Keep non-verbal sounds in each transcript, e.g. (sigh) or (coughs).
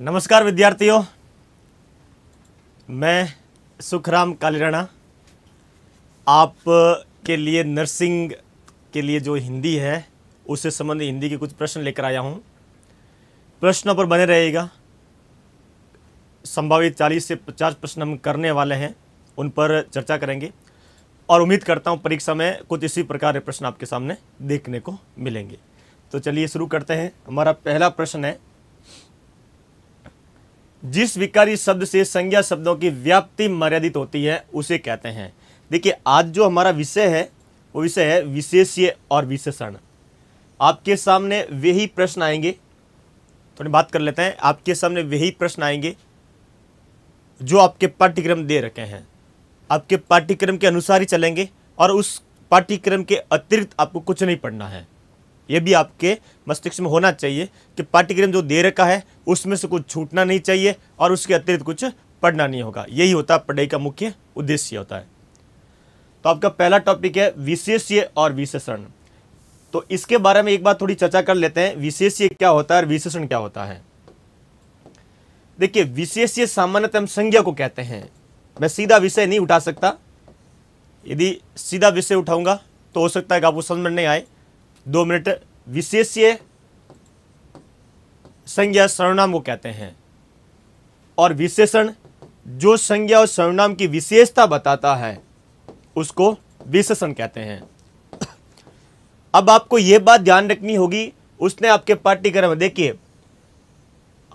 नमस्कार विद्यार्थियों मैं सुखराम कालीराणा आप के लिए नर्सिंग के लिए जो हिंदी है उससे संबंधित हिंदी के कुछ प्रश्न लेकर आया हूँ प्रश्नों पर बने रहेगा संभावित 40 से 50 प्रश्न हम करने वाले हैं उन पर चर्चा करेंगे और उम्मीद करता हूँ परीक्षा में कुछ इसी प्रकार के प्रश्न आपके सामने देखने को मिलेंगे तो चलिए शुरू करते हैं हमारा पहला प्रश्न है जिस विकारी शब्द से संज्ञा शब्दों की व्याप्ति मर्यादित होती है उसे कहते हैं देखिए आज जो हमारा विषय है वो विषय है विशेष्य और विशेषण आपके सामने वही प्रश्न आएंगे थोड़ी बात कर लेते हैं आपके सामने वही प्रश्न आएंगे जो आपके पाठ्यक्रम दे रखे हैं आपके पाठ्यक्रम के अनुसार ही चलेंगे और उस पाठ्यक्रम के अतिरिक्त आपको कुछ नहीं पढ़ना है ये भी आपके मस्तिष्क में होना चाहिए कि पाठ्यक्रम जो दे रखा है उसमें से कुछ छूटना नहीं चाहिए और उसके अतिरिक्त कुछ पढ़ना नहीं होगा यही होता है पढ़ाई का मुख्य उद्देश्य होता है तो आपका पहला टॉपिक है विशेष्य और विशेषण तो इसके बारे में एक बार थोड़ी चर्चा कर लेते हैं विशेष्य क्या होता है और विशेषण क्या होता है देखिए विशेष्य सामान्यतम संज्ञा को कहते हैं मैं सीधा विषय नहीं उठा सकता यदि सीधा विषय उठाऊंगा तो हो सकता है कि आपको समझ में नहीं आए दो मिनट विशेष्य संज्ञा सर्वनाम को कहते हैं और विशेषण जो संज्ञा और सर्वनाम की विशेषता बताता है उसको विशेषण कहते हैं अब आपको यह बात ध्यान रखनी होगी उसने आपके पाठ्यक्रम में देखिए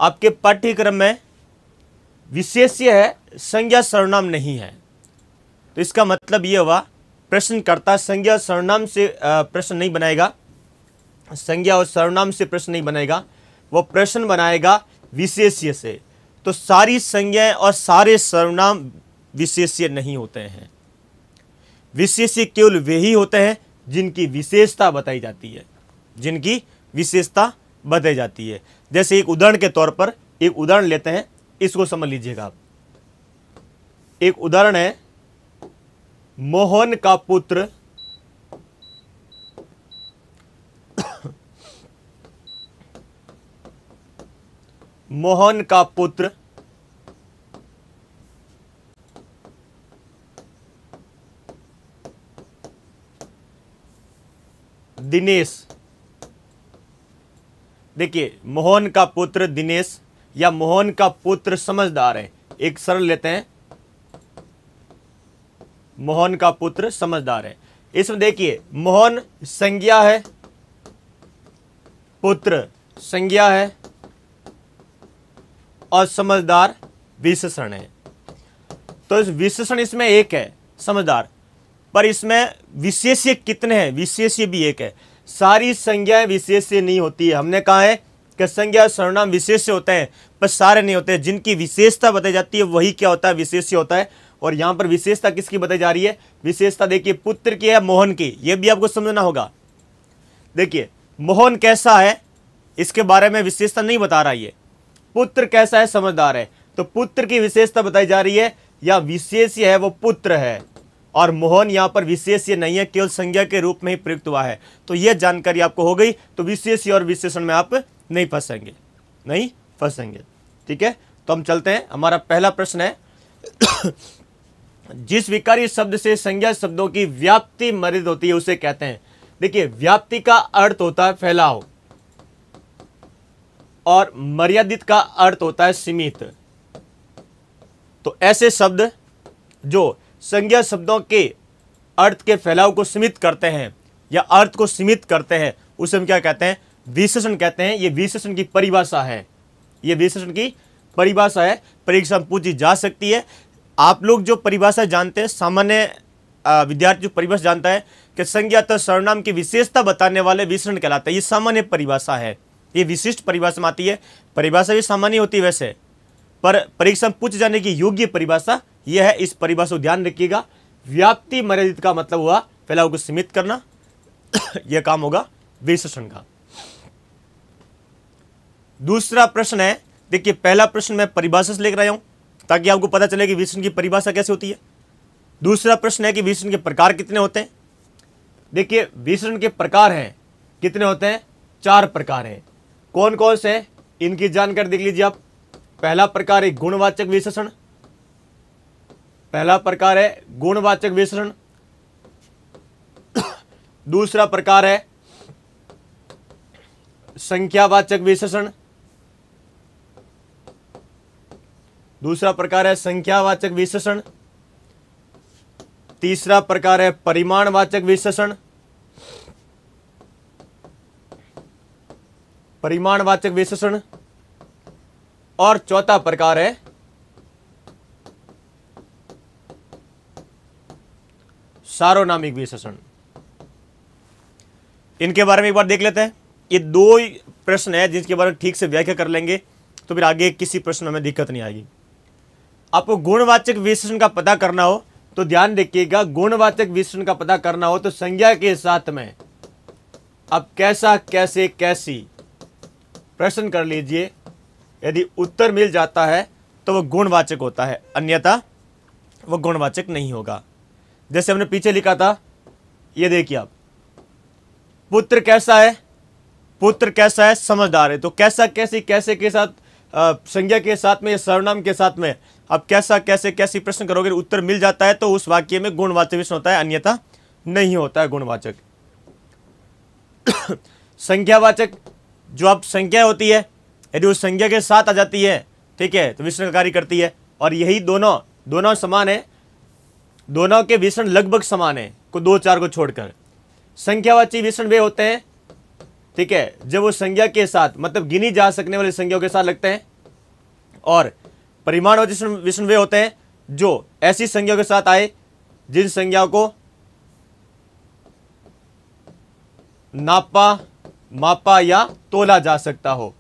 आपके पाठ्यक्रम में विशेष्य है संज्ञा सर्वनाम नहीं है तो इसका मतलब यह हुआ प्रश्नकर्ता संज्ञा सर्वनाम से प्रश्न नहीं बनाएगा संज्ञा और सर्वनाम से प्रश्न नहीं बनेगा वो प्रश्न बनाएगा विशेष्य से तो सारी संज्ञाएं और सारे सर्वनाम विशेष्य नहीं होते हैं विशेष्य केवल वे ही होते हैं जिनकी विशेषता बताई जाती है जिनकी विशेषता बताई जाती है जैसे एक उदाहरण के तौर पर एक उदाहरण लेते हैं इसको समझ लीजिएगा आप एक उदाहरण है मोहन का पुत्र (coughs) मोहन का पुत्र दिनेश देखिए मोहन का पुत्र दिनेश या मोहन का पुत्र समझदार है एक सरल लेते हैं मोहन का पुत्र समझदार है इसमें देखिए मोहन संज्ञा है पुत्र संज्ञा है और समझदार विशेषण है तो इस विशेषण इसमें एक है समझदार पर इसमें विशेष्य कितने हैं विशेष्य भी एक है सारी संज्ञाएं विशेष्य नहीं होती है हमने कहा है कि संज्ञा सर्वनाम विशेष्य होते हैं पर सारे नहीं होते हैं जिनकी विशेषता बताई जाती है वही क्या होता है विशेष्य होता है और यहां पर विशेषता किसकी बताई जा रही है विशेषता देखिए पुत्र की है मोहन की यह भी आपको समझना होगा देखिए मोहन कैसा है इसके बारे में विशेषता नहीं बता रहा ये पुत्र कैसा है समझदार है तो पुत्र की विशेषता बताई जा रही है या विशेष है वो पुत्र है और मोहन यहाँ पर विशेष नहीं है केवल संज्ञा के रूप में ही प्रयुक्त हुआ है तो यह जानकारी आपको हो गई तो विशेष और विशेषण में आप नहीं फंसेंगे नहीं फंसेंगे ठीक है तो हम चलते हैं हमारा पहला प्रश्न है (coughs) जिस विकारी शब्द से संज्ञा शब्दों की व्याप्ति मरित होती है उसे कहते हैं देखिए व्याप्ति का अर्थ होता है फैलाव और मर्यादित का अर्थ होता है सीमित तो ऐसे शब्द जो संज्ञा शब्दों के अर्थ के फैलाव को सीमित करते हैं या अर्थ को सीमित करते हैं उसे हम क्या कहते हैं विशेषण कहते हैं यह विशेषण की परिभाषा है यह विशेषण की परिभाषा है परीक्षा में पूछी जा सकती है आप लोग जो परिभाषा जानते हैं सामान्य विद्यार्थी जो परिभाषा जानता है कि संज्ञा तथा सर्वनाम की विशेषता बताने वाले विशरण कहलाते हैं ये सामान्य परिभाषा है ये विशिष्ट परिभाषा में आती है परिभाषा भी सामान्य होती है वैसे पर परीक्षा में पूछ जाने की योग्य परिभाषा यह है इस परिभाषा को ध्यान रखिएगा व्याप्ति मर्यादित का मतलब हुआ फैलाव को सीमित करना (coughs) यह काम होगा विशेषण का दूसरा प्रश्न है देखिए पहला प्रश्न मैं परिभाषा से लेकर आया हूं ताकि आपको पता चले कि विशेषण की परिभाषा कैसे होती है दूसरा प्रश्न है कि विशेषण के प्रकार कितने होते हैं देखिए विसरण के प्रकार हैं कितने होते हैं चार प्रकार हैं कौन कौन से इनकी जानकारी देख लीजिए आप पहला प्रकार है गुणवाचक विशेषण पहला प्रकार है गुणवाचक विशेषण दूसरा प्रकार है संख्यावाचक विशेषण दूसरा प्रकार है संख्यावाचक विशेषण तीसरा प्रकार है परिमाणवाचक विशेषण परिमाणवाचक विशेषण और चौथा प्रकार है सार्वनामिक विशेषण इनके बारे में एक बार देख लेते हैं ये दो प्रश्न है जिनके बारे में ठीक से व्याख्या कर लेंगे तो फिर आगे किसी प्रश्न में दिक्कत नहीं आएगी आपको गुणवाचक विशेषण का पता करना हो तो ध्यान रखिएगा गुणवाचक विशेषण का पता करना हो तो संज्ञा के साथ में अब कैसा कैसे कैसी प्रश्न कर लीजिए यदि उत्तर मिल जाता है तो वह गुणवाचक होता है अन्यथा वह गुणवाचक नहीं होगा जैसे हमने पीछे लिखा था ये देखिए आप पुत्र कैसा है पुत्र कैसा है समझदार है तो कैसा कैसी कैसे के साथ संज्ञा के साथ में या सर्वनाम के साथ में अब कैसा कैसे कैसी प्रश्न करोगे उत्तर मिल जाता है तो उस वाक्य में गुणवाचक विषय होता है अन्यथा नहीं होता है गुणवाचक (coughs) संख्यावाचक जो अब संख्या होती है यदि उस संख्या के साथ आ जाती है ठीक है तो विषण का कार्य करती है और यही दोनों दोनों समान है दोनों के विषण लगभग समान है को दो चार को छोड़कर संख्यावाची विषण वे होते हैं ठीक है जब वो संज्ञा के साथ मतलब गिनी जा सकने वाले संज्ञाओं के साथ लगते हैं और परिमाणवाची विष्णु वे होते हैं जो ऐसी संज्ञाओं के साथ आए जिन संज्ञाओं को नापा मापा या तोला जा सकता हो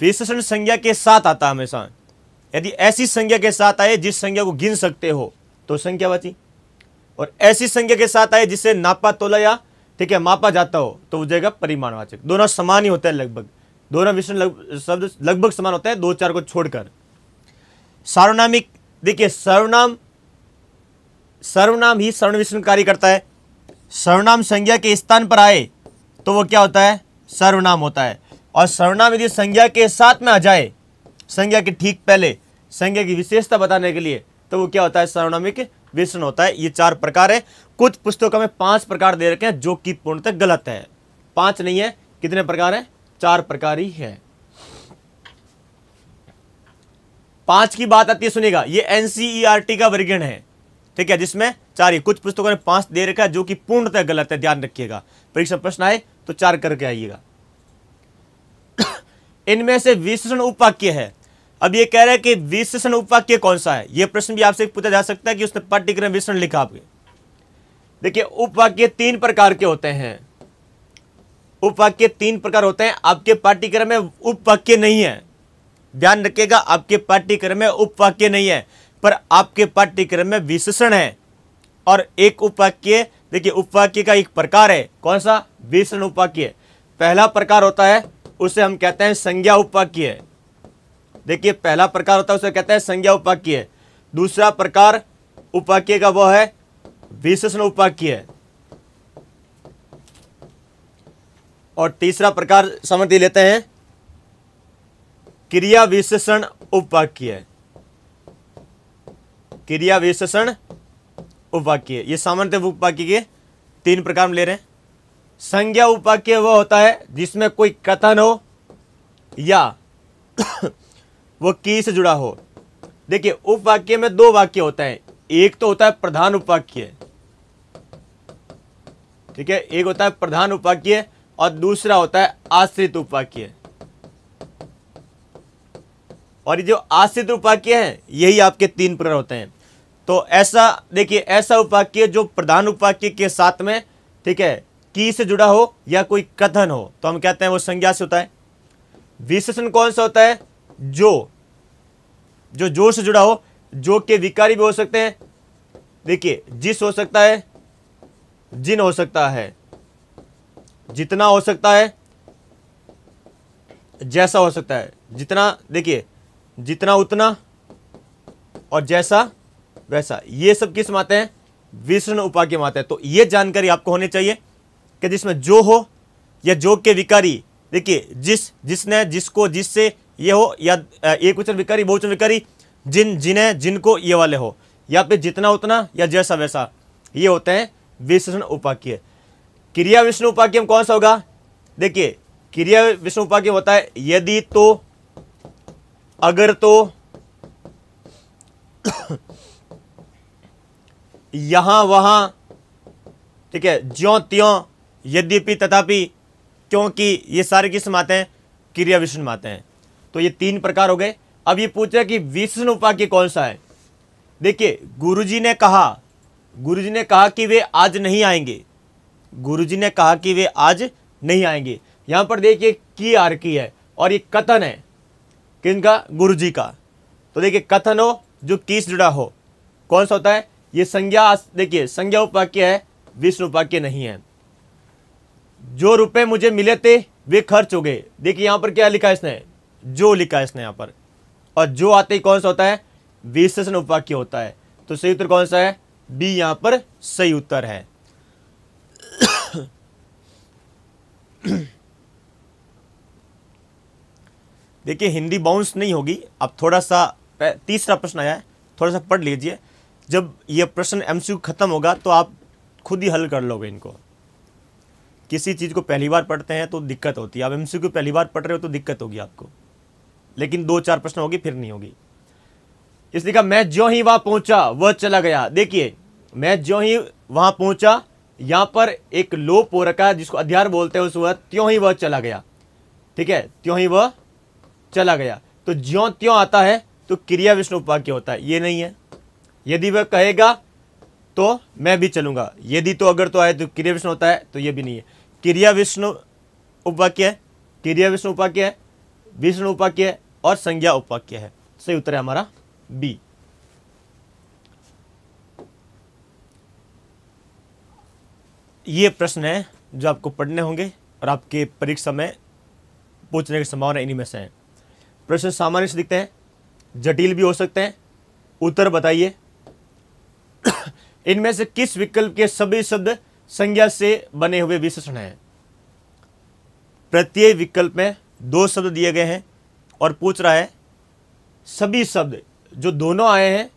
विशेषण संज्ञा के साथ आता हमेशा यदि ऐसी संज्ञा के साथ आए जिस संज्ञा को गिन सकते हो तो संज्ञा बची और ऐसी संज्ञा के साथ आए जिसे नापा तोला या ठीक है मापा जाता हो तो हो जाएगा परिमाणवाचक दोनों समान ही होता है लगभग दोनों विशेषण लग, शब्द लगभग समान होता है दो चार को छोड़कर सार्वनामिक देखिए सर्वनाम सर्वनाम ही विशेषण कार्य करता है सर्वनाम संज्ञा के स्थान पर आए तो वो क्या होता है सर्वनाम होता है और सर्वनाम यदि संज्ञा के साथ में आ जाए संज्ञा के ठीक पहले संज्ञा की विशेषता बताने के लिए तो वो क्या होता है सर्वनामिक विशेषण होता है ये चार प्रकार है कुछ पुस्तकों में पांच प्रकार दे रखे हैं जो कि पूर्णतः गलत है पांच नहीं है कितने प्रकार है चार प्रकार ही है पांच की बात आती है सुनेगा ये एनसीईआरटी e का वर्गीण है ठीक है जिसमें चार ही कुछ पुस्तकों ने पांच दे रखा है जो कि पूर्णतः गलत है ध्यान रखिएगा परीक्षा प्रश्न आए तो चार करके आइएगा इनमें से विशेषण उपवाक्य है अब ये कह रहे हैं कि विशेषण उपवाक्य कौन सा है ये प्रश्न भी आपसे पूछा जा सकता है कि उसने पाठ्यक्रम विशेषण लिखा आपके देखिए उपवाक्य तीन प्रकार के होते हैं उपवाक्य तीन प्रकार होते हैं आपके पाठ्यक्रम में उपवाक्य नहीं है ध्यान रखिएगा आपके पाठ्यक्रम में उपवाक्य नहीं है पर आपके पाठ्यक्रम में विशेषण है और एक उपवाक्य देखिए उपवाक्य का एक प्रकार है कौन सा विषण उपवाक्य पहला प्रकार होता है उसे हम कहते हैं संज्ञा उपवाक्य देखिए पहला प्रकार होता है उसे कहते हैं संज्ञा उपवाक्य दूसरा प्रकार उपवाक्य का वह है विशेषण उपवाक्य और तीसरा प्रकार समझ लेते हैं क्रिया विशेषण उपवाक्य क्रिया विशेषण उपवाक्य ये सामर्थ्य उपवाक्य के तीन प्रकार ले रहे हैं संज्ञा उपवाक्य वह होता है जिसमें कोई कथन हो या वो की से जुड़ा हो देखिए उपवाक्य में दो वाक्य होता है एक तो होता है प्रधान उपवाक्य ठीक है एक होता है प्रधान उपवाक्य और दूसरा होता है आश्रित उपवाक्य और ये जो आश्रित उपाक्य है यही आपके तीन प्रकार होते हैं तो ऐसा देखिए ऐसा उपाक्य जो प्रधान उपाक्य के साथ में ठीक है की से जुड़ा हो या कोई कथन हो तो हम कहते हैं वो संज्ञा से होता है विशेषण कौन सा होता है जो जो जो से जुड़ा हो जो के विकारी भी हो सकते हैं देखिए जिस हो सकता है जिन हो सकता है जितना हो सकता है जैसा हो सकता है जितना देखिए जितना उतना और जैसा वैसा ये सब किस माते हैं विष्ण उपा के माते हैं तो ये जानकारी आपको होनी चाहिए कि जिसमें जो हो या जो के विकारी देखिए जिस जिसने जिसको जिससे ये हो या एक वचन विकारी बहुचन विकारी जिन जिन्हें जिनको ये वाले हो या फिर जितना उतना या जैसा वैसा ये होते हैं विष्ण उपाक्य क्रिया विष्णु उपाक्य में कौन सा होगा देखिए क्रिया विष्णु उपाक्य होता है यदि तो अगर तो यहाँ वहाँ ठीक है ज्यो त्यों यद्यपि तथापि क्योंकि ये सारे किस्म आते हैं क्रिया विशेषण आते हैं तो ये तीन प्रकार हो गए अब ये पूछ रहे कि विशेषण उपाख्य कौन सा है देखिए गुरुजी ने कहा गुरुजी ने कहा कि वे आज नहीं आएंगे गुरुजी ने कहा कि वे आज नहीं आएंगे यहाँ पर देखिए की आर की है और ये कथन है किनका गुरुजी का तो देखिए कथन हो जो किस जुड़ा हो कौन सा होता है ये संज्ञा देखिए संज्ञा उपाक्य है विष्णु उपाक्य नहीं है जो रुपए मुझे मिले थे वे खर्च हो गए देखिए यहां पर क्या लिखा है इसने जो लिखा है इसने यहां पर और जो आते ही कौन सा होता है विशेषण उपवाक्य होता है तो सही उत्तर कौन सा है बी यहां पर सही उत्तर है देखिए हिंदी बाउंस नहीं होगी अब थोड़ा सा तीसरा प्रश्न आया है थोड़ा सा पढ़ लीजिए जब यह प्रश्न एमसीक्यू खत्म होगा तो आप खुद ही हल कर लोगे इनको किसी चीज़ को पहली बार पढ़ते हैं तो दिक्कत होती है आप एमसीक्यू पहली बार पढ़ रहे हो तो दिक्कत होगी आपको लेकिन दो चार प्रश्न होगी फिर नहीं होगी इसलिए कहा मैं जो ही वहाँ पहुँचा वह चला गया देखिए मैं जो ही वहाँ पहुँचा यहाँ पर एक लोप हो रखा है जिसको अध्यार बोलते हैं उस वह त्यों ही वह चला गया ठीक है त्यों ही वह चला गया तो ज्यो त्यों आता है तो क्रिया विष्णु उपाक्य होता है ये नहीं है यदि वह कहेगा तो मैं भी चलूंगा यदि तो अगर तो आए तो क्रिया विष्णु होता है तो यह भी नहीं है क्रिया विष्णु उपवाक्य है क्रिया विष्णु उपाक्य है विष्णु उपाक्य है और संज्ञा उपाक्य है सही उत्तर है हमारा बी ये प्रश्न है जो आपको पढ़ने होंगे और आपके परीक्षा में पूछने की संभावना इन्हीं में से है प्रश्न सामान्य से दिखते हैं जटिल भी हो सकते हैं उत्तर बताइए इनमें से किस विकल्प के सभी शब्द संज्ञा से बने हुए विशेषण हैं प्रत्येक विकल्प में दो शब्द दिए गए हैं और पूछ रहा है सभी शब्द जो दोनों आए हैं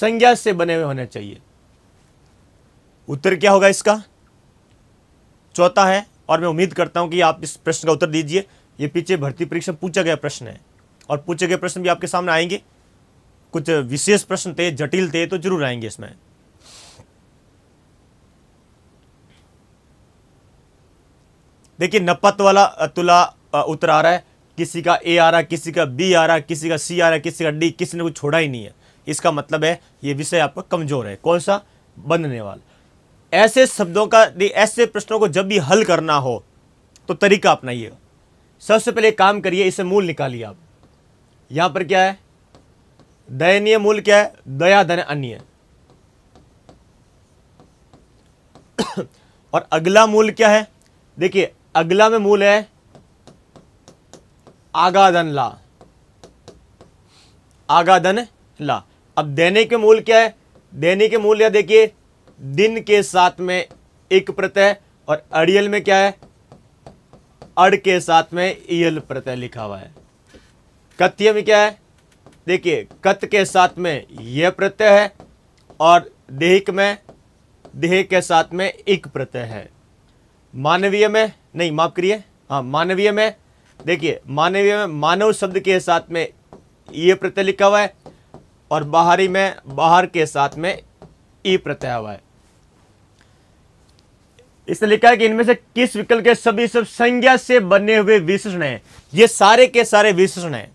संज्ञा से बने हुए होने चाहिए उत्तर क्या होगा इसका चौथा है और मैं उम्मीद करता हूं कि आप इस प्रश्न का उत्तर दीजिए ये पीछे भर्ती परीक्षा पूछा गया प्रश्न है और पूछे गए प्रश्न भी आपके सामने आएंगे कुछ विशेष प्रश्न थे जटिल थे तो जरूर आएंगे इसमें देखिए नपत वाला तुला उतर आ रहा है किसी का ए आ रहा है किसी का बी आ रहा है किसी का सी आ रहा है किसी का डी किसी ने कुछ छोड़ा ही नहीं है इसका मतलब है ये विषय आपका कमजोर है कौन सा बनने वाला ऐसे शब्दों का ऐसे प्रश्नों को जब भी हल करना हो तो तरीका अपनाइए सबसे पहले काम करिए इसे मूल निकालिए आप यहां पर क्या है दयनीय मूल क्या है दया धन अन्य (coughs) और अगला मूल क्या है देखिए अगला में मूल है आगादन ला आगादन ला अब देने के मूल क्या है देने के मूल या देखिए दिन के साथ में एक प्रत्यय और अड़ियल में क्या है अड़ के साथ में ईल प्रत्यय लिखा हुआ है कथ्य में क्या है देखिए कत के साथ में यह प्रत्यय है और देहिक में देह के साथ में एक प्रत्यय है मानवीय में नहीं माफ करिए हाँ मानवीय में देखिए मानवीय में मानव शब्द के साथ में ये प्रत्यय लिखा हुआ है और बाहरी में बाहर के साथ में ई प्रत्यय हुआ है इसने लिखा है कि इनमें से किस विकल्प के सभी सब संज्ञा से बने हुए विशेषण हैं ये सारे के सारे विशेषण हैं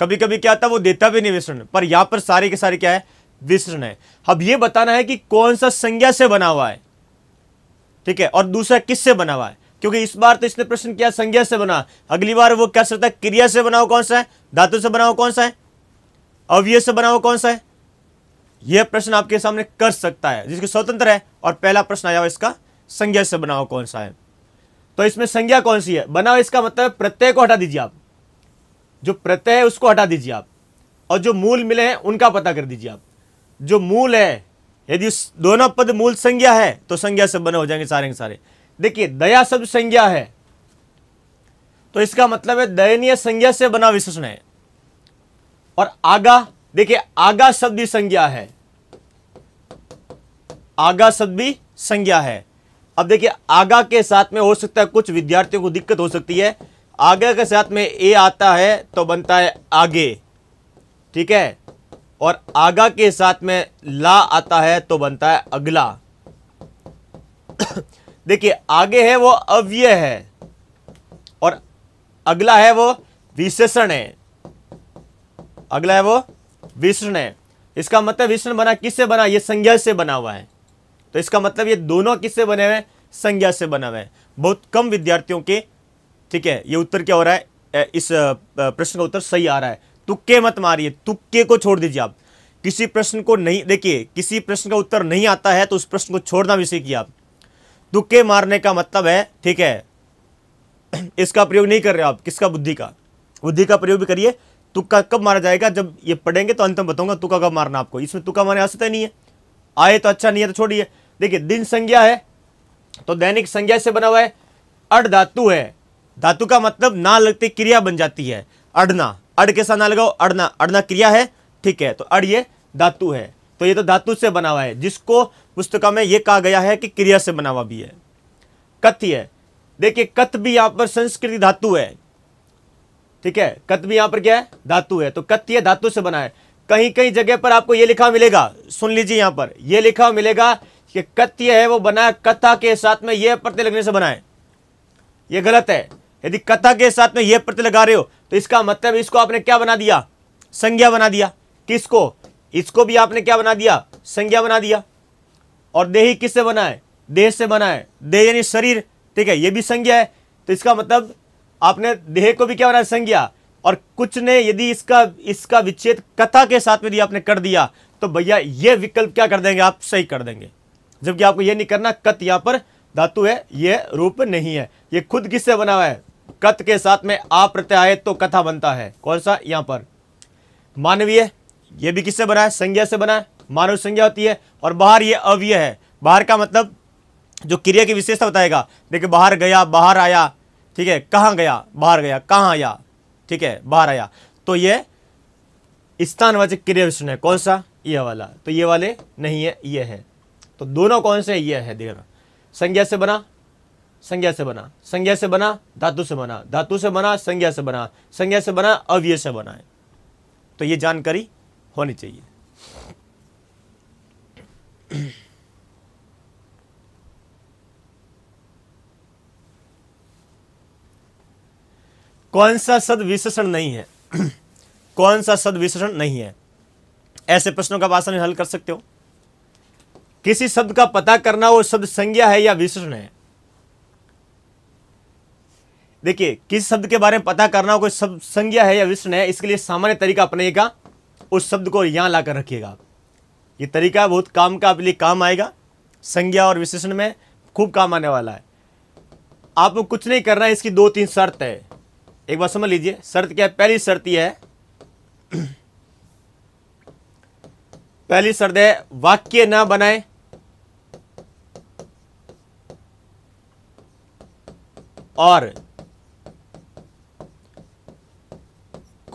कभी कभी क्या था वो देता भी नहीं विशेषण पर यहां पर सारे के सारे क्या है विशेषण है अब ये बताना है कि कौन सा संज्ञा से बना हुआ है ठीक है और दूसरा किससे बना हुआ है क्योंकि इस बार तो इसने प्रश्न किया संज्ञा से बना अगली बार वो क्या सकता है क्रिया से बनाओ कौन सा है धातु से बनाओ कौन सा है अव्यय से बनाओ कौन सा है यह प्रश्न आपके सामने कर सकता है जिसके स्वतंत्र है और पहला प्रश्न आया हुआ इसका संज्ञा से बनाओ कौन सा है तो इसमें संज्ञा कौन सी है बनाओ इसका मतलब प्रत्यय को हटा दीजिए आप जो प्रत्यय है उसको हटा दीजिए आप और जो मूल मिले हैं उनका पता कर दीजिए आप जो मूल है यदि दोनों पद मूल संज्ञा है तो संज्ञा से बने हो जाएंगे सारे के सारे देखिए दया शब्द संज्ञा है तो इसका मतलब है दयनीय संज्ञा से बना विशेषण है और आगा देखिए आगा शब्द भी संज्ञा है आगा शब्द भी संज्ञा है अब देखिए आगा के साथ में हो सकता है कुछ विद्यार्थियों को दिक्कत हो सकती है आगे के साथ में ए आता है तो बनता है आगे ठीक है और आगा के साथ में ला आता है तो बनता है अगला (coughs) देखिए आगे है वो अव्यय है और अगला है वो विशेषण है अगला है वो विष्ण है इसका मतलब विष्ण बना किससे बना ये संज्ञा से बना हुआ है तो इसका मतलब ये दोनों किससे बने हुए संज्ञा से बना हुआ है बहुत कम विद्यार्थियों के ठीक है ये उत्तर क्या हो रहा है इस प्रश्न का उत्तर सही आ रहा है तुक्के मत मारिए तुक्के को छोड़ दीजिए आप किसी प्रश्न को नहीं देखिए किसी प्रश्न का उत्तर नहीं आता है तो उस प्रश्न को छोड़ना भी सीखिए आप तुक्के मारने का मतलब है ठीक है इसका प्रयोग नहीं कर रहे आप किसका बुद्धि का बुद्धि का प्रयोग भी करिए तुक्का कब मारा जाएगा जब ये पढ़ेंगे तो अंत में बताऊंगा तुक्का कब मारना आपको इसमें तुक्का मारने आ सकता नहीं है आए तो अच्छा नहीं है तो छोड़िए देखिए दिन संज्ञा है तो दैनिक संज्ञा से बना हुआ है अड़ धातु है धातु का मतलब ना लगते क्रिया बन जाती है अड़ना अड़ के साथ ना लगाओ अड़ना अड़ना क्रिया है ठीक है तो अड़ ये धातु है तो ये तो धातु से बना हुआ है जिसको पुस्तका में ये कहा गया है कि क्रिया से बना हुआ भी है कथ्य है देखिए कथ भी यहां पर संस्कृत धातु है ठीक है कथ भी यहां पर क्या है धातु है तो कथ्य धातु से बना है कहीं कहीं जगह पर आपको ये लिखा मिलेगा सुन लीजिए यहां पर ये लिखा मिलेगा कि कथ्य है वो बना कथा के साथ में यह प्रत्यय लगने से बना है ये गलत है यदि कथा के साथ में यह प्रत्यय लगा रहे हो तो इसका मतलब इसको आपने क्या बना दिया संज्ञा बना दिया किसको इसको भी आपने क्या बना दिया संज्ञा बना दिया और देही किससे बना है देह से बना है देह यानी शरीर ठीक है ये भी संज्ञा है तो इसका मतलब आपने देह को भी क्या बनाया संज्ञा और कुछ ने यदि इसका इसका विच्छेद कथा के साथ में यदि आपने कर दिया तो भैया ये विकल्प क्या कर देंगे आप सही कर देंगे जबकि आपको ये नहीं करना कत यहाँ पर धातु है ये रूप नहीं है ये खुद किससे बना हुआ है कथ के साथ में आ प्रत्यय तो कथा बनता है कौन सा यहां पर मानवीय ये भी किससे बना है संज्ञा से बना है मानव संज्ञा होती है और बाहर ये अव्यय है बाहर का मतलब जो क्रिया की विशेषता बताएगा देखिए बाहर गया बाहर आया ठीक है कहाँ गया बाहर गया कहाँ आया ठीक है बाहर आया तो ये स्थानवाचक क्रिया विशेषण है कौन सा ये वाला तो ये वाले नहीं है ये है तो दोनों कौन से ये है देखना संज्ञा से बना संज्ञा से बना संज्ञा से बना धातु से बना धातु से बना संज्ञा से बना संज्ञा से बना अव्यय से बना है तो ये जानकारी होनी चाहिए कौन सा सद विशेषण नहीं है कौन सा सद विशेषण नहीं है ऐसे प्रश्नों का आसानी हल कर सकते हो किसी शब्द का पता करना वो शब्द संज्ञा है या विशेषण है देखिए किस शब्द के बारे में पता करना हो कोई शब्द संज्ञा है या विष्ण है इसके लिए सामान्य तरीका अपनाइएगा उस शब्द को यहाँ ला रखिएगा ये तरीका बहुत काम का आपके लिए काम आएगा संज्ञा और विशेषण में खूब काम आने वाला है आपको कुछ नहीं करना है इसकी दो तीन शर्त है एक बार समझ लीजिए शर्त क्या है पहली शर्त यह है पहली शर्त है वाक्य ना बनाए और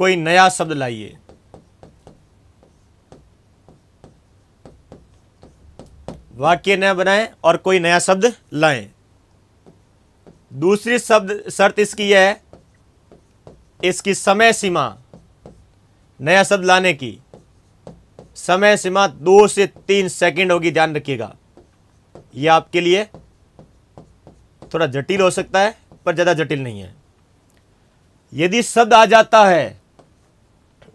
कोई नया शब्द लाइए वाक्य नया बनाएं और कोई नया शब्द लाएं दूसरी शब्द शर्त इसकी यह है इसकी समय सीमा नया शब्द लाने की समय सीमा दो से तीन सेकंड होगी ध्यान रखिएगा यह आपके लिए थोड़ा जटिल हो सकता है पर ज़्यादा जटिल नहीं है यदि शब्द आ जाता है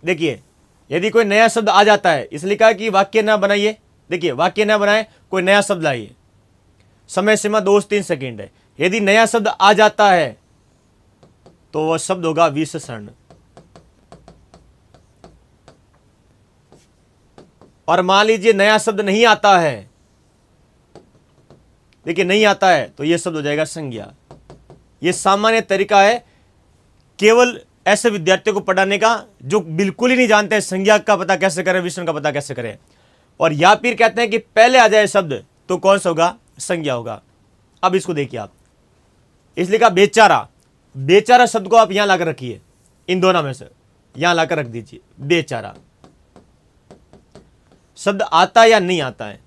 देखिए यदि कोई नया शब्द आ जाता है इसलिए कहा कि वाक्य ना बनाइए देखिए वाक्य ना बनाए कोई नया शब्द लाइए समय सीमा दो से तीन सेकेंड है यदि नया शब्द आ जाता है तो वह शब्द होगा विशेषण और मान लीजिए नया शब्द नहीं आता है देखिए नहीं आता है तो यह शब्द हो जाएगा संज्ञा यह सामान्य तरीका है केवल ऐसे विद्यार्थियों को पढ़ाने का जो बिल्कुल ही नहीं जानते हैं संज्ञा का पता कैसे करें विष्णु का पता कैसे करें और या फिर कहते हैं कि पहले आ जाए शब्द तो कौन सा होगा संज्ञा होगा अब इसको देखिए आप इसलिए कहा बेचारा बेचारा शब्द को आप यहां लाकर रखिए इन दोनों में से यहां लाकर रख दीजिए बेचारा शब्द आता या नहीं आता है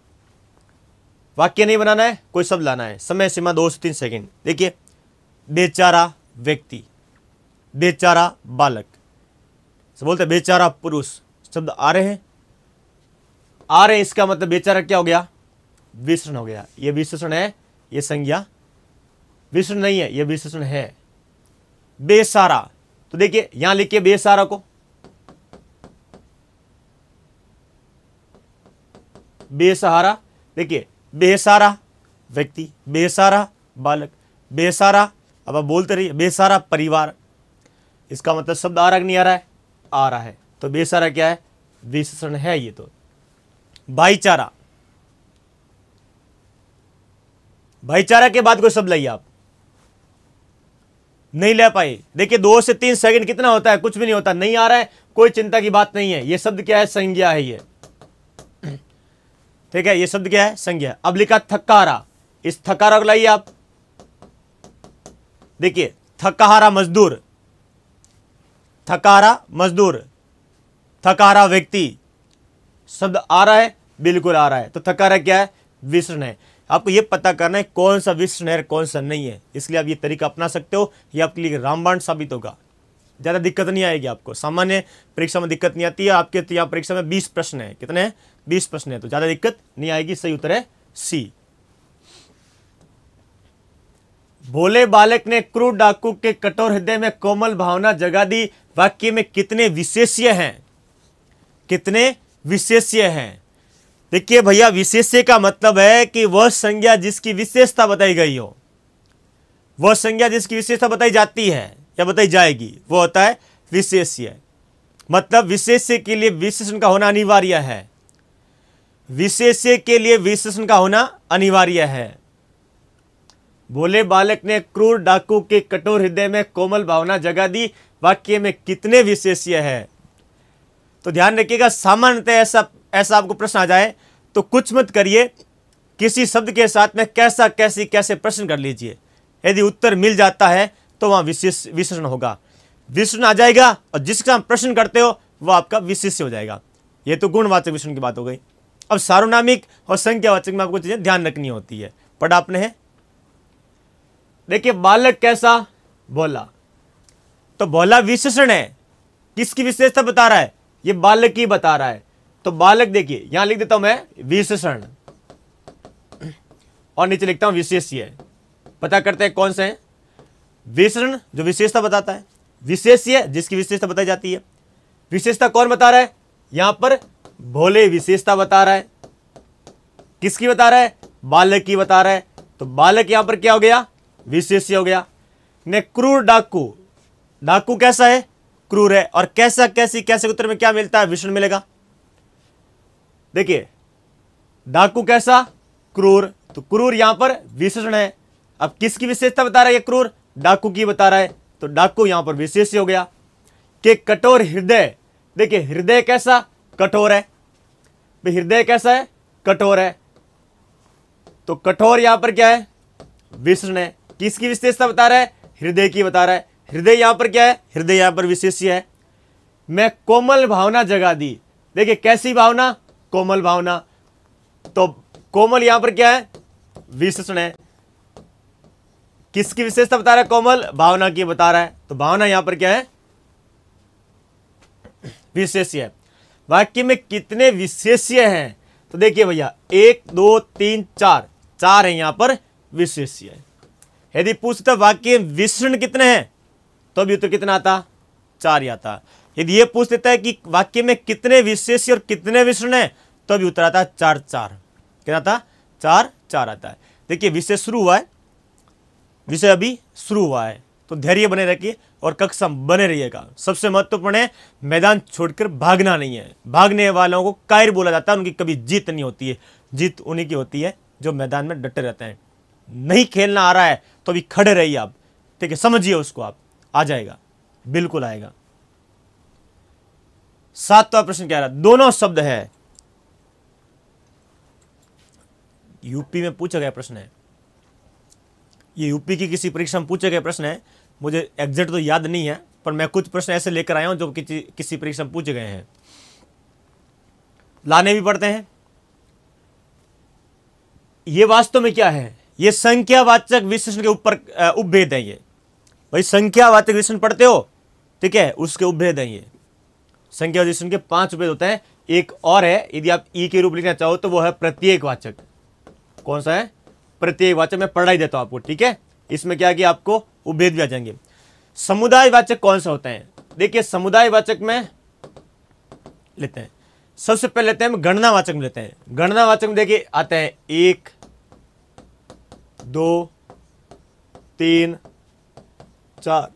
वाक्य नहीं बनाना है कोई शब्द लाना है समय सीमा दो से तीन सेकेंड देखिए बेचारा व्यक्ति बेचारा बालक बोलते हैं बेचारा पुरुष शब्द आ रहे हैं आ रहे हैं इसका मतलब बेचारा क्या हो गया विश्रण हो गया ये विशेषण है ये संज्ञा विश्रण नहीं है ये विशेषण है बेसारा तो देखिए यहां लिखिए बेसारा को बेसहारा देखिए बेसारा व्यक्ति बेसारा बालक बेसारा अब आप बोलते रहिए बेसारा परिवार इसका मतलब शब्द आ रहा नहीं आ रहा है आ रहा है तो बेसारा क्या है विशेषण है ये तो भाईचारा भाईचारा के बाद कोई शब्द लाइए आप नहीं ले पाए देखिए दो से तीन सेकंड कितना होता है कुछ भी नहीं होता नहीं आ रहा है कोई चिंता की बात नहीं है ये शब्द क्या है संज्ञा है ये ठीक है ये शब्द क्या है संज्ञा अब लिखा थकारा इस थकारा को लाइए आप देखिए थकारा मजदूर थकारा मजदूर थकारा व्यक्ति शब्द आ रहा है बिल्कुल आ रहा है तो थकारा क्या है विसर्ण है आपको यह पता करना है कौन सा विसर्ण है कौन सा नहीं है इसलिए आप ये तरीका अपना सकते हो यह आपके लिए रामबाण साबित होगा ज़्यादा दिक्कत नहीं आएगी आपको सामान्य परीक्षा में दिक्कत नहीं आती है आपके तो यहाँ परीक्षा में बीस प्रश्न है कितने हैं बीस प्रश्न है तो ज़्यादा दिक्कत नहीं आएगी सही उत्तर है सी भोले बालक ने क्रूर डाकू के कठोर हृदय में कोमल भावना जगा दी वाक्य में कितने विशेष्य हैं कितने विशेष्य हैं देखिए भैया विशेष्य का मतलब है कि वह संज्ञा जिसकी विशेषता बताई गई हो वह संज्ञा जिसकी विशेषता बताई जाती है या बताई जाएगी वो होता है विशेष्य मतलब विशेष्य के लिए विशेषण का होना अनिवार्य है विशेष्य के लिए विशेषण का होना अनिवार्य है भोले बालक ने क्रूर डाकू के कठोर हृदय में कोमल भावना जगा दी वाक्य में कितने विशेष्य है तो ध्यान रखिएगा सामान्यतः ऐसा ऐसा आपको प्रश्न आ जाए तो कुछ मत करिए किसी शब्द के साथ में कैसा कैसी कैसे प्रश्न कर लीजिए यदि उत्तर मिल जाता है तो वहाँ विशेष विशेषण होगा विशेषण आ जाएगा और जिसका आप प्रश्न करते हो वह आपका विशेष्य हो जाएगा ये तो गुणवाचक विशेषण की बात हो गई अब सार्वनामिक और संख्यावाचक में आपको चीज़ें ध्यान रखनी होती है पढ़ा आपने है देखिए बालक कैसा बोला तो भोला विशेषण है किसकी विशेषता बता रहा है ये बालक की बता रहा है तो बालक देखिए यहां लिख देता हूं मैं विशेषण और नीचे लिखता हूं विशेष्य पता करते हैं कौन से हैं विशेषण जो विशेषता बताता है विशेष्य जिसकी विशेषता बताई जाती है विशेषता कौन बता रहा है यहां पर भोले विशेषता बता रहा है किसकी बता रहा है बालक की बता रहा है तो बालक यहां पर क्या हो गया विशेष्य हो गया ने क्रूर डाकू डाकू कैसा है क्रूर है और कैसा कैसी कैसे उत्तर में क्या मिलता है विष्णु मिलेगा देखिए डाकू कैसा क्रूर तो क्रूर यहां पर विशेषण है अब किसकी विशेषता बता रहा है क्रूर डाकू की बता रहा है तो डाकू यहां पर विशेष हो गया कि कठोर हृदय देखिए हृदय कैसा कठोर है हृदय कैसा है कठोर है तो कठोर यहां पर क्या है विष्ण है किसकी विशेषता बता रहा है हृदय की बता रहा है हृदय यहाँ पर क्या है हृदय यहाँ पर विशेष्य है मैं कोमल भावना जगा दी देखिए कैसी भावना कोमल भावना तो कोमल यहाँ पर क्या है विशेषण है किसकी विशेषता बता रहा है कोमल भावना की बता रहा है तो भावना यहाँ पर क्या है विशेष्य है वाक्य में कितने विशेष्य हैं तो देखिए भैया एक दो तीन चार चार है यहाँ पर विशेष्य यदि पूछता वाक्य विशेषण कितने हैं तो अभी उत्तर कितना आता चार ही आता यदि ये पूछ देता है कि वाक्य में कितने विशेष और कितने विश्रण है तो अभी उत्तर आता है चार चार कितना आता चार चार आता है देखिए विषय शुरू हुआ है विषय अभी शुरू हुआ है तो धैर्य बने रखिए और कक्षा बने रहिएगा सबसे महत्वपूर्ण है मैदान छोड़कर भागना नहीं है भागने वालों को कायर बोला जाता है उनकी कभी जीत नहीं होती है जीत उन्हीं की होती है जो मैदान में डटे रहते हैं नहीं खेलना आ रहा है तो अभी खड़े रहिए आप ठीक है समझिए उसको आप आ जाएगा बिल्कुल आएगा सातवां तो प्रश्न क्या रहा दोनों शब्द है यूपी में पूछा गया प्रश्न है ये यूपी की किसी परीक्षा में पूछे गए प्रश्न है मुझे एग्जैक्ट तो याद नहीं है पर मैं कुछ प्रश्न ऐसे लेकर आया हूं जो किसी किसी परीक्षा में पूछे गए हैं लाने भी पड़ते हैं यह वास्तव में क्या है यह संख्यावाचक विशेषण के ऊपर उपभेद है यह भाई संख्यावाचक विशेषण पढ़ते हो ठीक है उसके उपभेद है ये संख्या विशेषण के पांच उपभेद होते हैं एक और है यदि आप ई e के रूप लिखना चाहो तो वो है प्रत्येक वाचक कौन सा है प्रत्येक वाचक मैं पढ़ाई देता हूं आपको ठीक है इसमें क्या कि आपको उपभेद भी आ जाएंगे समुदाय वाचक कौन सा होता है देखिए समुदाय वाचक में लेते हैं सबसे पहले लेते हैं गणना वाचक में लेते हैं गणना वाचक में देखिए आते हैं एक दो तीन चार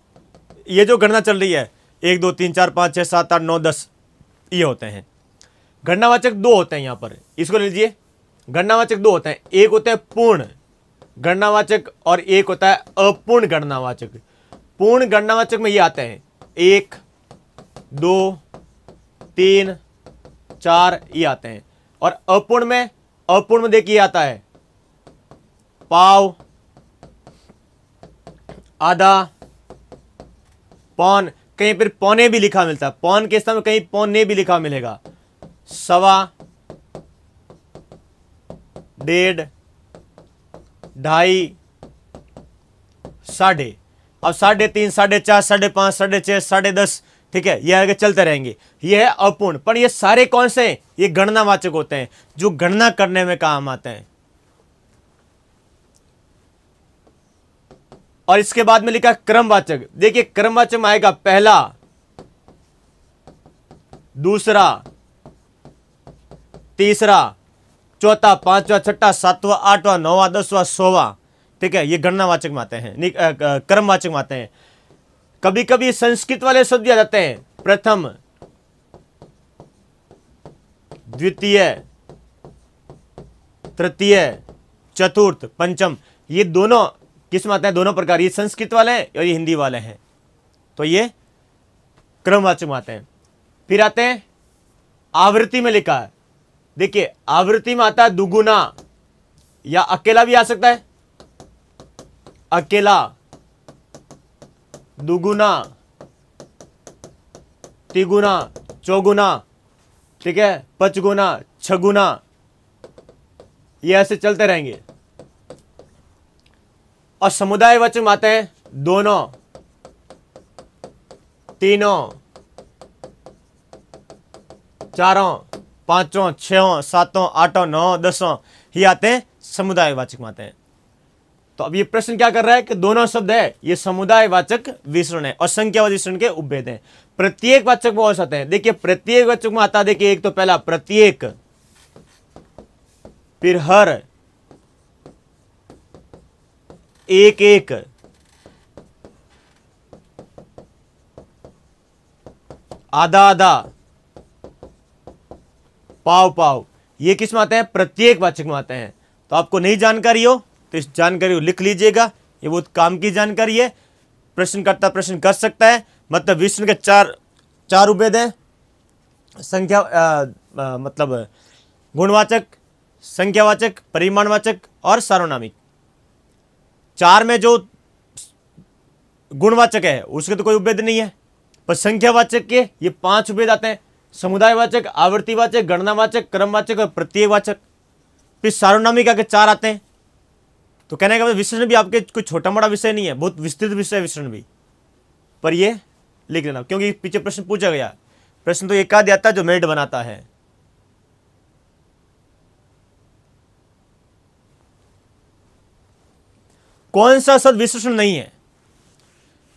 ये जो गणना चल रही है एक दो तीन चार पाँच छः सात आठ नौ दस ये होते हैं गणनावाचक दो होते हैं यहाँ पर इसको ले लीजिए गणनावाचक दो होते हैं एक होता है पूर्ण गणनावाचक और एक होता है अपूर्ण गणनावाचक पूर्ण गणनावाचक में ये आते हैं एक दो तीन चार ये आते हैं और अपूर्ण में अपूर्ण में देखिए आता है पाव आधा पौन कहीं पर पौने भी लिखा मिलता है पौन के में कहीं पौने भी लिखा मिलेगा सवा डेढ़ ढाई साढ़े अब साढ़े तीन साढ़े चार साढ़े पांच साढ़े छह साढ़े दस ठीक है ये आगे चलते रहेंगे ये है अपूर्ण पर ये सारे कौन से हैं ये गणनावाचक होते हैं जो गणना करने में काम आते हैं और इसके बाद में लिखा क्रमवाचक देखिए क्रमवाचक में आएगा पहला दूसरा तीसरा चौथा पांचवा छठा सातवां आठवां नौवा दसवां सोवा ठीक है ये गणनावाचक में आते हैं क्रमवाचक में आते हैं कभी कभी संस्कृत वाले शब्द आ जाते हैं प्रथम द्वितीय तृतीय चतुर्थ पंचम ये दोनों किस में आते हैं दोनों प्रकार ये संस्कृत वाले हैं और ये हिंदी वाले हैं तो ये क्रमवाचक में आते हैं फिर आते हैं आवृत्ति में लिखा है देखिए आवृत्ति में आता है दुगुना या अकेला भी आ सकता है अकेला दुगुना तिगुना चौगुना ठीक है पचगुना छगुना ये ऐसे चलते रहेंगे और आते हैं दोनों तीनों चारों पांचों छो सातों आठों नौ दसों ही आते हैं समुदाय वाचक आते हैं तो अब ये प्रश्न क्या कर रहा है कि दोनों शब्द है ये वाचक विसरण है और संख्या विसरण के उपभेद हैं प्रत्येक वाचक में और आते हैं देखिए प्रत्येक वाचक में आता देखिए एक तो पहला प्रत्येक फिर हर एक एक आधा आधा पाव पाव ये किस में आते हैं प्रत्येक वाचक में आते हैं तो आपको नहीं जानकारी हो तो इस जानकारी को लिख लीजिएगा ये बहुत काम की जानकारी है प्रश्नकर्ता प्रश्न कर सकता है मतलब विष्णु के चार चार उपेद हैं संख्या आ, आ, मतलब गुणवाचक संख्यावाचक परिमाणवाचक और सार्वनामिक चार में जो गुणवाचक है उसके तो कोई उपभेद नहीं है पर संख्यावाचक के ये पांच उपभेद आते हैं समुदायवाचक आवृत्तिवाचक गणनावाचक क्रमवाचक और प्रत्ययवाचक फिर सार्वनामिक आके चार आते हैं तो कहने का मतलब विश्लेषण भी आपके कोई छोटा मोटा विषय नहीं है बहुत विस्तृत विषय है विश्लेषण भी पर ये लिख लेना क्योंकि पीछे प्रश्न पूछा गया प्रश्न तो एक आध आता है जो मेरिट बनाता है कौन सा सद विशेषण नहीं है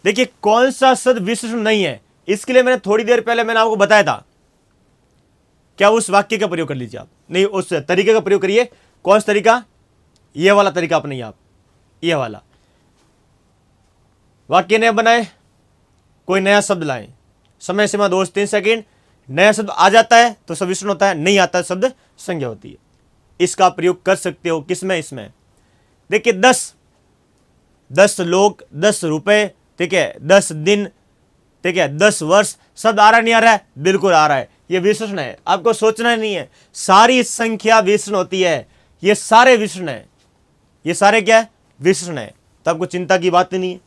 देखिए कौन सा सद विशेषण नहीं है इसके लिए मैंने थोड़ी देर पहले मैंने आपको बताया था क्या उस वाक्य का प्रयोग कर लीजिए आप नहीं उस तरीके का प्रयोग करिए कौन सा तरीका यह वाला तरीका आप नहीं आप ये वाला वाक्य नए बनाए कोई नया शब्द लाए समय सीमा दोस्त तीन सेकेंड नया शब्द आ जाता है तो सविष्ण होता है नहीं आता शब्द संज्ञा होती है इसका प्रयोग कर सकते हो किसमें इसमें देखिए दस दस लोग दस रुपए ठीक है दस दिन ठीक है दस वर्ष शब्द आ रहा नहीं आ रहा है बिल्कुल आ रहा है ये विष्ण है आपको सोचना नहीं है सारी संख्या विष्ण होती है ये सारे विष्ण है ये सारे क्या है विष्ण है तो आपको चिंता की बात नहीं है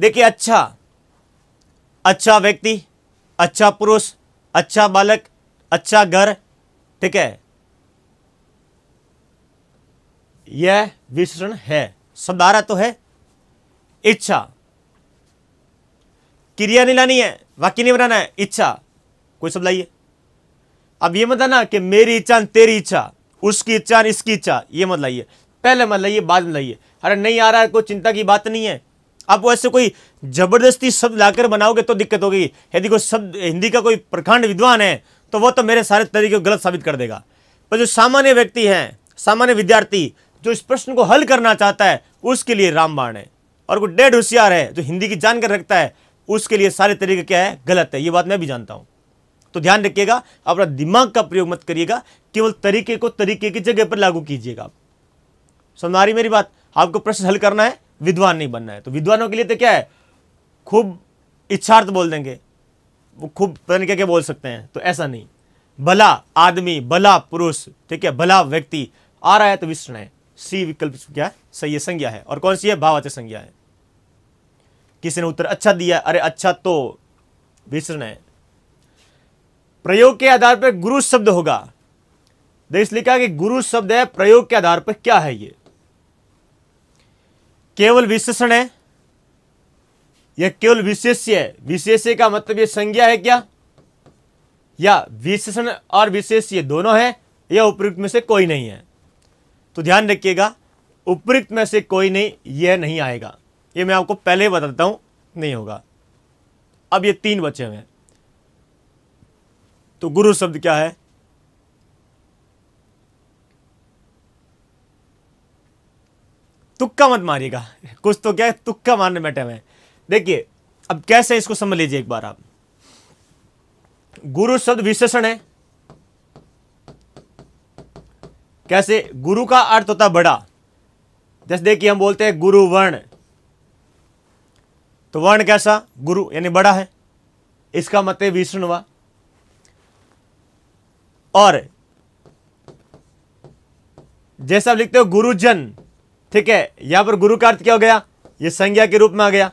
देखिए अच्छा अच्छा व्यक्ति अच्छा पुरुष अच्छा बालक अच्छा घर ठीक है यह विशेषण है शब्द आ रहा तो है इच्छा क्रिया नहीं लानी है वाक्य नहीं बनाना है इच्छा कोई शब्द लाइए अब यह मतलब कि मेरी इच्छा तेरी इच्छा उसकी इच्छा इसकी इच्छा यह मत लाइए पहले मत लाइए बाद में लाइए अरे नहीं आ रहा है कोई चिंता की बात नहीं है आप ऐसे कोई जबरदस्ती शब्द लाकर बनाओगे तो दिक्कत होगी यदि कोई शब्द हिंदी का कोई प्रखंड विद्वान है तो वो तो मेरे सारे तरीके को गलत साबित कर देगा पर जो सामान्य व्यक्ति हैं सामान्य विद्यार्थी जो इस प्रश्न को हल करना चाहता है उसके लिए रामबाण है और कोई डेढ़ होशियार है जो हिंदी की जानकर रखता है उसके लिए सारे तरीके क्या है गलत है ये बात मैं भी जानता हूँ तो ध्यान रखिएगा अपना दिमाग का प्रयोग मत करिएगा केवल तरीके को तरीके की जगह पर लागू कीजिएगा समझा रही मेरी बात आपको प्रश्न हल करना है विद्वान नहीं बनना है तो विद्वानों के लिए तो क्या है खूब इच्छार्थ बोल देंगे वो खूब पता नहीं क्या क्या बोल सकते हैं तो ऐसा नहीं भला आदमी भला पुरुष ठीक है भला व्यक्ति आ रहा है तो विष्ण है सी विकल्प क्या है सही है संज्ञा है और कौन सी है भाववाचक संज्ञा है किसी ने उत्तर अच्छा दिया अरे अच्छा तो विश्व है प्रयोग के आधार पर गुरु शब्द होगा तो इसलिए कहा कि गुरु शब्द है प्रयोग के आधार पर क्या है ये केवल विशेषण है या केवल विशेष्य है विशेष्य का मतलब ये संज्ञा है क्या या विशेषण और विशेष्य दोनों है यह उपयुक्त में से कोई नहीं है तो ध्यान रखिएगा उपयुक्त में से कोई नहीं यह नहीं आएगा ये मैं आपको पहले बताता हूं नहीं होगा अब ये तीन बचे हुए हैं तो गुरु शब्द क्या है तुक्का मत मारिएगा कुछ तो क्या है तुक्का मारने बैठे हुए हैं देखिए अब कैसे इसको समझ लीजिए एक बार आप गुरु शब्द विशेषण है कैसे गुरु का अर्थ होता बड़ा जैसे देखिए हम बोलते हैं गुरु वर्ण तो वर्ण कैसा गुरु यानी बड़ा है इसका मत है विष्णु हुआ और जैसे आप लिखते हो गुरुजन ठीक है यहां पर गुरु का अर्थ क्या हो गया ये संज्ञा के रूप में आ गया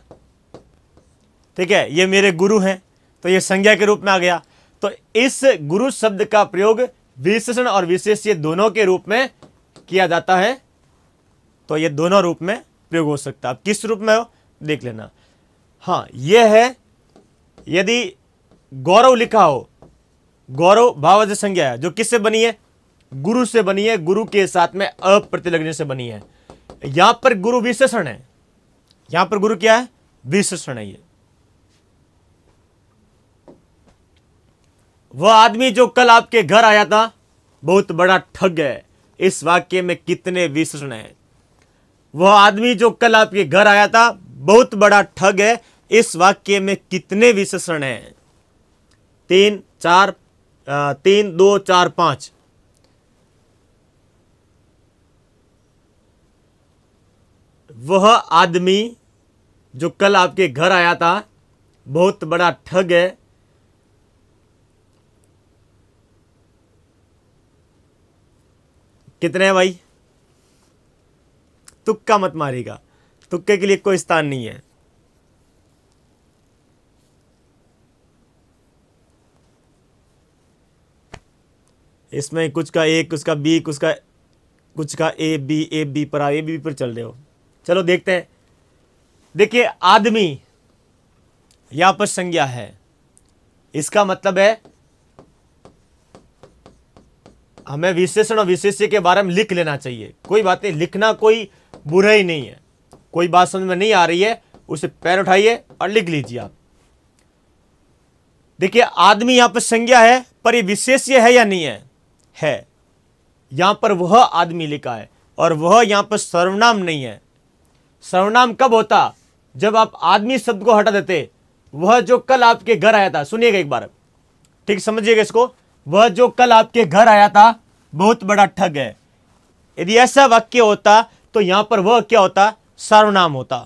ठीक है ये मेरे गुरु हैं तो ये संज्ञा के रूप में आ गया तो इस गुरु शब्द का प्रयोग विशेषण और विशेष ये दोनों के रूप में किया जाता है तो ये दोनों रूप में प्रयोग हो सकता है अब किस रूप में हो देख लेना हाँ ये है यदि गौरव लिखा हो गौरव भावज संज्ञा है जो किससे बनी है गुरु से बनी है गुरु के साथ में अप्रतिलग्न से बनी है यहां पर गुरु विशेषण है यहां पर गुरु क्या है विशेषण है ये वह आदमी जो कल आपके घर आया था बहुत बड़ा ठग है इस वाक्य में कितने विश्रण है वह आदमी जो कल आपके घर आया था बहुत बड़ा ठग है इस वाक्य में कितने विशेषण हैं तीन चार तीन दो चार पांच वह आदमी जो कल आपके घर आया था बहुत बड़ा ठग है कितने हैं भाई तुक्का मत मारेगा तुक्के के लिए कोई स्थान नहीं है इसमें कुछ का एक कुछ का बी कुछ का कुछ का ए बी ए बी पर आ ए बी पर चल रहे हो चलो देखते हैं देखिए आदमी यहां पर संज्ञा है इसका मतलब है हमें विशेषण और विशेष्य के बारे में लिख लेना चाहिए कोई बात नहीं लिखना कोई बुरा ही नहीं है कोई बात समझ में नहीं आ रही है उसे पैर उठाइए और लिख लीजिए आप देखिए आदमी यहां पर संज्ञा है पर ये विशेष्य है या नहीं है है यहां पर वह आदमी लिखा है और वह यहां पर सर्वनाम नहीं है सर्वनाम कब होता जब आप आदमी शब्द को हटा देते वह जो कल आपके घर आया था सुनिएगा एक बार ठीक समझिएगा इसको वह जो कल आपके घर आया था बहुत बड़ा ठग है यदि ऐसा वाक्य होता तो यहां पर वह क्या होता सर्वनाम होता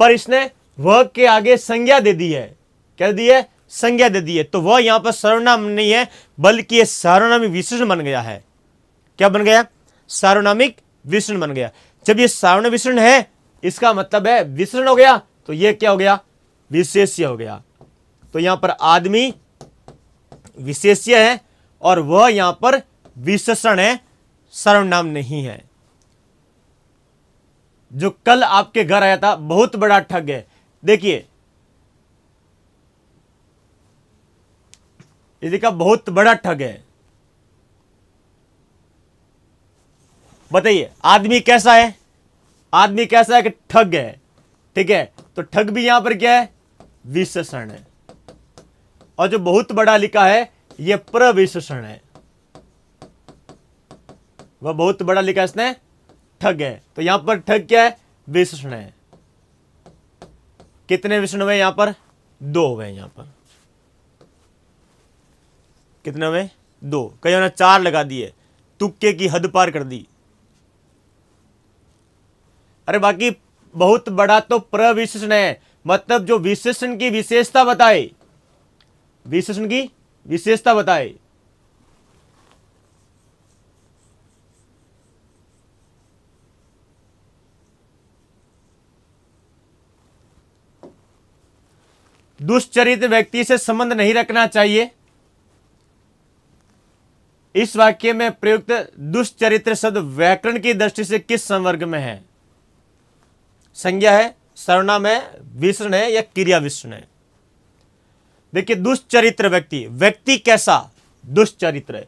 पर इसने वह के आगे संज्ञा दे दी है क्या दी है संज्ञा दे दी है तो वह यहां पर सर्वनाम नहीं है बल्कि यह सर्वनामी विशेषण बन गया है क्या बन गया सार्वनामिक विसरण बन गया जब यह सार्वण विष्ण है इसका मतलब है विसरण हो गया तो यह क्या हो गया विशेष्य हो गया तो यहां पर आदमी विशेष्य है और वह यहां पर विशेषण है सर्वनाम नहीं है जो कल आपके घर आया था बहुत बड़ा ठग है देखिए ये देखा बहुत बड़ा ठग है बताइए आदमी कैसा है आदमी कैसा है कि ठग है ठीक है तो ठग भी यहां पर क्या है विशेषण है और जो बहुत बड़ा लिखा है यह प्रविशेषण है वह बहुत बड़ा लिखा है इसने ठग है तो यहां पर ठग क्या है विशेषण है कितने विष्णु हुए यहां पर दो हुए यहां पर कितने हुए दो कई ने चार लगा दिए तुक्के की हद पार कर दी अरे बाकी बहुत बड़ा तो प्रविशेषण है मतलब जो विशेषण की विशेषता बताई विशेषण की विशेषता बताए दुष्चरित्र व्यक्ति से संबंध नहीं रखना चाहिए इस वाक्य में प्रयुक्त दुष्चरित्र शब्द व्याकरण की दृष्टि से किस संवर्ग में है संज्ञा है सर्वनाम है विसरण है या क्रिया विसरण है देखिए दुष्चरित्र व्यक्ति व्यक्ति कैसा दुष्चरित्र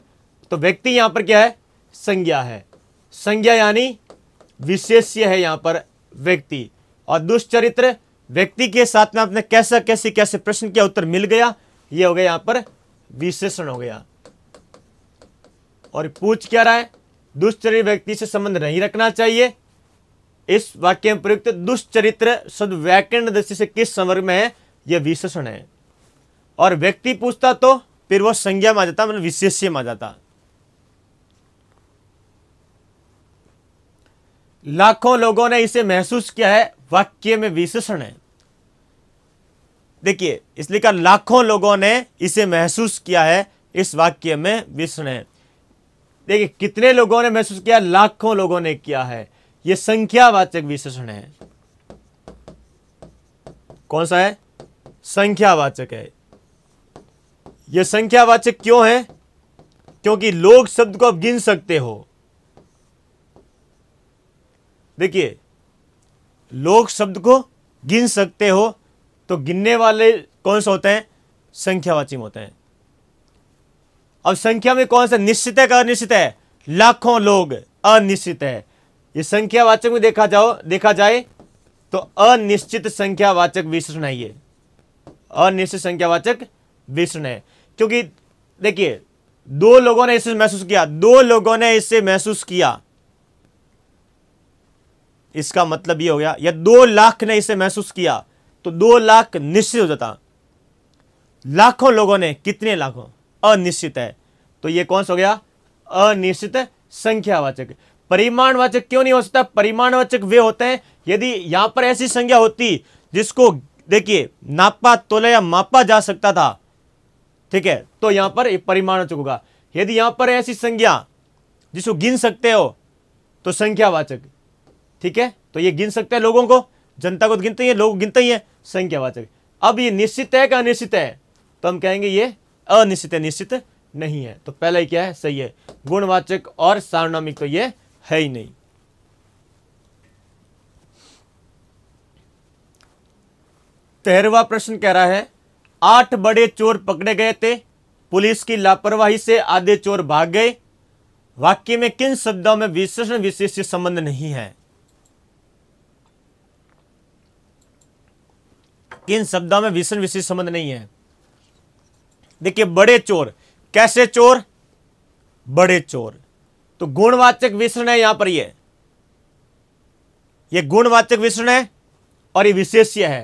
तो व्यक्ति यहां पर क्या है संज्ञा है संज्ञा यानी विशेष्य है यहां पर व्यक्ति और दुष्चरित्र व्यक्ति के साथ में आपने कैसा कैसे कैसे प्रश्न किया उत्तर मिल गया ये हो गया यहां पर विशेषण हो गया और पूछ क्या रहा है दुष्चरित्र व्यक्ति से संबंध नहीं रखना चाहिए इस वाक्य में प्रयुक्त दुष्चरित्र शब्द व्याकरण दृष्टि से किस संवर्ग में है यह विशेषण है और व्यक्ति पूछता तो फिर वो संज्ञा में आ जाता मतलब विशेष्य में आ जाता लाखों लोगों ने इसे महसूस किया है वाक्य में विशेषण है देखिए इसलिए कहा लाखों लोगों ने इसे महसूस किया है इस वाक्य में विशेषण है देखिए कितने लोगों ने महसूस किया लाखों लोगों ने किया है यह संख्यावाचक विशेषण है कौन सा है संख्यावाचक है ये संख्यावाचक क्यों है क्योंकि लोग शब्द को आप गिन सकते हो देखिए लोग शब्द को गिन सकते हो तो गिनने वाले कौन से होते हैं संख्यावाची में होते हैं अब संख्या में कौन सा निश्चित है का अनिश्चित है लाखों लोग अनिश्चित है ये संख्यावाचक में देखा जाओ देखा जाए तो अनिश्चित संख्यावाचक विशेषण है ये अनिश्चित संख्यावाचक विशेषण है क्योंकि देखिए दो लोगों ने इसे महसूस किया दो लोगों ने इसे महसूस किया इसका मतलब ये हो गया या दो लाख ने इसे महसूस किया तो दो लाख निश्चित हो जाता लाखों लोगों ने कितने लाखों अनिश्चित है तो ये कौन सा हो गया अनिश्चित संख्यावाचक परिमाणवाचक क्यों नहीं हो सकता परिमाणवाचक वे होते हैं यदि यहां पर ऐसी संज्ञा होती जिसको देखिए नापा तोला या मापा जा सकता था ठीक है तो यहां पर परिमाण हो चुका यदि यहां पर ऐसी संज्ञा जिसको गिन सकते हो तो संख्यावाचक ठीक है तो ये गिन सकते हैं लोगों को जनता को तो गिनते ही है लोग गिनते ही है संख्यावाचक अब ये निश्चित है कि अनिश्चित है तो हम कहेंगे ये अनिश्चित है निश्चित नहीं है तो पहला ही क्या है सही है गुणवाचक और सार्वनामिक तो ये है ही नहीं तेरवा प्रश्न कह रहा है आठ बड़े चोर पकड़े गए थे पुलिस की लापरवाही से आधे चोर भाग गए वाक्य में किन शब्दों में विशेषण विशेष संबंध नहीं है किन शब्दों में विशेषण विशेष संबंध नहीं है देखिए बड़े चोर कैसे चोर बड़े चोर तो गुणवाचक विशेषण है यहां पर ये ये गुणवाचक विशेषण है और ये विशेष्य है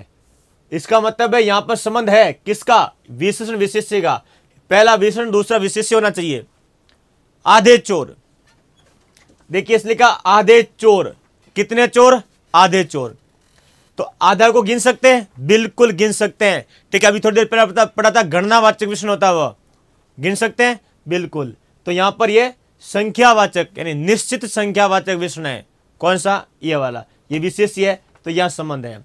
इसका मतलब है यहां पर संबंध है किसका विशेषण विशेष्य का पहला विशेषण दूसरा विशेष्य होना चाहिए आधे चोर देखिए इसलिए कहा आधे चोर कितने चोर आधे चोर तो आधा को गिन सकते हैं बिल्कुल गिन सकते हैं ठीक है अभी थोड़ी देर पहले पढ़ा था गणनावाचक विषण होता है वह गिन सकते हैं बिल्कुल तो यहां पर ये संख्यावाचक यानी निश्चित संख्यावाचक विषण है कौन सा ये वाला ये विशेष है तो यह संबंध है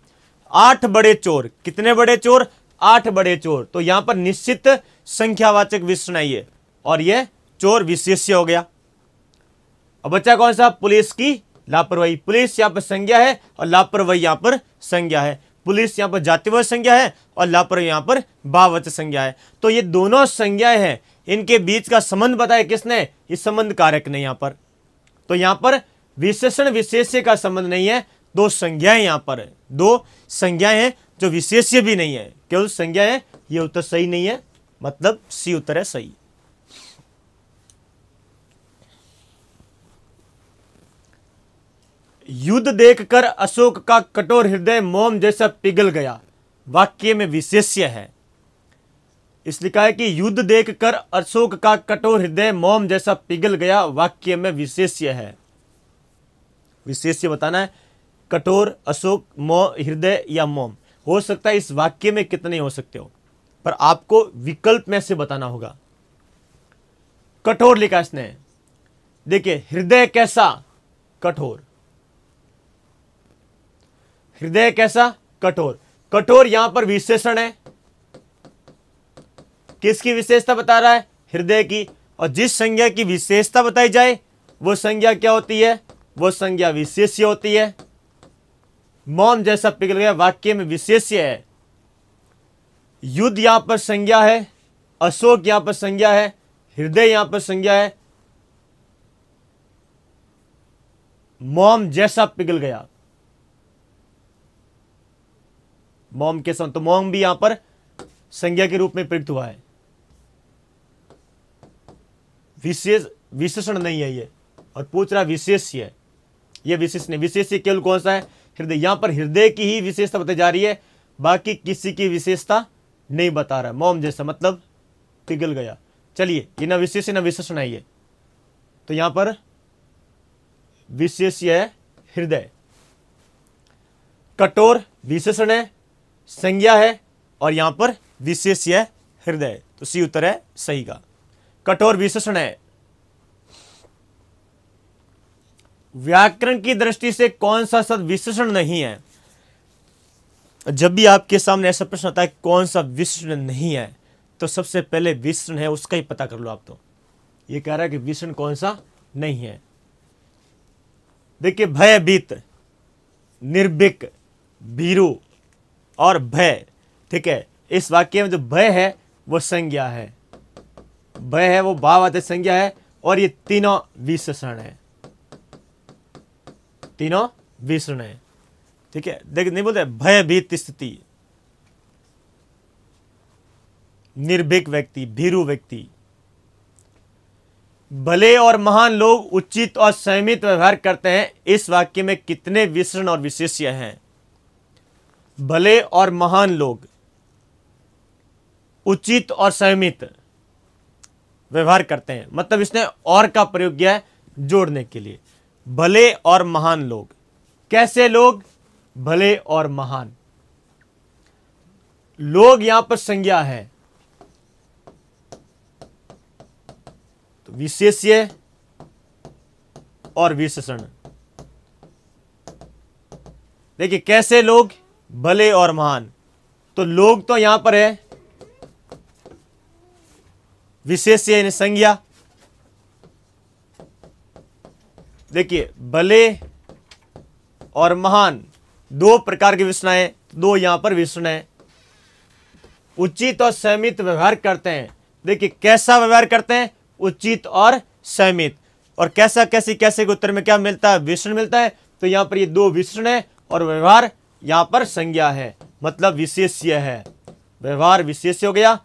आठ बड़े चोर कितने बड़े चोर आठ बड़े चोर तो यहां पर निश्चित संख्यावाचक विशेषण है और यह चोर विशेष्य हो गया अब बच्चा कौन सा पुलिस की लापरवाही पुलिस यहां पर संज्ञा है और लापरवाही यहां पर संज्ञा है पुलिस यहां पर जातिवच संज्ञा है और लापरवाही यहां पर बावच संज्ञा है तो ये दोनों संज्ञाएं हैं इनके बीच का संबंध बताया किसने इस संबंध कारक ने यहां पर तो यहां पर विशेषण विशेष्य का संबंध नहीं है दो संज्ञाएं यहाँ पर है दो संज्ञाएं हैं जो विशेष्य भी नहीं है केवल संज्ञा है ये उत्तर सही नहीं है मतलब सी उत्तर है सही युद्ध देखकर अशोक का कठोर हृदय मोम जैसा पिघल गया वाक्य में विशेष्य है इस लिखा है कि युद्ध देखकर अशोक का कठोर हृदय मोम जैसा पिघल गया वाक्य में विशेष्य है विशेष्य बताना है कठोर अशोक मो हृदय या मोम हो सकता है इस वाक्य में कितने हो सकते हो पर आपको विकल्प में से बताना होगा कठोर लिखा इसने देखिए हृदय कैसा कठोर हृदय कैसा कठोर कठोर यहां पर विशेषण है किसकी विशेषता बता रहा है हृदय की और जिस संज्ञा की विशेषता बताई जाए वो संज्ञा क्या होती है वो संज्ञा विशेष्य होती है मौन जैसा पिघल गया वाक्य में विशेष्य है युद्ध यहां पर संज्ञा है अशोक यहां पर संज्ञा है हृदय यहां पर संज्ञा है मोम जैसा पिघल गया मोम के संत तो मोम भी यहां पर संज्ञा के रूप में प्रयुक्त हुआ है विशेष विशेषण नहीं है ये और पूछ रहा विशेष्य है ये विशेष नहीं विशेष्य केवल कौन सा है हृदय यहां पर हृदय की ही विशेषता बताई जा रही है बाकी किसी की विशेषता नहीं बता रहा मोम जैसा मतलब पिघल गया चलिए ये ना विशेष ना विशेषण है ये तो यहां पर विशेष है हृदय कठोर विशेषण है संज्ञा है और यहां पर विशेष है हृदय तो सी उत्तर है सही का कठोर विशेषण है व्याकरण की दृष्टि से कौन सा शब्द विशेषण नहीं है जब भी आपके सामने ऐसा प्रश्न आता है कौन सा विशेषण नहीं है तो सबसे पहले विशेषण है उसका ही पता कर लो आप तो ये कह रहा है कि विशेषण कौन सा नहीं है देखिए भयभीत निर्भिक भीरू और भय ठीक है इस वाक्य में जो भय है वो संज्ञा है भय है वो भाव आते संज्ञा है और ये तीनों विशेषण है तीनों विष्णु है ठीक है देख नहीं बोलते भयभीत स्थिति निर्भीक व्यक्ति भीरु व्यक्ति भले और महान लोग उचित और संयमित व्यवहार करते हैं इस वाक्य में कितने विसरण और विशेष्य हैं भले और महान लोग उचित और संयमित व्यवहार करते हैं मतलब इसने और का प्रयोग किया है जोड़ने के लिए भले और महान लोग कैसे लोग भले और महान लोग यहां पर संज्ञा है तो विशेष्य और विशेषण देखिए कैसे लोग भले और महान तो लोग तो यहां पर है विशेष्य संज्ञा देखिए भले और महान दो प्रकार की है दो यहां पर विष्ण है उचित और सहमित व्यवहार करते हैं देखिए कैसा व्यवहार करते हैं उचित और सहमित और कैसा कैसी कैसे के उत्तर में क्या मिलता है विष्ण मिलता है तो यहां पर ये दो विष्ण है और व्यवहार यहां पर संज्ञा है मतलब विशेष्य है व्यवहार विशेष हो गया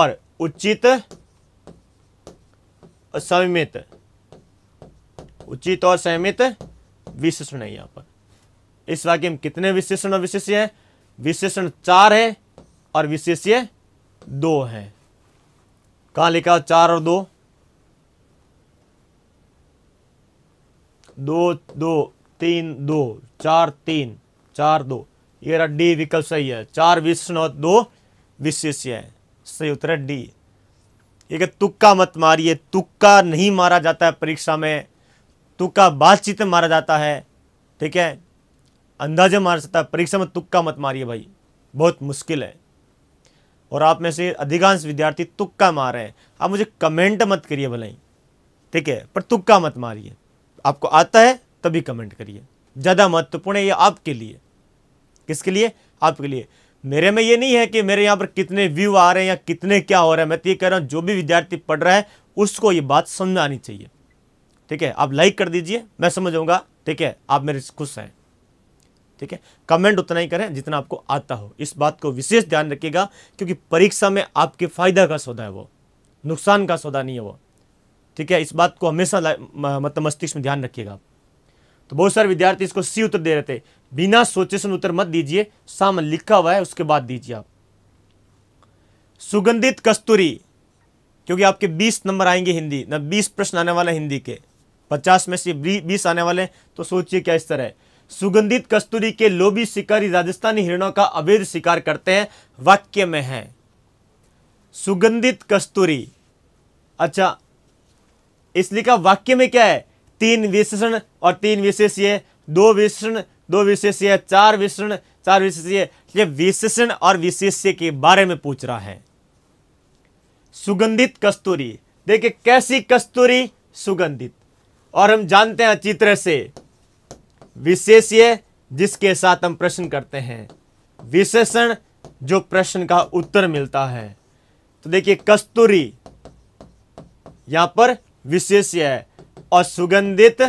और उचित समित उचित और सहमित विशेषण है यहाँ पर इस वाक्य में कितने विशेषण और विशेष्य हैं विशेषण चार है और विशेष्य दो है कहा लिखा चार और दो दो दो तीन दो चार तीन चार दो ये रहा डी विकल्प सही है चार विशेषण और दो विशेष्य है सही उत्तर है डी एक तुक्का मत मारिए तुक्का नहीं मारा जाता है परीक्षा में तुक्का बातचीत में मारा जाता है ठीक है अंदाजे मार सकता है परीक्षा में तुक्का मत मारिए भाई बहुत मुश्किल है और आप में से अधिकांश विद्यार्थी तुक्का मार रहे हैं आप मुझे कमेंट मत करिए भले ही ठीक है पर तुक्का मत मारिए आपको आता है तभी कमेंट करिए ज़्यादा महत्वपूर्ण है ये आपके लिए किसके लिए आपके लिए मेरे में ये नहीं है कि मेरे यहाँ पर कितने व्यू आ रहे हैं या कितने क्या हो रहे हैं मैं तो ये कह रहा हूँ जो भी विद्यार्थी पढ़ रहा है उसको ये बात समझ आनी चाहिए ठीक है आप लाइक कर दीजिए मैं समझूंगा ठीक है आप मेरे खुश हैं ठीक है कमेंट उतना ही करें जितना आपको आता हो इस बात को विशेष ध्यान रखिएगा क्योंकि परीक्षा में आपके फायदा का सौदा है वो नुकसान का सौदा नहीं है वो ठीक है इस बात को हमेशा मतलब मस्तिष्क में ध्यान रखिएगा तो बहुत सारे विद्यार्थी इसको सी उत्तर दे रहे थे बिना सोचे सुन उत्तर मत दीजिए सामने लिखा हुआ है उसके बाद दीजिए आप सुगंधित कस्तूरी क्योंकि आपके 20 नंबर आएंगे हिंदी ना 20 प्रश्न आने वाला हिंदी के पचास में से बीस आने वाले तो सोचिए क्या स्तर है सुगंधित कस्तूरी के लोभी शिकारी राजस्थानी हिरणों का अवैध शिकार करते हैं वाक्य में है सुगंधित कस्तूरी अच्छा इसलिए का वाक्य में क्या है तीन विशेषण और तीन ये दो विशेषण दो ये चार विशेषण चार विशेष ये विशेषण और विशेष के बारे में पूछ रहा है सुगंधित कस्तूरी देखिए कैसी कस्तूरी सुगंधित और हम जानते हैं अच्छी तरह से विशेष्य जिसके साथ हम प्रश्न करते हैं विशेषण जो प्रश्न का उत्तर मिलता है तो देखिए कस्तूरी यहां पर विशेष है और सुगंधित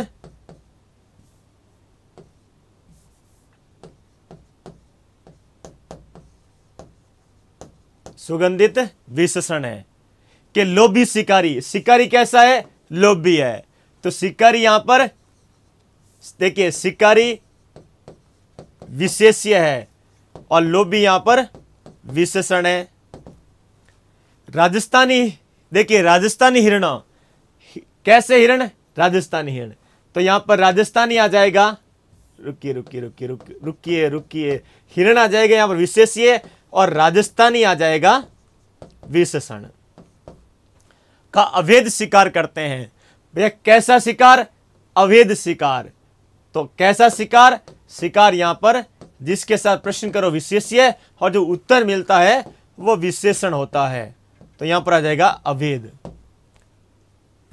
सुगंधित विशेषण है कि लोभी शिकारी शिकारी कैसा है लोभी है तो शिकारी यहां पर देखिए शिकारी विशेष्य है और लोभी यहां पर विशेषण है राजस्थानी देखिए राजस्थानी हिरण कैसे हिरण राजस्थानी हिरण तो यहां पर राजस्थानी आ जाएगा रुकिए रुकिए रुकिए रुकिए रुकिए हिरण आ जाएगा यहां पर विशेष्य और राजस्थानी आ जाएगा विशेषण का अवैध शिकार करते हैं भैया कैसा शिकार अवैध शिकार तो कैसा शिकार शिकार यहां पर जिसके साथ प्रश्न करो विशेष्य और जो उत्तर मिलता है वो विशेषण होता है तो यहां पर आ जाएगा अवैध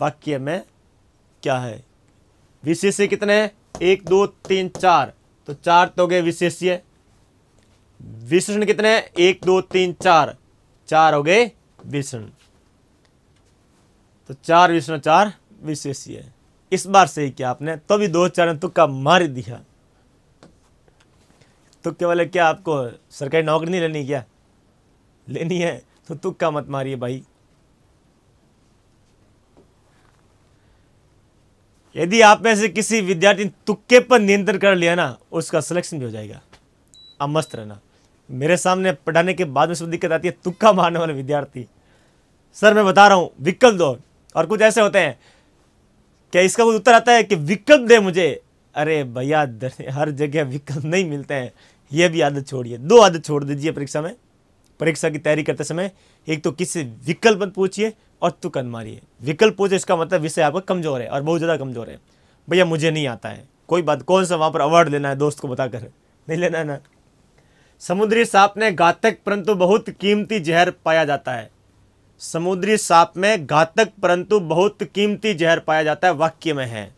वाक्य में क्या है विशेष्य कितने हैं एक दो तीन चार तो चार तो गए विशेष्य विशेषण कितने हैं एक दो तीन चार चार हो गए विषण तो चार विष्णु चार विशेष है इस बार सही किया आपने तो भी दो चरण तुक्का मार दिया तुक्के वाले क्या आपको सरकारी नौकरी नहीं लेनी क्या लेनी है तो तुक्का मत मारिए भाई यदि आप में से किसी विद्यार्थी तुक्के पर नियंत्रण कर लिया ना उसका सिलेक्शन भी हो जाएगा अब मस्त रहना मेरे सामने पढ़ाने के बाद में सब दिक्कत आती है तुक्का मारने वाले विद्यार्थी सर मैं बता रहा हूँ विकल्प दो और कुछ ऐसे होते हैं क्या इसका कोई उत्तर आता है कि विकल्प दे मुझे अरे भैया हर जगह विकल्प नहीं मिलते हैं यह भी आदत छोड़िए दो आदत छोड़ दीजिए परीक्षा में परीक्षा की तैयारी करते समय एक तो किस विकल्प पूछिए और तुकन मारिए विकल्प पूछे इसका मतलब विषय आपका कमजोर है और बहुत ज़्यादा कमजोर है भैया मुझे नहीं आता है कोई बात कौन सा वहाँ पर अवार्ड लेना है दोस्त को बताकर नहीं लेना है ना समुद्री सांप ने घातक परंतु बहुत कीमती जहर पाया जाता है समुद्री सांप में घातक परंतु बहुत कीमती जहर पाया जाता है वाक्य में है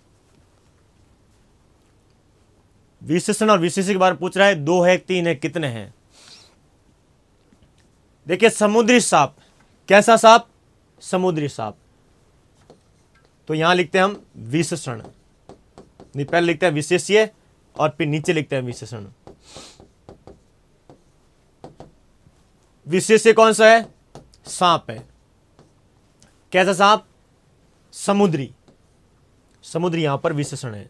विशेषण और विशेष के बारे में पूछ रहा है दो है तीन है कितने हैं देखिए समुद्री सांप कैसा सांप समुद्री सांप तो यहां लिखते हैं हम विशेषण पहले लिखते हैं विशेष्य और फिर नीचे लिखते हैं विशेषण विशेष्य कौन सा है सांप है कैसा सांप समुद्री समुद्री यहां पर विशेषण है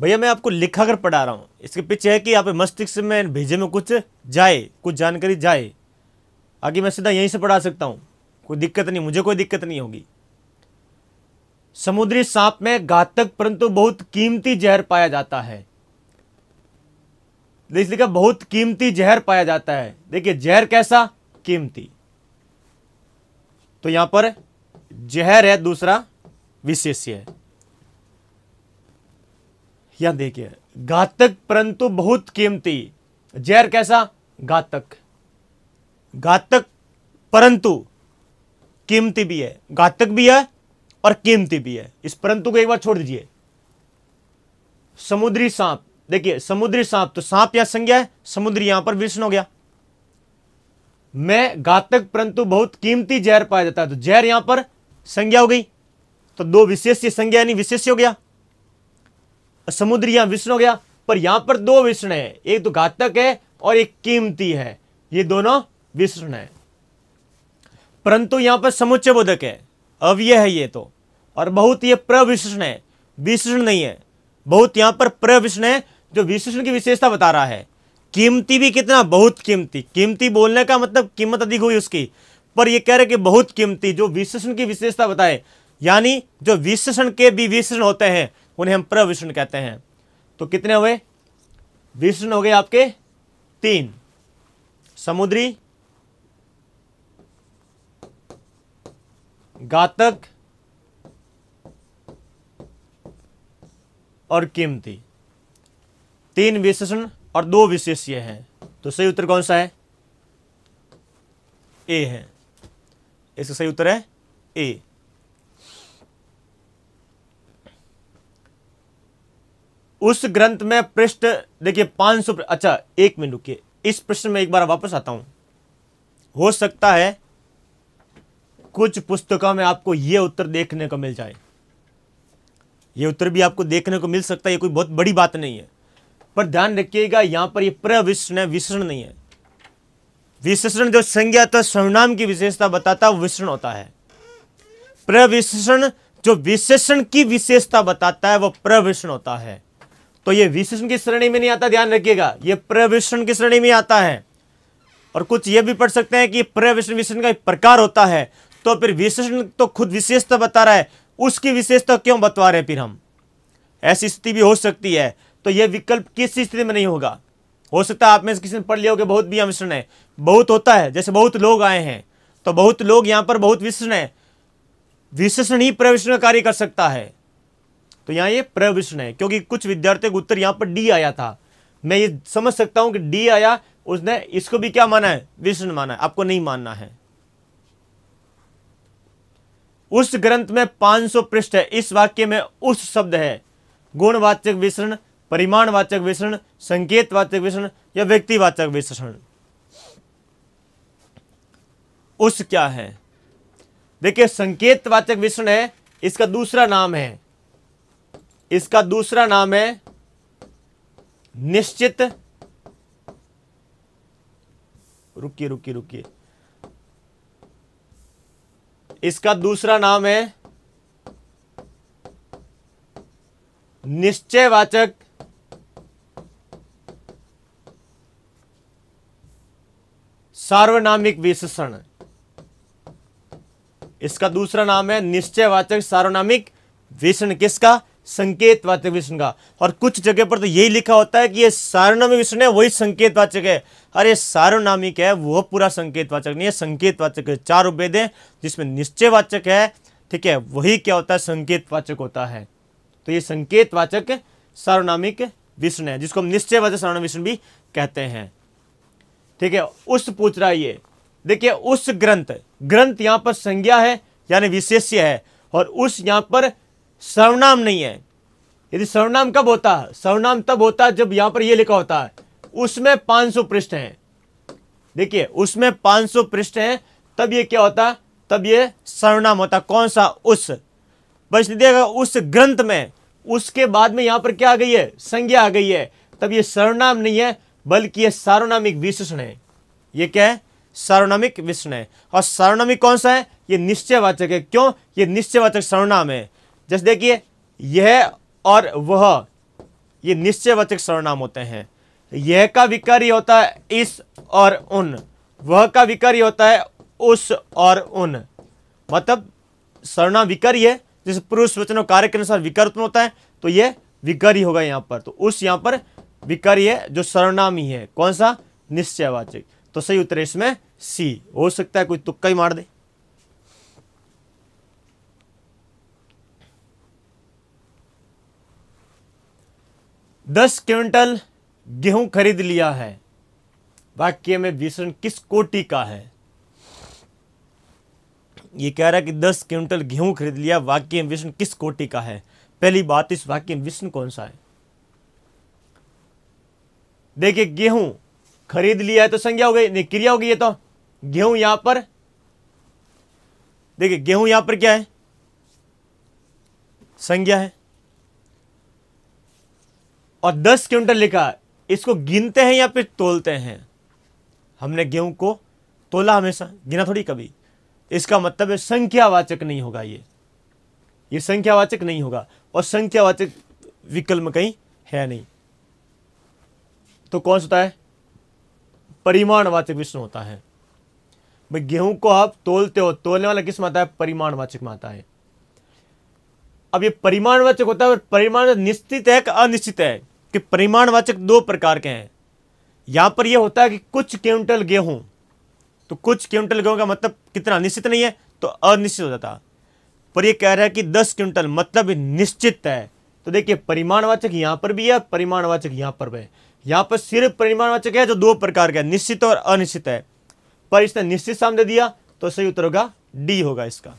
भैया मैं आपको लिखा कर पढ़ा रहा हूं इसके पीछे है कि आप मस्तिष्क में भेजे में कुछ जाए कुछ जानकारी जाए आगे मैं सीधा यहीं से पढ़ा सकता हूं कोई दिक्कत नहीं मुझे कोई दिक्कत नहीं होगी समुद्री सांप में घातक परंतु बहुत कीमती जहर पाया जाता है इसलिए बहुत कीमती जहर पाया जाता है देखिए जहर कैसा कीमती तो यहां पर जहर है दूसरा विशेष्य है यहां देखिए घातक परंतु बहुत कीमती जहर कैसा घातक घातक परंतु कीमती भी है घातक भी है और कीमती भी है इस परंतु को एक बार छोड़ दीजिए समुद्री सांप देखिए समुद्री सांप तो सांप यहां संज्ञा है समुद्री यहां पर विष्ण हो गया मैं घातक परंतु बहुत कीमती जहर पाया जाता है तो जहर यहां पर संज्ञा हो गई तो दो विशेष संज्ञा यानी विशेष हो गया समुद्री यहां विष्णु हो गया पर यहां पर दो विष्ण है एक तो घातक है और एक कीमती है ये दोनों विष्ण है परंतु यहां पर समुच्चय बोधक है अव्य है ये तो और बहुत ये प्रविष्ण है विष्णु नहीं है बहुत यहां पर प्रविष्ण है जो विशेषण की विशेषता बता रहा है कीमती भी कितना बहुत कीमती कीमती बोलने का मतलब कीमत अधिक हुई उसकी पर ये कह रहे कि बहुत कीमती जो विशेषण की विशेषता बताए यानी जो विशेषण के भी विशेषण होते हैं उन्हें हम प्रविशेषण कहते हैं तो कितने हुए विशेषण हो गए आपके तीन समुद्री घातक और कीमती तीन विशेषण और दो विशेष्य हैं तो सही उत्तर कौन सा है ए है इसका सही उत्तर है ए उस ग्रंथ में पृष्ठ देखिए पांच सौ अच्छा एक मिनट रुकिए इस प्रश्न में एक बार वापस आता हूं हो सकता है कुछ पुस्तकों में आपको यह उत्तर देखने को मिल जाए यह उत्तर भी आपको देखने को मिल सकता है यह कोई बहुत बड़ी बात नहीं है पर ध्यान रखिएगा यहां पर ये प्रविष्ण है विसरण नहीं है विशेषण जो संज्ञा तथा सर्वनाम की विशेषता बताता है विसरण होता है प्रविशेषण जो विशेषण की विशेषता बताता है वो प्रविष्ण होता है तो ये विशेषण की श्रेणी में नहीं आता ध्यान रखिएगा ये प्रविषण की श्रेणी में आता है और कुछ ये भी पढ़ सकते हैं कि प्रविष्ण विशेषण का एक प्रकार होता है तो फिर विशेषण तो खुद विशेषता बता रहा है उसकी विशेषता क्यों बतवा रहे फिर हम ऐसी स्थिति भी हो सकती है तो यह विकल्प किस स्थिति में नहीं होगा हो सकता है आप में से किसी ने पढ़ लिया होगा बहुत भी मिश्रण है बहुत होता है जैसे बहुत लोग आए हैं तो बहुत लोग यहाँ पर बहुत विश्रण है विशेषण ही प्रविष्ण कार्य कर सकता है तो यहाँ ये प्रविष्ण है क्योंकि कुछ विद्यार्थियों का उत्तर यहाँ पर डी आया था मैं ये समझ सकता हूँ कि डी आया उसने इसको भी क्या माना है विष्ण माना है आपको नहीं मानना है उस ग्रंथ में 500 पृष्ठ है इस वाक्य में उस शब्द है गुणवाचक विश्रण परिमाणवाचक विशेषण संकेतवाचक विशेषण या व्यक्तिवाचक विशेषण उस क्या है देखिए संकेतवाचक विशेषण है इसका दूसरा नाम है इसका दूसरा नाम है निश्चित रुकिए रुकिए रुकिए इसका दूसरा नाम है निश्चयवाचक सार्वनामिक विशेषण इसका दूसरा नाम है निश्चयवाचक सार्वनामिक विशेषण किसका संकेतवाचक विशेषण का और कुछ जगह पर तो यही लिखा होता है कि ये सार्वनामिक विशेषण है वही संकेतवाचक है अरे सार्वनामिक है वो पूरा संकेतवाचक नहीं है संकेतवाचक है चार उपभेद है जिसमें निश्चयवाचक है ठीक है वही क्या होता है संकेतवाचक होता है तो ये संकेतवाचक सार्वनामिक विष्ण है जिसको हम निश्चयवाचक सार्वनामिक विष्ण भी कहते हैं ठीक है उस पूछ रहा है ये देखिए उस ग्रंथ ग्रंथ यहां पर संज्ञा है यानी विशेष्य है और उस यहां पर सर्वनाम नहीं है यदि सर्वनाम कब होता है सर्वनाम तब होता है जब यहां पर ये लिखा होता है उसमें 500 पृष्ठ है देखिए उसमें 500 पृष्ठ है तब ये क्या होता तब ये सर्वनाम होता कौन सा उस प्रश्न देखा उस ग्रंथ में उसके बाद में यहां पर क्या आ गई है संज्ञा आ गई है तब ये सर्वनाम नहीं है बल्कि यह सार्वनामिक विशेषण है यह क्या है सार्वनामिक विशेषण है और सार्वनामिक कौन सा है यह निश्चयवाचक है क्यों यह निश्चयवाचक सर्वनाम है जैसे देखिए यह और वह ये निश्चयवाचक सर्वनाम होते हैं यह का विकारी होता है इस और उन वह का विकारी होता है उस और उन मतलब सर्वनाम विकारी है जैसे पुरुष वचनों कार्य के अनुसार विकार उत्पन्न होता है तो यह विकारी होगा यहां पर तो उस यहां पर विकार है जो सर्वनामी है कौन सा निश्चयवाचक तो सही उत्तर इसमें सी हो सकता है कोई तुक्का ही मार दे दस क्विंटल गेहूं खरीद लिया है वाक्य में विसरण किस कोटि का है ये कह रहा है कि दस क्विंटल गेहूं खरीद लिया वाक्य में विष्णु किस कोटि का है पहली बात इस वाक्य में विष्णु कौन सा है देखिए गेहूं खरीद लिया है तो संज्ञा हो गई नहीं क्रिया हो गई है तो गेहूं यहां पर देखिए गेहूं यहां पर क्या है संज्ञा है और दस क्विंटल लिखा इसको गिनते हैं या फिर तोलते हैं हमने गेहूं को तोला हमेशा गिना थोड़ी कभी इसका मतलब है संख्यावाचक नहीं होगा ये ये संख्यावाचक नहीं होगा और संख्यावाचक विकल्प कहीं है नहीं तो कौन सा होता है परिमाणवाचक विष्णु होता है भाई गेहूं को आप तोलते हो तोलने वाला किस माता है परिमाणवाचक माता है अब ये परिमाणवाचक होता है परिमाण निश्चित है कि अनिश्चित है कि परिमाणवाचक दो प्रकार के हैं यहां पर यह होता है कि कुछ क्विंटल गेहूं तो कुछ क्विंटल गेहूं का मतलब कितना निश्चित नहीं है तो अनिश्चित हो जाता पर यह कह रहा है कि दस क्विंटल मतलब निश्चित है तो देखिए परिमाणवाचक यहां पर भी है परिमाणवाचक यहां पर भी है यहाँ पर सिर्फ परिमाण वाचक है जो दो प्रकार का निश्चित और अनिश्चित है पर इसने निश्चित सामने दिया तो सही उत्तर होगा डी होगा इसका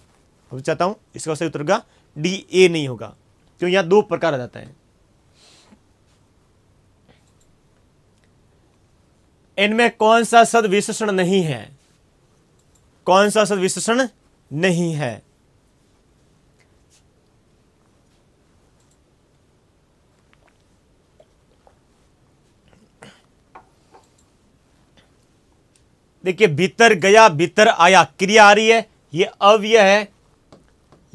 अब चाहता हूं इसका सही उत्तर होगा डी ए नहीं होगा क्यों यहां दो प्रकार आ जाता है इनमें कौन सा सद विशेषण नहीं है कौन सा सद विशेषण नहीं है देखिए भीतर गया भीतर आया क्रिया आ रही है ये अव्य है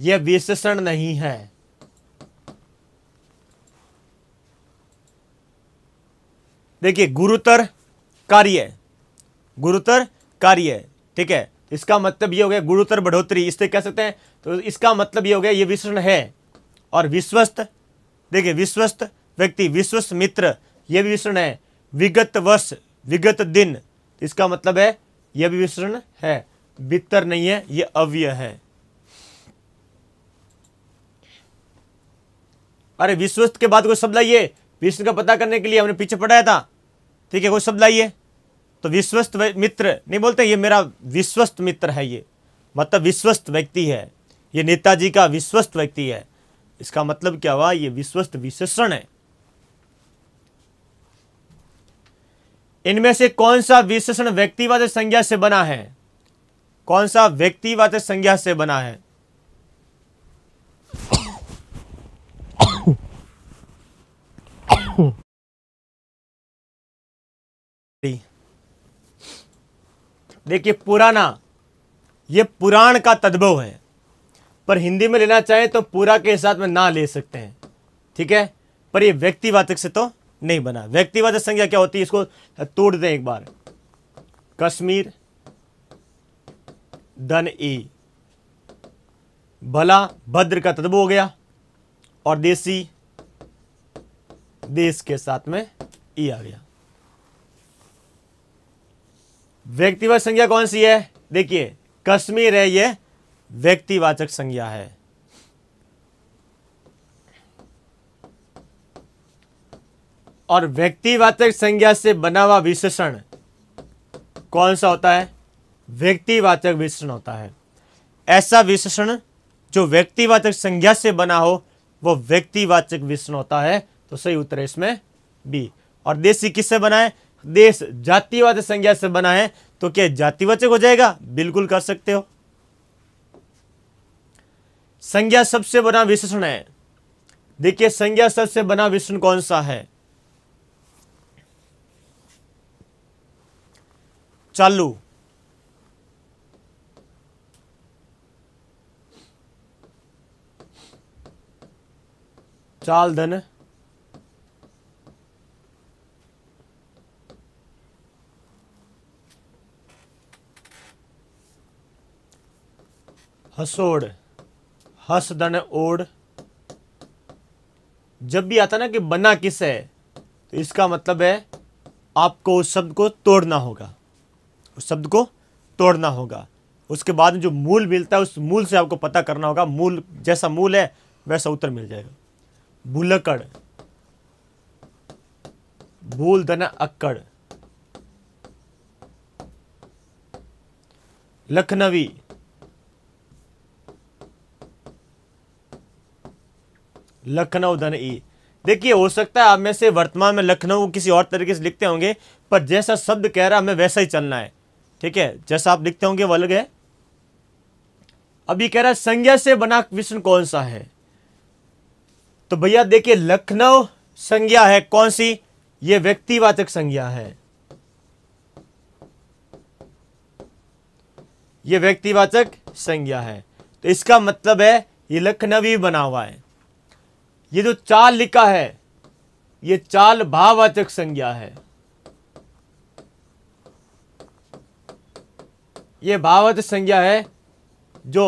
यह विशेषण नहीं है देखिए गुरुतर कार्य गुरुतर कार्य ठीक है इसका मतलब ये हो गया गुरुतर बढ़ोतरी इससे कह सकते हैं तो इसका मतलब ये हो गया ये विशेषण है और विश्वस्त देखिए विश्वस्त व्यक्ति विश्वस्त मित्र ये भी विशेषण है विगत वर्ष विगत दिन तो इसका मतलब है यह भी विसरण है बितर नहीं है यह अव्यय है अरे विश्वस्त के बाद कोई शब्द लाइए विष्णु का पता करने के लिए हमने पीछे पढ़ाया था ठीक है कोई शब्द लाइए तो विश्वस्त मित्र नहीं बोलते ये मेरा विश्वस्त मित्र है ये मतलब विश्वस्त व्यक्ति है ये नेताजी का विश्वस्त व्यक्ति है इसका मतलब क्या हुआ ये विश्वस्त विशेषण है इनमें से कौन सा विशेषण व्यक्तिवाद संज्ञा से बना है कौन सा व्यक्तिवाद संज्ञा से बना है देखिए पुराना ये पुराण का तद्भव है पर हिंदी में लेना चाहे तो पूरा के साथ में ना ले सकते हैं ठीक है पर ये व्यक्तिवाचक से तो नहीं बना व्यक्तिवाचक संज्ञा क्या होती है इसको तोड़ दें एक बार कश्मीर धन ई भला भद्र का तत्व हो गया और देसी देश के साथ में ई आ गया व्यक्तिवाचक संज्ञा कौन सी है देखिए कश्मीर है यह व्यक्तिवाचक संज्ञा है और व्यक्तिवाचक संज्ञा से बना हुआ विशेषण कौन सा होता है व्यक्तिवाचक विशेषण होता है ऐसा विशेषण जो व्यक्तिवाचक संज्ञा से बना हो वो व्यक्तिवाचक विशेषण होता है तो सही उत्तर है इसमें बी और देश किससे बना है देश जातिवाचक संज्ञा से बना है तो क्या जातिवाचक हो जाएगा बिल्कुल कर सकते हो संज्ञा सबसे बना विशेषण है देखिए संज्ञा सबसे बना विशेषण कौन सा है चालू चाल धन हसोड़ हस धन ओढ़ जब भी आता ना कि बना किस है तो इसका मतलब है आपको उस शब्द को तोड़ना होगा उस शब्द को तोड़ना होगा उसके बाद में जो मूल मिलता है उस मूल से आपको पता करना होगा मूल जैसा मूल है वैसा उत्तर मिल जाएगा भूलकड़ भूल धन अक्कड़ लखनवी लखनऊ धन ई देखिए हो सकता है आप में से वर्तमान में लखनऊ किसी और तरीके से लिखते होंगे पर जैसा शब्द कह रहा है हमें वैसा ही चलना है ठीक है जैसा आप लिखते होंगे अलग है अब ये कह रहा है संज्ञा से बना विष्णु कौन सा है तो भैया देखिए लखनऊ संज्ञा है कौन सी ये व्यक्तिवाचक संज्ञा है ये व्यक्तिवाचक संज्ञा है तो इसका मतलब है ये लखनवी बना हुआ है ये जो चाल लिखा है ये चाल भाववाचक संज्ञा है ये भावत संज्ञा है जो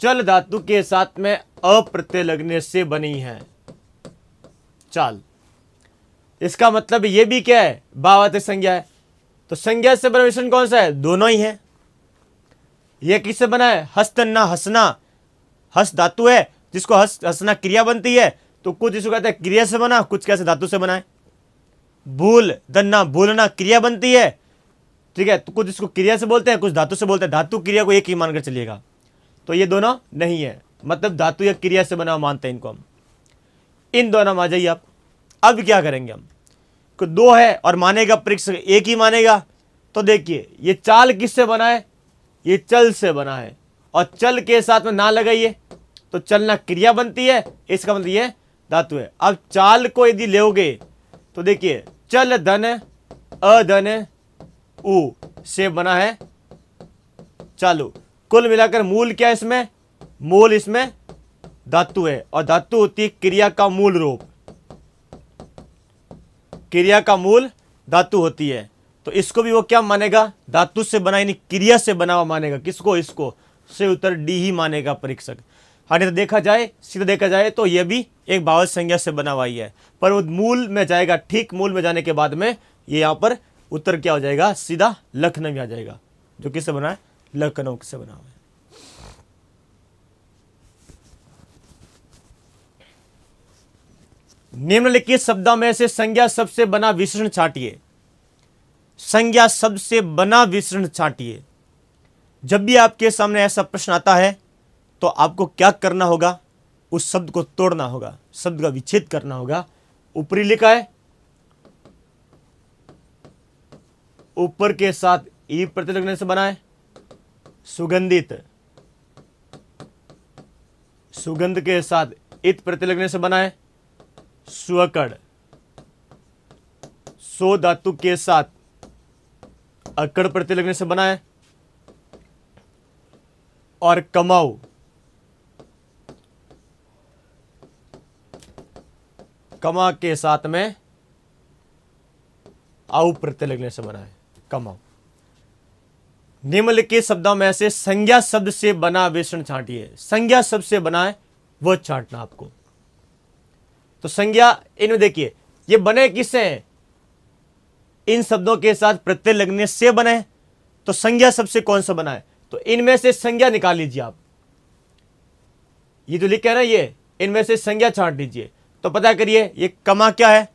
चल धातु के साथ में अप्रत्यय लगने से बनी है चाल इसका मतलब ये भी क्या है भावत संज्ञा है तो संज्ञा से प्रवेशन कौन सा है दोनों ही है यह किससे बना है हस्त हसना हस धातु है जिसको हस हसना क्रिया बनती है तो कुछ इसको कहते हैं क्रिया से बना कुछ कैसे धातु से बनाए भूल दन्ना भूलना क्रिया बनती है ठीक है तो कुछ इसको क्रिया से बोलते हैं कुछ धातु से बोलते हैं धातु क्रिया को एक ही मानकर चलिएगा तो ये दोनों नहीं है मतलब धातु या क्रिया से बना मानते हैं इनको हम इन दोनों में आ जाइए आप अब क्या करेंगे हम को दो है और मानेगा परीक्षक एक ही मानेगा तो देखिए ये चाल किससे बना है ये चल से बना है और चल के साथ में ना लगाइए तो चलना क्रिया बनती है इसका मतलब ये धातु है अब चाल को यदि लोगे तो देखिए चल धन अधन ऊ से बना है चालू कुल मिलाकर मूल क्या है इसमें मूल इसमें धातु है और धातु होती है क्रिया का मूल रूप क्रिया का मूल धातु होती है तो इसको भी वो क्या मानेगा धातु से बना यानी क्रिया से बना हुआ मानेगा किसको इसको से उत्तर डी ही मानेगा परीक्षक हाँ तो देखा जाए सीधा देखा जाए तो यह भी एक बावल संज्ञा से बना हुआ ही है पर वो मूल में जाएगा ठीक मूल में जाने के बाद में ये यहाँ पर उत्तर क्या हो जाएगा सीधा लखनवी आ जाएगा जो किससे बना है लखनऊ किससे बना हुआ है निम्नलिखित शब्दों में से संज्ञा शब्द से बना विशेषण छाटिए संज्ञा शब्द से बना विशेषण छाटिए जब भी आपके सामने ऐसा प्रश्न आता है तो आपको क्या करना होगा उस शब्द को तोड़ना होगा शब्द का विच्छेद करना होगा ऊपरी लिखा है ऊपर के साथ ई प्रत्यय लगने से बना है सुगंधित सुगंध के साथ इत प्रत्यय लगने से बना है सो धातु के साथ अकड़ प्रत्यय लगने से बना है और कमाऊ कमा के साथ में आउ प्रत्यय लगने से बना है कमाओ निम्नलिखित शब्दों में से संज्ञा शब्द से बना विशेषण छाटिए संज्ञा शब्द से बना है वह छांटना आपको तो संज्ञा इनमें देखिए ये बने किससे हैं इन शब्दों के साथ प्रत्यय लगने से बने तो संज्ञा शब्द से कौन सा बना है तो इनमें से संज्ञा निकाल लीजिए आप ये जो लिखे ना ये इनमें से संज्ञा छांट लीजिए तो पता करिए ये कमा क्या है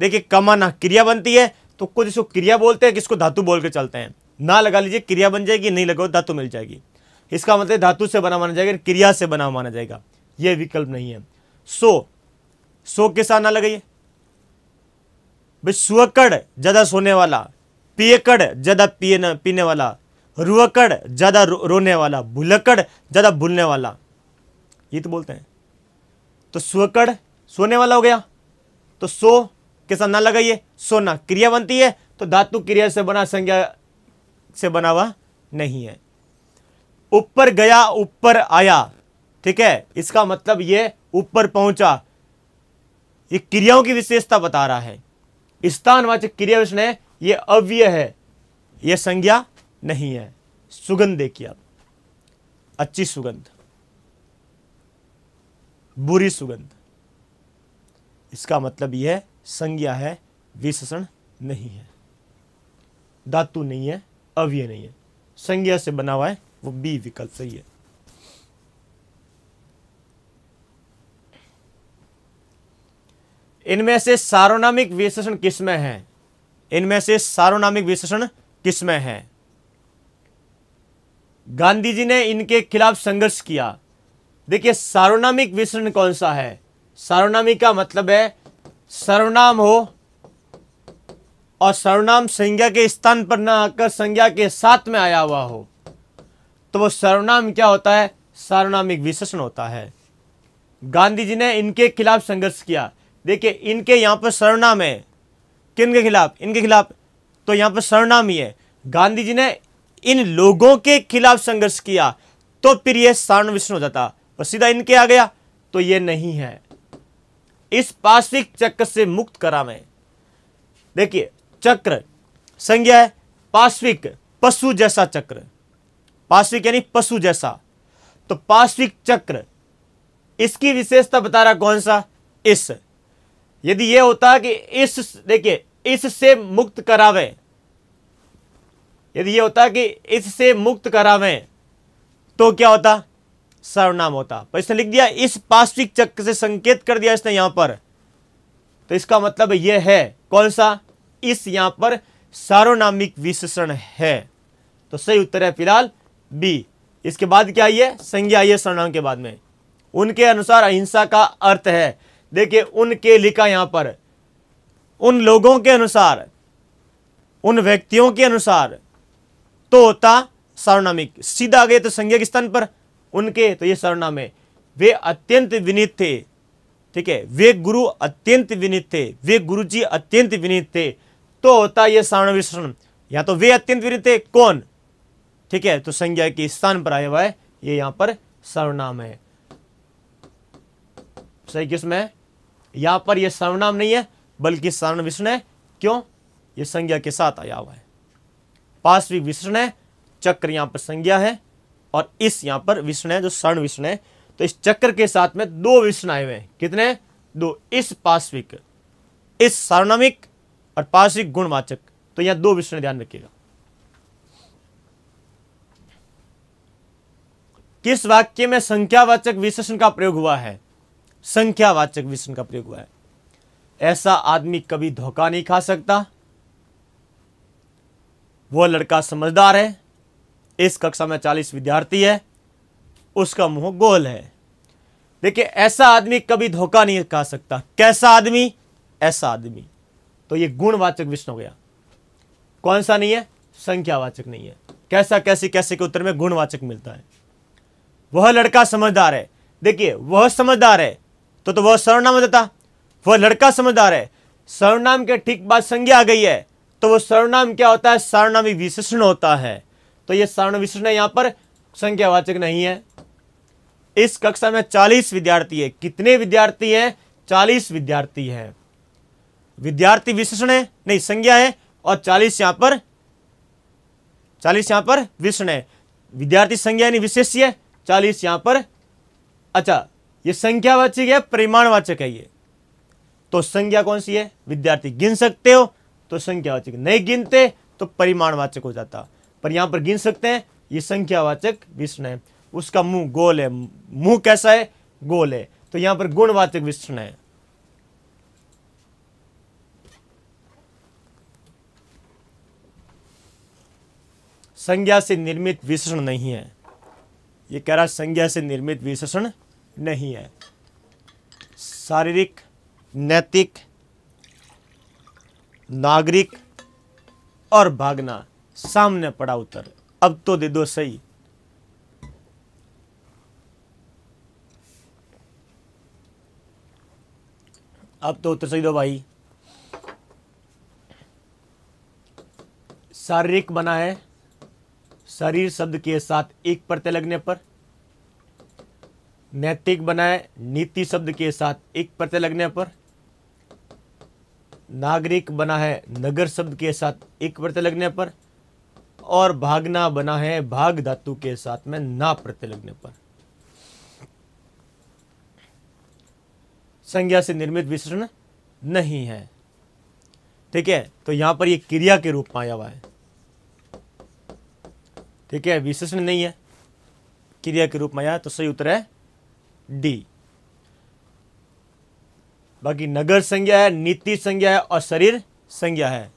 देखिए कमाना क्रिया बनती है तो कुछ इसको क्रिया बोलते हैं किसको धातु बोल के चलते हैं ना लगा लीजिए क्रिया बन जाएगी नहीं लगाओ धातु मिल जाएगी इसका मतलब धातु से बना माना जाएगा क्रिया से बना माना जाएगा यह विकल्प नहीं है सो सो के साथ ना लगाइए भाई सुअकड़ ज़्यादा सोने वाला पियकड़ ज़्यादा पिए पीने वाला रुअकड़ ज़्यादा रो, रोने वाला भुलकड़ ज़्यादा भूलने वाला ये तो बोलते हैं तो सुअकड़ सोने वाला हो गया तो सो कैसा ना लगाइए सोना क्रिया बनती है तो धातु क्रिया से बना संज्ञा से बना हुआ नहीं है ऊपर गया ऊपर आया ठीक है इसका मतलब ये ऊपर पहुंचा ये क्रियाओं की विशेषता बता रहा है स्थानवाचक क्रिया विष्ण है ये अव्यय है यह संज्ञा नहीं है सुगंध देखिए आप अच्छी सुगंध बुरी सुगंध इसका मतलब यह है संज्ञा है विशेषण नहीं है धातु नहीं है अव्यय नहीं है संज्ञा से बना हुआ है वो बी विकल्प सही है इनमें से सार्वनामिक विशेषण किसमें है इनमें से सार्वनामिक विशेषण किसमें है गांधी जी ने इनके खिलाफ संघर्ष किया देखिए सार्वनामिक विशेषण कौन सा है सार्वनामिक का मतलब है सर्वनाम हो और सर्वनाम संज्ञा के स्थान पर ना आकर संज्ञा के साथ में आया हुआ हो तो वो सर्वनाम क्या होता है सर्वनाम एक विशेषण होता है गांधी जी ने इनके खिलाफ संघर्ष किया देखिए इनके यहाँ पर सर्वनाम है किन के खिलाफ इनके खिलाफ तो यहाँ पर सर्वनाम ही है गांधी जी ने इन लोगों के खिलाफ संघर्ष किया तो फिर यह सर्ण विष्णु हो जाता और सीधा इनके आ गया तो ये नहीं है इस पार्श्विक चक्र से मुक्त करा मैं देखिए चक्र संज्ञा है पार्श्विक पशु जैसा चक्र पार्श्विक यानी पशु जैसा तो पार्श्विक चक्र इसकी विशेषता बता रहा कौन सा इस यदि यह होता कि इस देखिए इससे मुक्त करावे यदि यह होता कि इससे मुक्त करावे तो क्या होता सर्वनाम होता पर इसने लिख दिया इस पाश्विक चक्र से संकेत कर दिया इसने यहां पर तो इसका मतलब यह है कौन सा इस यहां पर सार्वनामिक विशेषण है तो सही उत्तर है फिलहाल बी इसके बाद क्या आई है संज्ञा आई है सर्वनाम के बाद में उनके अनुसार अहिंसा का अर्थ है देखिए उनके लिखा यहां पर उन लोगों के अनुसार उन व्यक्तियों के अनुसार तो होता सार्वनामिक सीधा आ गए तो संज्ञा के स्थान पर उनके तो ये सरनाम है वे अत्यंत विनीत थे ठीक है वे गुरु अत्यंत विनीत थे वे गुरु जी अत्यंत विनीत थे तो होता यह सारण विश्रण या तो वे अत्यंत विनीत थे कौन ठीक है तो संज्ञा के स्थान पर आया हुआ है ये यहां पर सर्वनाम है सही किसमें है पर यह सर्वनाम नहीं है बल्कि सारण विश्रण है क्यों ये संज्ञा के साथ आया हुआ है पार्श्विक विश्रण है चक्र यहां पर संज्ञा है और इस यहां पर विष्णु है जो स्वर्ण विष्णु है तो इस चक्र के साथ में दो विष्णु आए हुए हैं कितने दो इस पार्श्विक इस सार्वनमिक और पार्श्विक गुणवाचक तो यहां दो विष्णु ध्यान रखिएगा किस वाक्य में संख्यावाचक विशेषण का प्रयोग हुआ है संख्यावाचक विशेषण का प्रयोग हुआ है ऐसा आदमी कभी धोखा नहीं खा सकता वह लड़का समझदार है इस कक्षा में चालीस विद्यार्थी है उसका मुंह गोल है देखिए ऐसा आदमी कभी धोखा नहीं खा सकता कैसा आदमी ऐसा आदमी तो ये गुणवाचक विष्णु गया कौन सा नहीं है संख्यावाचक नहीं है कैसा कैसे कैसे के उत्तर में गुणवाचक मिलता है वह लड़का समझदार है देखिए वह समझदार है तो तो वह सर्वनाम देता वह लड़का समझदार है सर्वनाम के ठीक बाद संज्ञा आ गई है तो वह सर्वनाम क्या होता है सर्वनामी विशेषण होता है तो ये सवर्ण विशिष्ट यहां पर संख्यावाचक नहीं है इस कक्षा में चालीस विद्यार्थी है कितने विद्यार्थी हैं चालीस विद्यार्थी हैं विद्यार्थी विशेषण है नहीं संज्ञा है और चालीस यहां पर चालीस यहां पर विष्ण है विद्यार्थी संज्ञा यानी है चालीस यहां पर अच्छा ये संख्यावाचक है परिमाणवाचक है ये तो संज्ञा कौन सी है विद्यार्थी गिन सकते हो तो संख्यावाचक नहीं गिनते तो परिमाणवाचक हो जाता पर यहां पर गिन सकते हैं ये संख्यावाचक विष्ण है उसका मुंह गोल है मुंह कैसा है गोल है तो यहां पर गुणवाचक विष्ण है संज्ञा से निर्मित विशेषण नहीं है ये कह रहा संज्ञा से निर्मित विशेषण नहीं है शारीरिक नैतिक नागरिक और भागना सामने पड़ा उत्तर अब तो दे दो सही अब तो उत्तर सही दो भाई शारीरिक बना है शरीर शब्द के साथ एक प्रत्यय लगने पर नैतिक बना है नीति शब्द के साथ एक प्रत्यय लगने पर नागरिक बना है नगर शब्द के साथ एक प्रत्यय लगने पर और भागना बना है भाग धातु के साथ में ना प्रत्यय लगने पर संज्ञा से निर्मित विशेषण नहीं है ठीक है तो यहां पर ये क्रिया के रूप में आया हुआ है ठीक है विशेषण नहीं है क्रिया के रूप में आया तो सही उत्तर है डी बाकी नगर संज्ञा है नीति संज्ञा है और शरीर संज्ञा है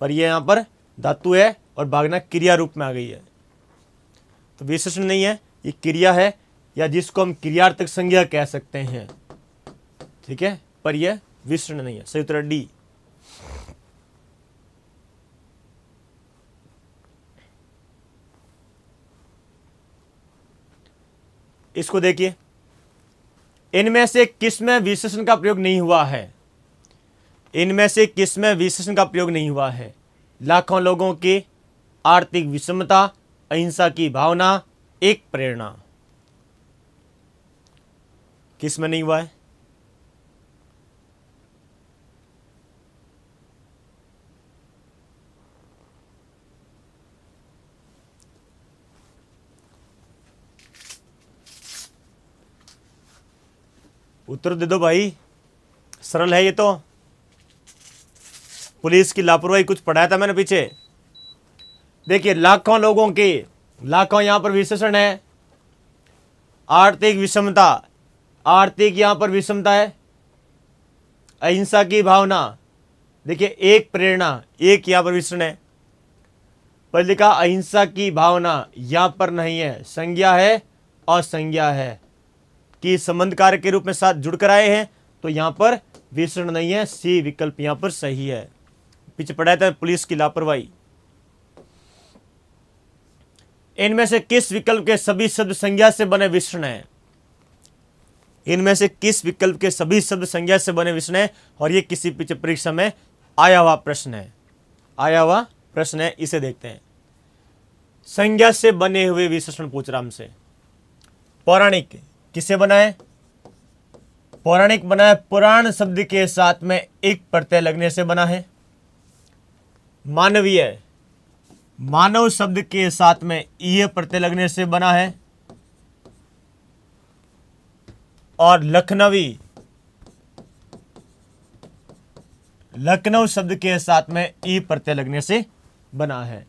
पर ये यहां पर धातु है और भागना क्रिया रूप में आ गई है तो विशेषण नहीं है ये क्रिया है या जिसको हम क्रियार्थक संज्ञा कह सकते हैं ठीक है पर यह विशेषण नहीं है सही उत्तर डी इसको देखिए इनमें से किस में विशेषण का प्रयोग नहीं हुआ है इनमें से किस में विशेषण का प्रयोग नहीं हुआ है लाखों लोगों के आर्थिक विषमता अहिंसा की भावना एक प्रेरणा किस में नहीं हुआ है उत्तर दे दो भाई सरल है ये तो पुलिस की लापरवाही कुछ पढ़ाया था मैंने पीछे देखिए लाखों लोगों के लाखों यहां पर विशेषण है आर्थिक विषमता आर्थिक यहां पर विषमता है अहिंसा की भावना देखिए एक प्रेरणा एक यहां पर विषण है पर लिखा अहिंसा की भावना यहां पर नहीं है संज्ञा है और संज्ञा है कि संबंध कार्य के रूप में साथ जुड़कर आए हैं तो यहां पर विषण नहीं है सी विकल्प यहां पर सही है पीछे पढ़ाया था पुलिस की लापरवाही इनमें से किस विकल्प के सभी शब्द संज्ञा से बने विष्ण हैं इनमें से किस विकल्प के सभी शब्द संज्ञा से बने विष्ण हैं और ये किसी पिछले परीक्षा में आया हुआ प्रश्न है आया हुआ प्रश्न है इसे देखते हैं संज्ञा से बने हुए विशेषण पूछ रहा हमसे पौराणिक किसे बनाए पौराणिक बनाए पुराण शब्द के साथ में एक प्रत्यय लगने से बना है मानवीय मानव शब्द के साथ में ईय प्रत्यय लगने से बना है और लखनवी लखनऊ शब्द के साथ में ई प्रत्यय लगने से बना है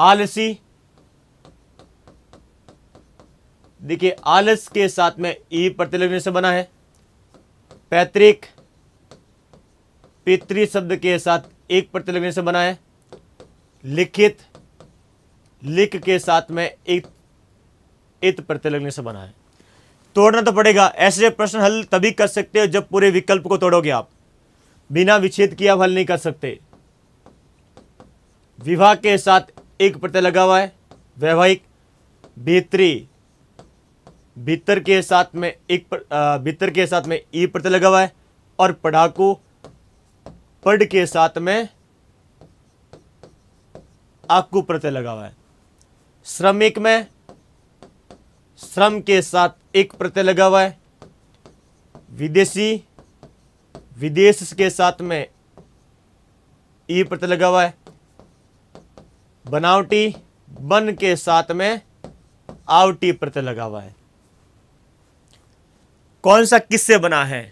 आलसी देखिए आलस के साथ में ई प्रत्यय लगने से बना है पैतृक पितृ शब्द के साथ एक प्रत्यय लगने से बना है लिखित लिख के साथ में इत इत लगने से बना है तोड़ना तो पड़ेगा ऐसे प्रश्न हल तभी कर सकते हो जब पूरे विकल्प को तोड़ोगे आप बिना विच्छेद किया आप हल नहीं कर सकते विवाह के साथ एक प्रत्यय लगा हुआ है वैवाहिक भित्री भीतर के साथ में एक भीतर के साथ में ई प्रत्यय लगा हुआ है और पढ़ाकू पढ़ के साथ में आकू प्रत्यय लगा हुआ है श्रमिक में श्रम के साथ एक प्रत्यय लगा हुआ है विदेशी विदेश के साथ में ई प्रत्यय लगा हुआ है बनावटी बन के साथ में आवटी प्रत्यय लगा हुआ है कौन सा किससे बना है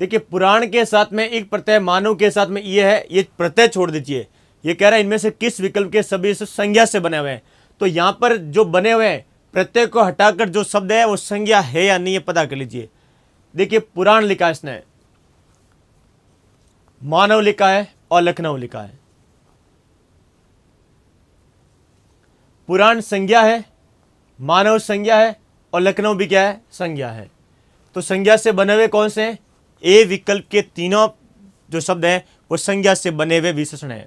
देखिए पुराण के साथ में एक प्रत्यय मानव के साथ में ये है ये प्रत्यय छोड़ दीजिए ये कह रहा है इनमें से किस विकल्प के सभी संज्ञा से बने हुए हैं तो यहाँ पर जो बने हुए हैं प्रत्यय को हटाकर जो शब्द है वो संज्ञा है या नहीं ये पता कर लीजिए देखिए पुराण लिखा है इसने मानव लिखा है और लखनऊ लिखा है पुराण संज्ञा है मानव संज्ञा है और लखनऊ भी क्या है संज्ञा है तो संज्ञा से बने हुए कौन से हैं ए विकल्प के तीनों जो शब्द हैं वो संज्ञा से बने हुए विशेषण हैं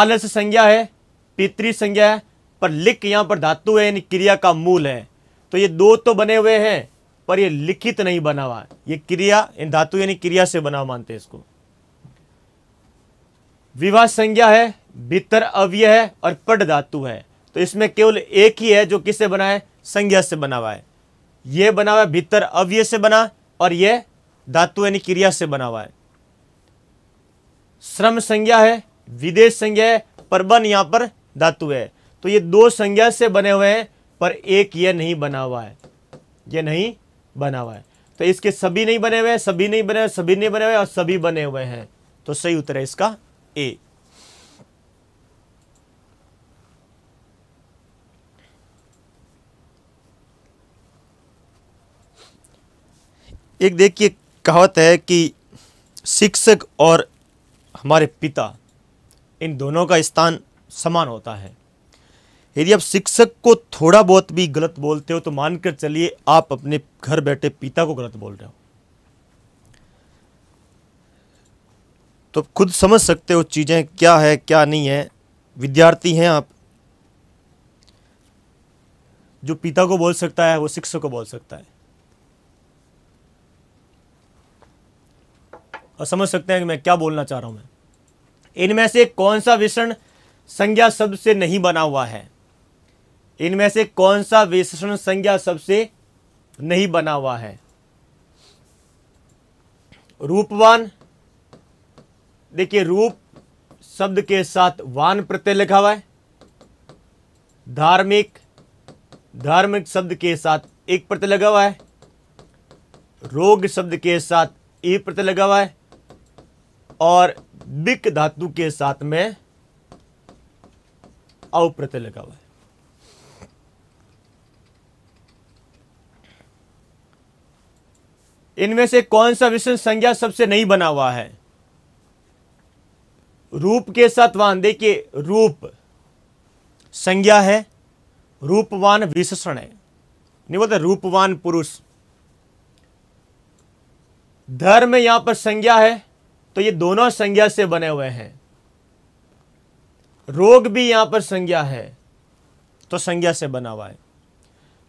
आलस संज्ञा है पितृ संज्ञा है पर लिख यहाँ पर धातु है यानी क्रिया का मूल है तो ये दो तो बने हुए हैं पर ये लिखित नहीं बना हुआ ये क्रिया इन धातु यानी क्रिया से बना मानते हैं इसको विवाह संज्ञा है भीतर अव्य है और पट धातु है तो इसमें केवल एक ही है जो किससे बना है संज्ञा से बना हुआ है ये बना हुआ भीतर अव्य से बना और यह धातु यानी क्रिया से बना हुआ है श्रम संज्ञा है विदेश संज्ञा है परबन यहां पर धातु है तो ये दो संज्ञा से बने हुए हैं पर एक ये नहीं बना हुआ है ये नहीं बना हुआ है तो इसके सभी नहीं बने हुए हैं सभी नहीं बने हुए सभी नहीं बने हुए और सभी बने हुए हैं तो सही उत्तर है इसका ए एक देखिए कहावत है कि शिक्षक और हमारे पिता इन दोनों का स्थान समान होता है यदि आप शिक्षक को थोड़ा बहुत भी गलत बोलते हो तो मानकर चलिए आप अपने घर बैठे पिता को गलत बोल रहे हो तो खुद समझ सकते हो चीज़ें क्या है क्या नहीं है विद्यार्थी हैं आप जो पिता को बोल सकता है वो शिक्षक को बोल सकता है और समझ सकते हैं कि मैं क्या बोलना चाह रहा हूं मैं इनमें से कौन सा विषण संज्ञा शब्द से नहीं बना हुआ है इनमें से कौन सा विशेषण संज्ञा सबसे नहीं बना हुआ है रूपवान देखिए रूप शब्द के साथ वान प्रत्यय लिखा हुआ है धार्मिक धार्मिक शब्द के साथ एक प्रत्यय लगा हुआ है रोग शब्द के साथ ई प्रत्यय लगा हुआ है और बिक धातु के साथ में औ प्रत्यय लगा हुआ है इनमें से कौन सा विशेष संज्ञा सबसे नहीं बना हुआ है रूप के साथ वान देखिए रूप संज्ञा है रूपवान विशेषण है नहीं बोलते रूपवान पुरुष धर्म यहां पर संज्ञा है तो ये दोनों संज्ञा से बने हुए हैं रोग भी यहां पर संज्ञा है तो संज्ञा से बना हुआ है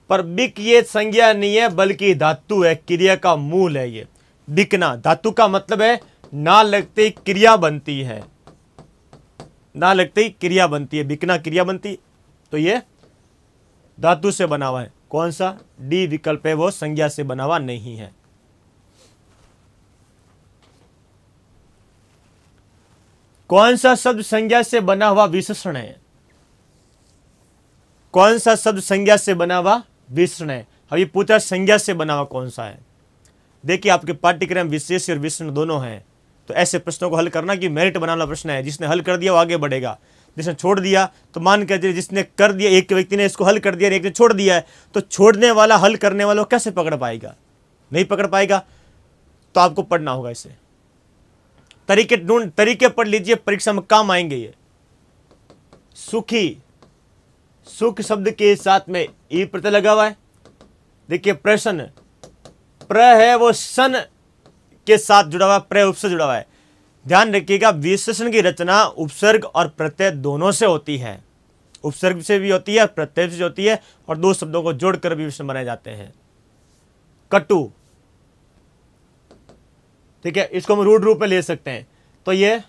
पर बिक ये संज्ञा नहीं है बल्कि धातु है क्रिया का मूल है ये बिकना धातु का मतलब है ना लगते ही क्रिया बनती है ना लगते ही क्रिया बनती है बिकना क्रिया बनती तो ये धातु से बना हुआ है कौन सा डी विकल्प है वो संज्ञा से बना हुआ नहीं है कौन सा शब्द संज्ञा से बना हुआ विशेषण है कौन सा शब्द संज्ञा से बना हुआ विशेषण है अब ये पूछा संज्ञा से बना हुआ कौन सा है देखिए आपके पाठ्यक्रम विशेष और विशेषण दोनों हैं तो ऐसे प्रश्नों को हल करना कि मेरिट बनाना वाला प्रश्न है जिसने हल कर दिया वो आगे बढ़ेगा जिसने छोड़ दिया तो मान कर जिसने कर दिया एक व्यक्ति ने इसको हल कर दिया एक ने छोड़ दिया है तो छोड़ने वाला हल करने वाला कैसे पकड़ पाएगा नहीं पकड़ पाएगा तो आपको पढ़ना होगा इसे तरीके ढूंढ तरीके पढ़ लीजिए परीक्षा में काम आएंगे ये सुखी सुख शब्द के साथ में ई प्रत्यय लगा हुआ है देखिए प्रश्न प्र है वो सन के साथ जुड़ा हुआ प्र उपसर्ग जुड़ा हुआ है ध्यान रखिएगा विशेषण की रचना उपसर्ग और प्रत्यय दोनों से होती है उपसर्ग से भी होती है प्रत्यय से होती है और दो शब्दों को जोड़कर भी विशेषण बनाए जाते हैं कटु ठीक है इसको हम रूट रूप में ले सकते हैं तो ये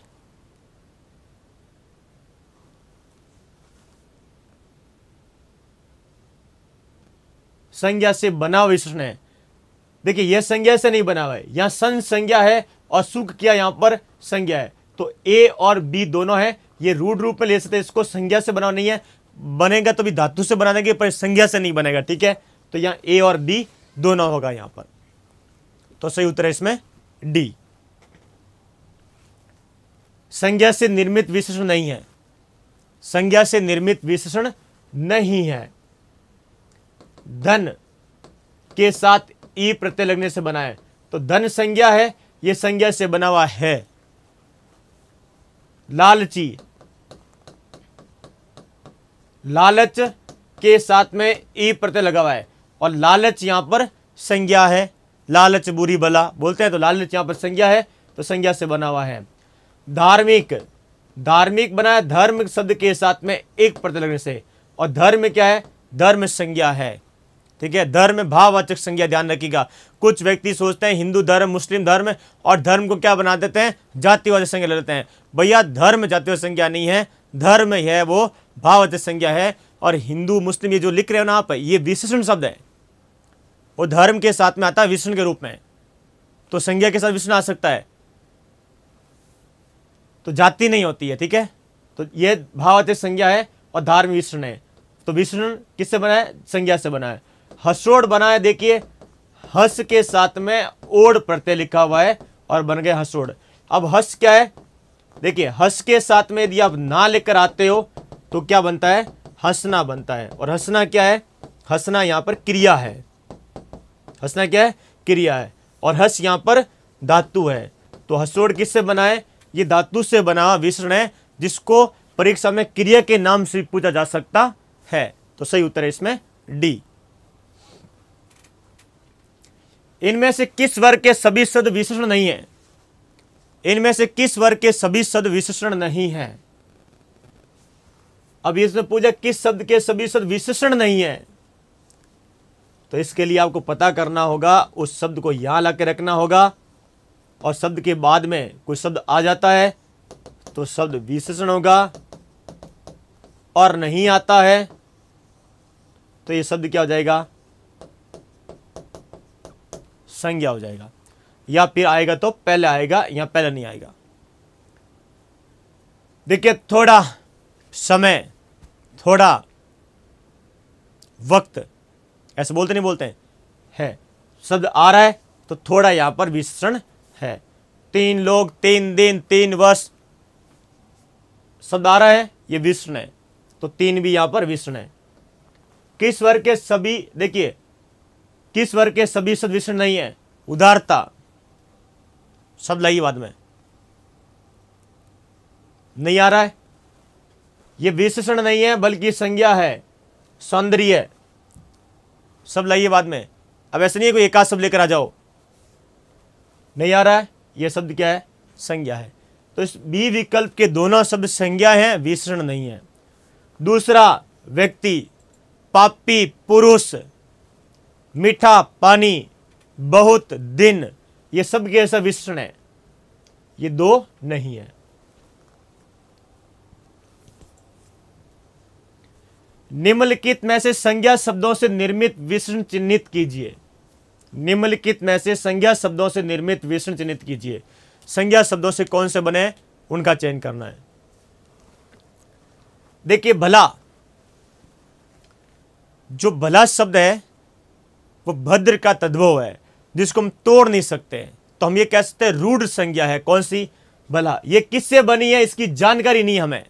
संज्ञा से बना हुआ विशेषण है देखिए यह संज्ञा से नहीं बना हुआ है यहां सन संज्ञा है और सुख किया यहां पर संज्ञा है तो ए और बी दोनों है ये रूट रूप में ले सकते हैं इसको संज्ञा से बना नहीं है बनेगा तो भी धातु से बना देंगे पर संज्ञा से नहीं बनेगा ठीक है तो यहां ए और बी दोनों होगा यहां पर तो सही उत्तर है इसमें डी संज्ञा से निर्मित विशेषण नहीं है संज्ञा से निर्मित विशेषण नहीं है धन के साथ ई प्रत्यय लगने से बना है तो धन संज्ञा है यह संज्ञा से बना हुआ है लालची लालच के साथ में ई प्रत्यय लगा हुआ है और लालच यहां पर संज्ञा है लालच बुरी बला बोलते हैं तो लालच यहाँ पर संज्ञा है तो संज्ञा से बना हुआ है धार्मिक धार्मिक बनाया धर्म शब्द के साथ में एक प्रत्यय लगने से और धर्म क्या है धर्म संज्ञा है ठीक है धर्म भाववाचक संज्ञा ध्यान रखिएगा कुछ व्यक्ति सोचते हैं हिंदू धर्म मुस्लिम धर्म और धर्म को क्या बना देते हैं जातिवाचक संज्ञा लेते हैं भैया धर्म जातिवाचक संज्ञा नहीं है धर्म है वो भाववाचक संज्ञा है और हिंदू मुस्लिम ये जो लिख रहे हो ना आप ये विशेषण शब्द है वो धर्म के साथ में आता है विष्णु के रूप में तो संज्ञा के साथ विष्णु आ सकता है तो जाति नहीं होती है ठीक है तो ये भावाते संज्ञा है और धार्म विष्णु है तो विष्णु किससे बना है संज्ञा से बना है हसोड़ बना है देखिए हस के साथ में ओड प्रत्यय लिखा हुआ है और बन गए हसोड़ अब हस क्या है देखिए हस के साथ में यदि आप ना लेकर आते हो तो क्या बनता है हसना बनता है और हसना क्या है हसना यहां पर क्रिया है हंसना क्या है क्रिया है और हस यहाँ पर धातु है तो हसोड़ किससे बना है ये धातु से बना विश्रण है जिसको परीक्षा में क्रिया के नाम से पूछा जा सकता है तो सही उत्तर है इसमें डी इनमें से किस वर्ग के सभी शब्द विशेषण नहीं है इनमें से किस वर्ग के सभी शब्द विशेषण नहीं है अब इसमें पूछा किस शब्द के सभी शब्द विशेषण नहीं है तो इसके लिए आपको पता करना होगा उस शब्द को यहाँ ला रखना होगा और शब्द के बाद में कोई शब्द आ जाता है तो शब्द विशेषण होगा और नहीं आता है तो ये शब्द क्या हो जाएगा संज्ञा हो जाएगा या फिर आएगा तो पहले आएगा या पहले नहीं आएगा देखिए थोड़ा समय थोड़ा वक्त ऐसे बोलते नहीं बोलते हैं है शब्द आ रहा है तो थोड़ा यहाँ पर विसरण है तीन लोग तीन दिन तीन वर्ष शब्द आ रहा है ये विष्ण है तो तीन भी यहाँ पर विष्ण है किस वर्ग के सभी देखिए किस वर्ग के सभी शब्द विष्ण नहीं है उदारता शब्द लाइए बाद में नहीं आ रहा है यह विशेषण नहीं है बल्कि संज्ञा है सौंदर्य सब लाइए बाद में अब ऐसा नहीं है कोई एक आध सब लेकर आ जाओ नहीं आ रहा है यह शब्द क्या है संज्ञा है तो इस बी विकल्प के दोनों शब्द संज्ञा हैं विसरण नहीं है दूसरा व्यक्ति पापी पुरुष मीठा पानी बहुत दिन ये सब कैसा विसरण है ये दो नहीं है निम्नलिखित में से संज्ञा शब्दों से निर्मित विष्णु चिन्हित कीजिए निम्नलिखित में से संज्ञा शब्दों से निर्मित विष्णु चिन्हित कीजिए संज्ञा शब्दों से कौन से बने उनका चयन करना है देखिए भला जो भला शब्द है वो भद्र का तद्भव है जिसको हम तोड़ नहीं सकते तो हम ये कह सकते हैं रूढ़ संज्ञा है कौन सी भला ये किससे बनी है इसकी जानकारी नहीं हमें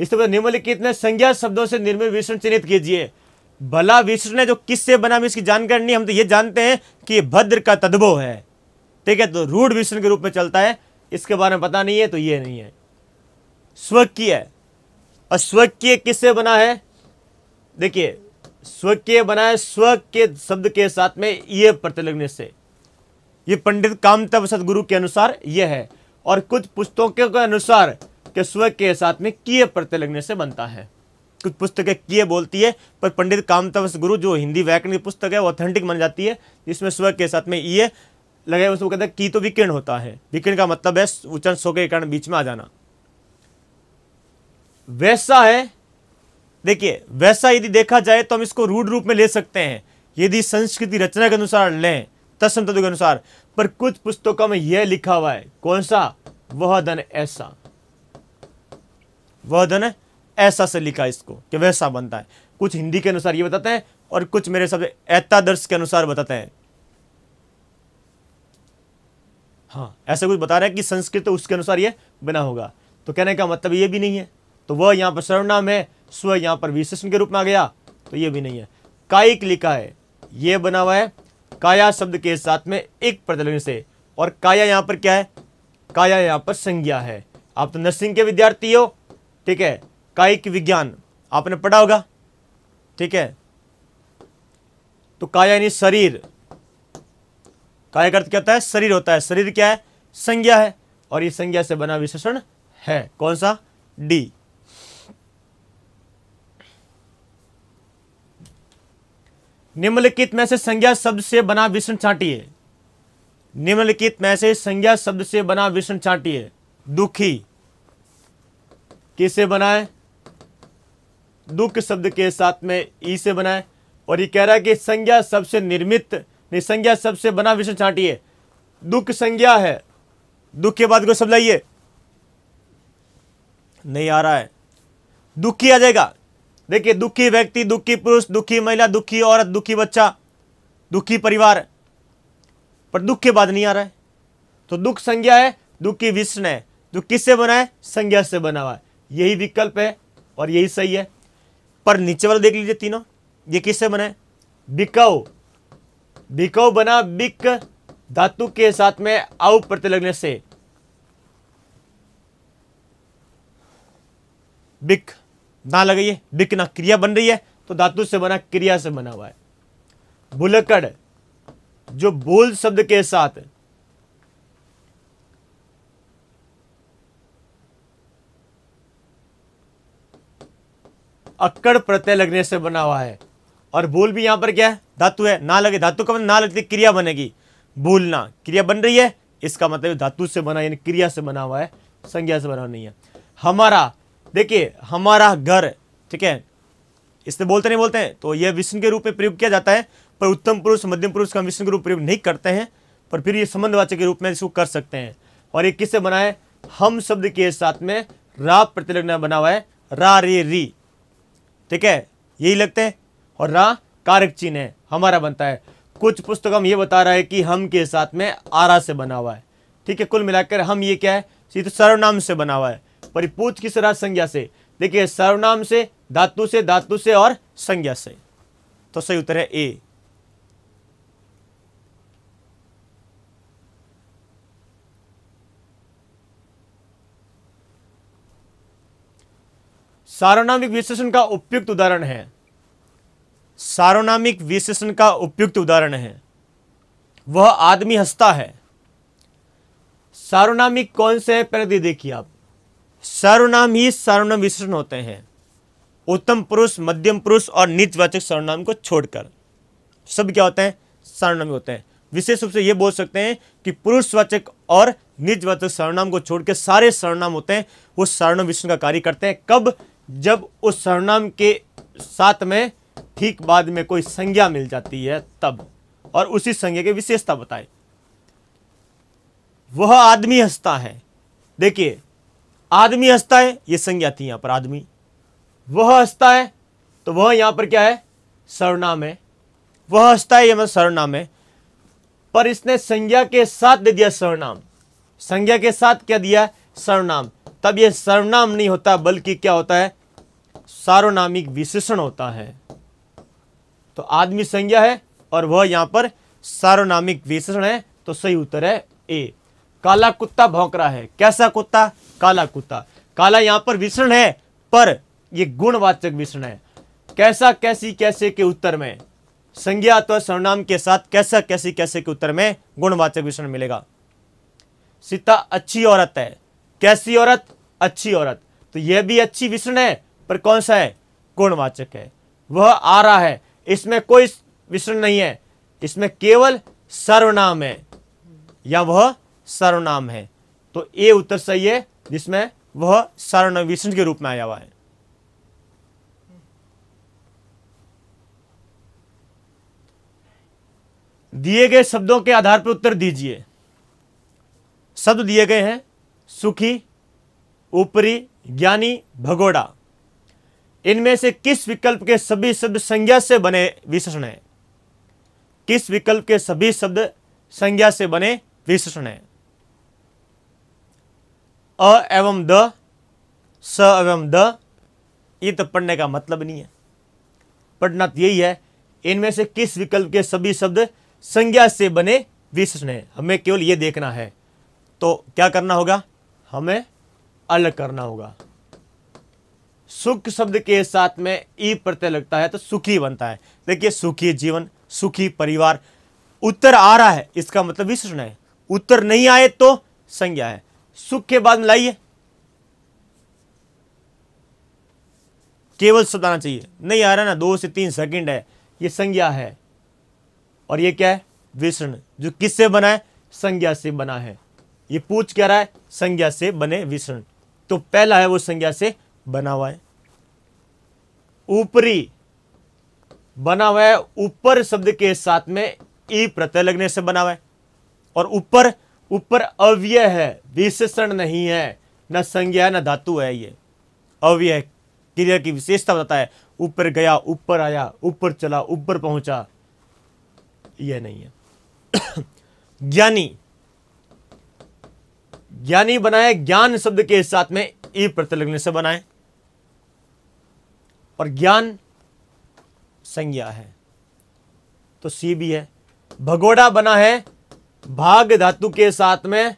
इसके बाद निम्नलिखित ने संज्ञा शब्दों से निर्मित विशेषण चिन्हित कीजिए भला विशेषण है जो किससे बना इसकी जानकारी नहीं हम तो ये जानते हैं कि भद्र का तद्भव है ठीक है तो रूढ़ विशेषण के रूप में चलता है इसके बारे में पता नहीं है तो ये नहीं है स्वकीय और स्वकीय किससे बना है देखिए स्वकीय बना है स्व के शब्द के साथ में ये प्रतिलग्न से ये पंडित कामता प्रसाद गुरु के अनुसार यह है और कुछ पुस्तकों के अनुसार कि स्व के साथ में किए प्रत्यय लगने से बनता है कुछ पुस्तकें किए बोलती है पर पंडित कामतवस गुरु जो हिंदी व्याकरण की पुस्तक है वो ऑथेंटिक मानी जाती है जिसमें स्व के साथ में ये लगे उसको कहते हैं की तो विकीर्ण होता है विकीर्ण का मतलब है उच्चन सो के कारण बीच में आ जाना वैसा है देखिए वैसा यदि देखा जाए तो हम इसको रूढ़ रूप में ले सकते हैं यदि संस्कृति रचना के अनुसार लें तत्सम तत्व के अनुसार पर कुछ पुस्तकों में यह लिखा हुआ है कौन सा वह धन ऐसा वर्धन है ऐसा से लिखा इसको कि वैसा बनता है कुछ हिंदी के अनुसार ये बताते हैं और कुछ मेरे सब ऐतादर्श एतादर्श के अनुसार बताते हैं हाँ ऐसा कुछ बता रहे हैं कि संस्कृत तो उसके अनुसार ये बना होगा तो कहने का मतलब ये भी नहीं है तो वह यहाँ पर सर्वनाम है स्व यहाँ पर विशेषण के रूप में आ गया तो ये भी नहीं है कायिक लिखा है ये बना हुआ है काया शब्द के साथ में एक प्रदल से और काया यहाँ पर क्या है काया यहाँ पर संज्ञा है आप तो नर्सिंग के विद्यार्थी हो ठीक है कायिक विज्ञान आपने पढ़ा होगा ठीक है तो काया यानी शरीर काय अर्थ क्या होता है शरीर होता है शरीर क्या है संज्ञा है और ये संज्ञा से बना विशेषण है कौन सा डी निम्नलिखित में से संज्ञा शब्द से बना विष्णु छाटिए निम्नलिखित में से संज्ञा शब्द से बना विष्णु छाटिए दुखी किससे बनाए दुख शब्द के साथ में ई से बनाएं और ये कह रहा है कि संज्ञा सबसे निर्मित नहीं संज्ञा सबसे बना विषय छाटिए दुख संज्ञा है दुख के बाद को शब्द लाइए नहीं आ रहा है दुखी आ जाएगा देखिए दुखी व्यक्ति दुखी पुरुष दुखी महिला दुखी औरत दुखी बच्चा दुखी परिवार पर दुख के बाद नहीं आ रहा है तो दुख संज्ञा है दुखी विष्ण है जो तो किससे बना है संज्ञा से बना हुआ है यही विकल्प है और यही सही है पर नीचे वाला देख लीजिए तीनों ये किससे बना है बिकाओ बना बिक धातु के साथ में आउ प्रत्यय लगने से बिक ना लगाइए बिक ना क्रिया बन रही है तो धातु से बना क्रिया से बना हुआ है बुलकड़ जो बोल शब्द के साथ अक्कड़ प्रत्यय लगने से बना हुआ है और भूल भी यहाँ पर क्या है धातु है ना लगे धातु का मतलब ना लगती क्रिया बनेगी भूलना क्रिया बन रही है इसका मतलब धातु से बना यानी क्रिया से बना हुआ है संज्ञा से बना हुआ नहीं है हमारा देखिए हमारा घर ठीक है इससे बोलते नहीं बोलते हैं तो यह विष्णु के रूप में प्रयोग किया जाता है पर उत्तम पुरुष मध्यम पुरुष का विष्णु के रूप प्रयोग नहीं करते हैं पर फिर ये संबंधवाचक के रूप में इसको कर सकते हैं और ये किससे बना है हम शब्द के साथ में रा प्रतिलग्न बना हुआ है रा रे री ठीक है यही लगते हैं और ना कारक चिन्ह है हमारा बनता है कुछ पुस्तक हम ये बता रहा है कि हम के साथ में आरा से बना हुआ है ठीक है कुल मिलाकर हम ये क्या है सीधे तो सर्वनाम से बना हुआ है परिपूत किस सरा संज्ञा से देखिए सर्वनाम से धातु से धातु से और संज्ञा से तो सही उत्तर है ए सार्वनामिक विशेषण का उपयुक्त उदाहरण है सार्वनामिक विशेषण का उपयुक्त उदाहरण है वह आदमी हंसता है सार्वनामिक कौन से है पहले देखिए आप सर्वनाम ही सर्वनाम विशेषण होते हैं उत्तम पुरुष मध्यम पुरुष और नीचवाचक सर्वनाम को छोड़कर सब क्या होते हैं सर्वनाम होते हैं विशेष रूप से यह बोल सकते हैं कि पुरुषवाचक और निजवाचक सर्वनाम को छोड़कर सारे सर्वनाम होते हैं वो सर्वनाम विशेषण का कार्य करते हैं कब जब उस सर्वनाम के साथ में ठीक बाद में कोई संज्ञा मिल जाती है तब और उसी संज्ञा की विशेषता बताए वह आदमी हंसता है देखिए आदमी हंसता है ये संज्ञा थी यहां पर आदमी वह हंसता है तो वह यहां पर क्या है सर्वनाम है वह हंसता है यह मतलब सर्वनाम है पर इसने संज्ञा के साथ दे दिया सर्वनाम संज्ञा के साथ क्या दिया सर्वनाम तब यह सर्वनाम नहीं होता बल्कि क्या होता है सार्वनामिक विशेषण होता है तो आदमी संज्ञा है और वह यहां पर सार्वनामिक विशेषण है तो सही उत्तर है ए काला कुत्ता भौंक रहा है कैसा कुत्ता काला कुत्ता काला यहां पर विशेषण है पर यह गुणवाचक विशेषण है कैसा कैसी कैसे के उत्तर में संज्ञा अथवा सर्वनाम के साथ कैसा कैसी कैसे के उत्तर में गुणवाचक विशेषण मिलेगा सीता अच्छी औरत है कैसी औरत अच्छी औरत तो यह भी अच्छी विशेषण है पर कौन सा है गुणवाचक है वह आ रहा है इसमें कोई विश्रण नहीं है इसमें केवल सर्वनाम है या वह सर्वनाम है तो ए उत्तर सही है जिसमें वह सर्वनाम विसर्जन के रूप में आया हुआ है दिए गए शब्दों के आधार पर उत्तर दीजिए शब्द दिए गए हैं सुखी ऊपरी ज्ञानी भगोड़ा इनमें से किस विकल्प के सभी शब्द संज्ञा से बने विशेषण है किस विकल्प के सभी शब्द संज्ञा से बने विशेषण है अ एवं द स एवं द ये तो पढ़ने का मतलब नहीं है पढ़ना तो यही है इनमें से किस विकल्प के सभी शब्द संज्ञा से बने विशेषण है हमें केवल ये देखना है तो क्या करना होगा हमें अलग करना होगा सुख शब्द के साथ में ई प्रत्यय लगता है तो सुखी बनता है देखिए सुखी जीवन सुखी परिवार उत्तर आ रहा है इसका मतलब विशेषण है उत्तर नहीं आए तो संज्ञा है सुख के बाद में लाइए केवल शब्द आना चाहिए नहीं आ रहा ना दो से तीन सेकंड है ये संज्ञा है और ये क्या है विसरण जो किससे बना है संज्ञा से बना है ये पूछ क्या रहा है संज्ञा से बने विसरण तो पहला है वो संज्ञा से बना हुआ है ऊपरी बना हुआ है ऊपर शब्द के साथ में ई प्रत्यय लगने से बना हुआ है और ऊपर ऊपर अव्यय है विशेषण नहीं है न संज्ञा है न धातु है ये अव्यय क्रिया की विशेषता बताता है ऊपर गया ऊपर आया ऊपर चला ऊपर पहुंचा यह नहीं है (coughs) ज्ञानी ज्ञानी बनाए ज्ञान शब्द के साथ में ई प्रत्यय लगने से बनाए और ज्ञान संज्ञा है तो सी भी है भगोड़ा बना है भाग धातु के साथ में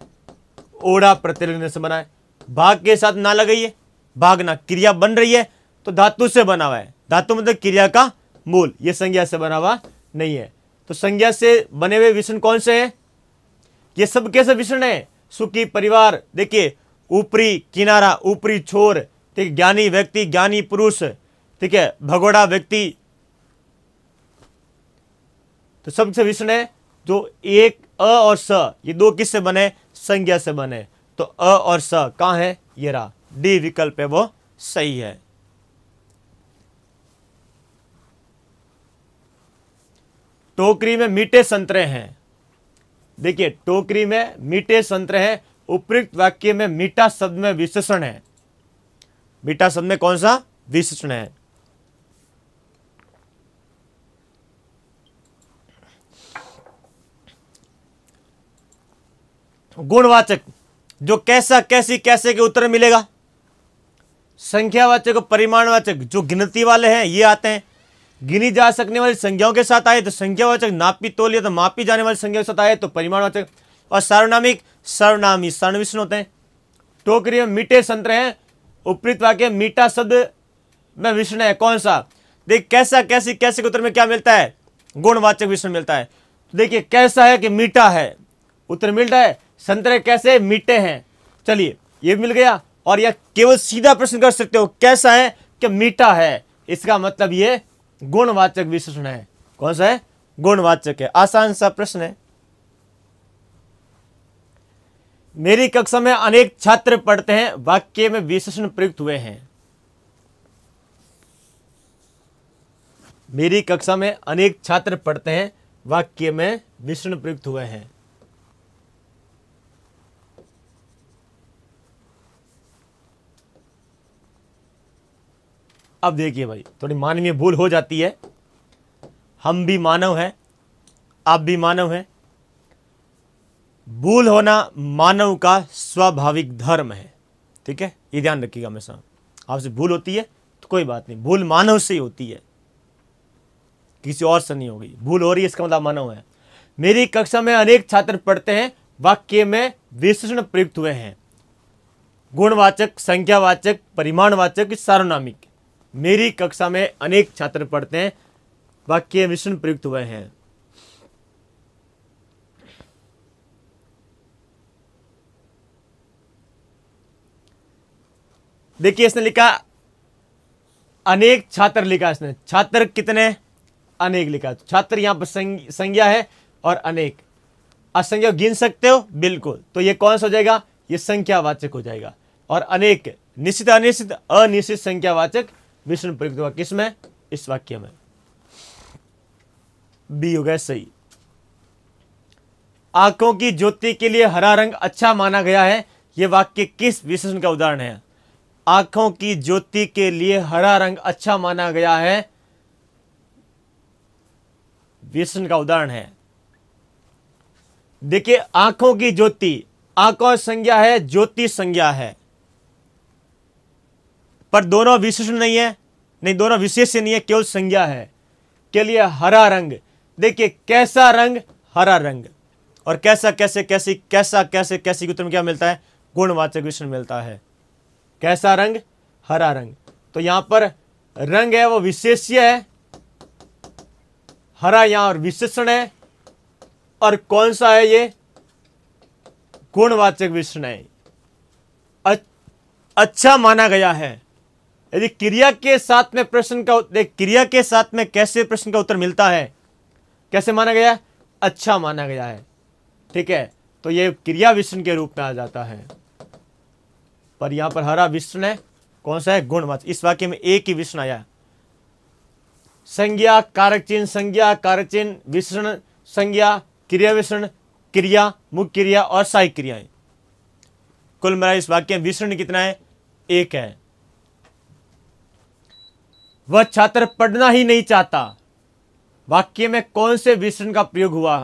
ओढ़ा प्रत्यय से बना है भाग के साथ ना लगाइए ना क्रिया बन रही है तो धातु से बना हुआ है धातु मतलब क्रिया का मूल ये संज्ञा से बना हुआ नहीं है तो संज्ञा से बने हुए विषण कौन से हैं ये सब कैसे विषण है सुखी परिवार देखिए ऊपरी किनारा ऊपरी छोर ठीक ज्ञानी व्यक्ति ज्ञानी पुरुष ठीक है भगोड़ा व्यक्ति तो शब्द से विष्णु है जो एक अ और स ये दो किससे बने संज्ञा से बने तो अ और स कहा है ये रहा डी विकल्प है वो सही है टोकरी में मीठे संतरे हैं देखिए टोकरी में मीठे संतरे हैं उपयुक्त वाक्य में मीठा शब्द में विशेषण है मीठा शब्द में कौन सा विशेषण है गुणवाचक जो कैसा कैसी कैसे के उत्तर मिलेगा संख्यावाचक परिमाणवाचक जो गिनती वाले हैं ये आते हैं गिनी जा सकने वाली संख्याओं के साथ आए तो संख्यावाचक नापी तोलिए तो मापी जाने वाली संख्या के साथ आए तो परिमाणवाचक और सार्वनामिक सर्वनामी सर्वविष्ण होते हैं टोकरी में मीठे संतरे हैं उपरीत वाक्य मीठा शब्द में विष्ण है कौन सा देख कैसा कैसी कैसे के उत्तर में क्या मिलता है गुणवाचक विष्णु मिलता है देखिए कैसा है कि मीठा है उत्तर मिल रहा है संतरे कैसे मीठे हैं चलिए ये मिल गया और यह केवल सीधा प्रश्न कर सकते हो कैसा है कि मीठा है इसका मतलब ये गुणवाचक विशेषण है कौन सा है गुणवाचक है आसान सा प्रश्न है मेरी कक्षा में अनेक छात्र पढ़ते हैं वाक्य में विशेषण प्रयुक्त हुए हैं मेरी कक्षा में अनेक छात्र पढ़ते हैं वाक्य में विशेषण प्रयुक्त हुए हैं अब देखिए भाई थोड़ी मानवीय भूल हो जाती है हम भी मानव हैं आप भी मानव हैं भूल होना मानव का स्वाभाविक धर्म है ठीक है ये ध्यान रखिएगा हमेशा आपसे भूल होती है तो कोई बात नहीं भूल मानव से ही होती है किसी और से नहीं होगी भूल हो रही है इसका मतलब मानव है मेरी कक्षा में अनेक छात्र पढ़ते हैं वाक्य में विशेषण प्रयुक्त हुए हैं गुणवाचक संख्यावाचक परिमाणवाचक सार्वनामिक मेरी कक्षा में अनेक छात्र पढ़ते हैं वाक्य मिश्रण प्रयुक्त हुए हैं देखिए इसने लिखा अनेक छात्र लिखा इसने छात्र कितने अनेक लिखा छात्र यहां पर संज्ञा है और अनेक असंख्या गिन सकते हो बिल्कुल तो ये कौन सा हो जाएगा ये संख्यावाचक हो जाएगा और अनेक निश्चित अनिश्चित अनिश्चित संख्यावाचक मिश्रण प्रयुक्त हुआ किस में इस वाक्य में बी हो गया सही आंखों की ज्योति के लिए हरा रंग अच्छा माना गया है यह वाक्य किस विशेषण का उदाहरण है आंखों की ज्योति के लिए हरा रंग अच्छा माना गया है विशेषण का उदाहरण है देखिए आंखों की ज्योति आंखों संज्ञा है ज्योति संज्ञा है पर दोनों विशेषण नहीं है नहीं दोनों विशेष्य नहीं है केवल संज्ञा है के लिए हरा रंग देखिए कैसा रंग हरा रंग और कैसा कैसे कैसी कैसा कैसे कैसी उत्तर में क्या मिलता है गुणवाचक विशेषण मिलता है कैसा रंग हरा रंग तो यहां पर रंग है वो विशेष्य है हरा यहां और विशेषण है और कौन सा है ये गुणवाचक विश्व है अच्छा माना गया है यदि क्रिया के साथ में प्रश्न का क्रिया के साथ में कैसे प्रश्न का उत्तर मिलता है कैसे माना गया अच्छा माना गया है ठीक है तो ये क्रिया विश्रण के रूप में आ जाता है पर यहां पर हरा विश्रण है कौन सा है गुणवाच इस वाक्य में एक ही विश्रण आया संज्ञा कारक चिन्ह संज्ञा कारक चिन्ह विश्रण संज्ञा क्रिया विश्रण क्रिया मुख्य क्रिया और सहायक क्रियाएं कुल मेरा इस वाक्य में विश्रण कितना है एक है वह छात्र पढ़ना ही नहीं चाहता वाक्य में कौन से विशेषण का प्रयोग हुआ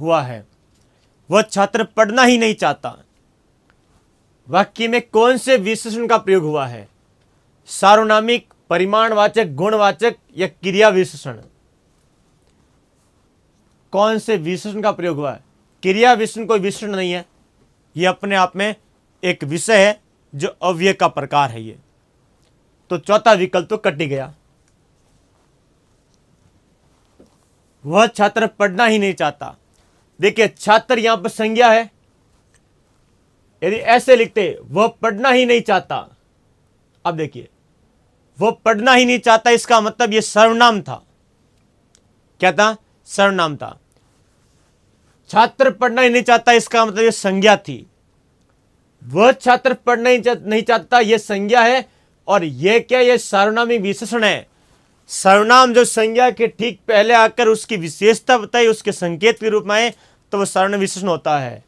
हुआ है वह छात्र पढ़ना ही नहीं चाहता वाक्य में कौन से विशेषण का प्रयोग हुआ है सार्वनामिक परिमाणवाचक गुणवाचक या क्रिया विशेषण कौन से विशेषण का प्रयोग हुआ है क्रिया विशेषण कोई विशेषण नहीं है ये अपने आप में एक विषय है जो अव्यय का प्रकार है ये तो चौथा विकल्प तो कट ही गया वह छात्र पढ़ना ही नहीं चाहता देखिए छात्र यहां पर संज्ञा है यदि ऐसे लिखते वह पढ़ना ही नहीं चाहता अब देखिए वह पढ़ना ही नहीं चाहता इसका मतलब यह सर्वनाम था क्या था सर्वनाम था छात्र पढ़ना ही नहीं चाहता इसका मतलब यह संज्ञा थी वह छात्र पढ़ना ही नहीं चाहता यह संज्ञा है और ये क्या ये सर्वनामी विशेषण है सर्वनाम जो संज्ञा के ठीक पहले आकर उसकी विशेषता बताई उसके संकेत के रूप में आए तो वह सर्वन विशेषण होता है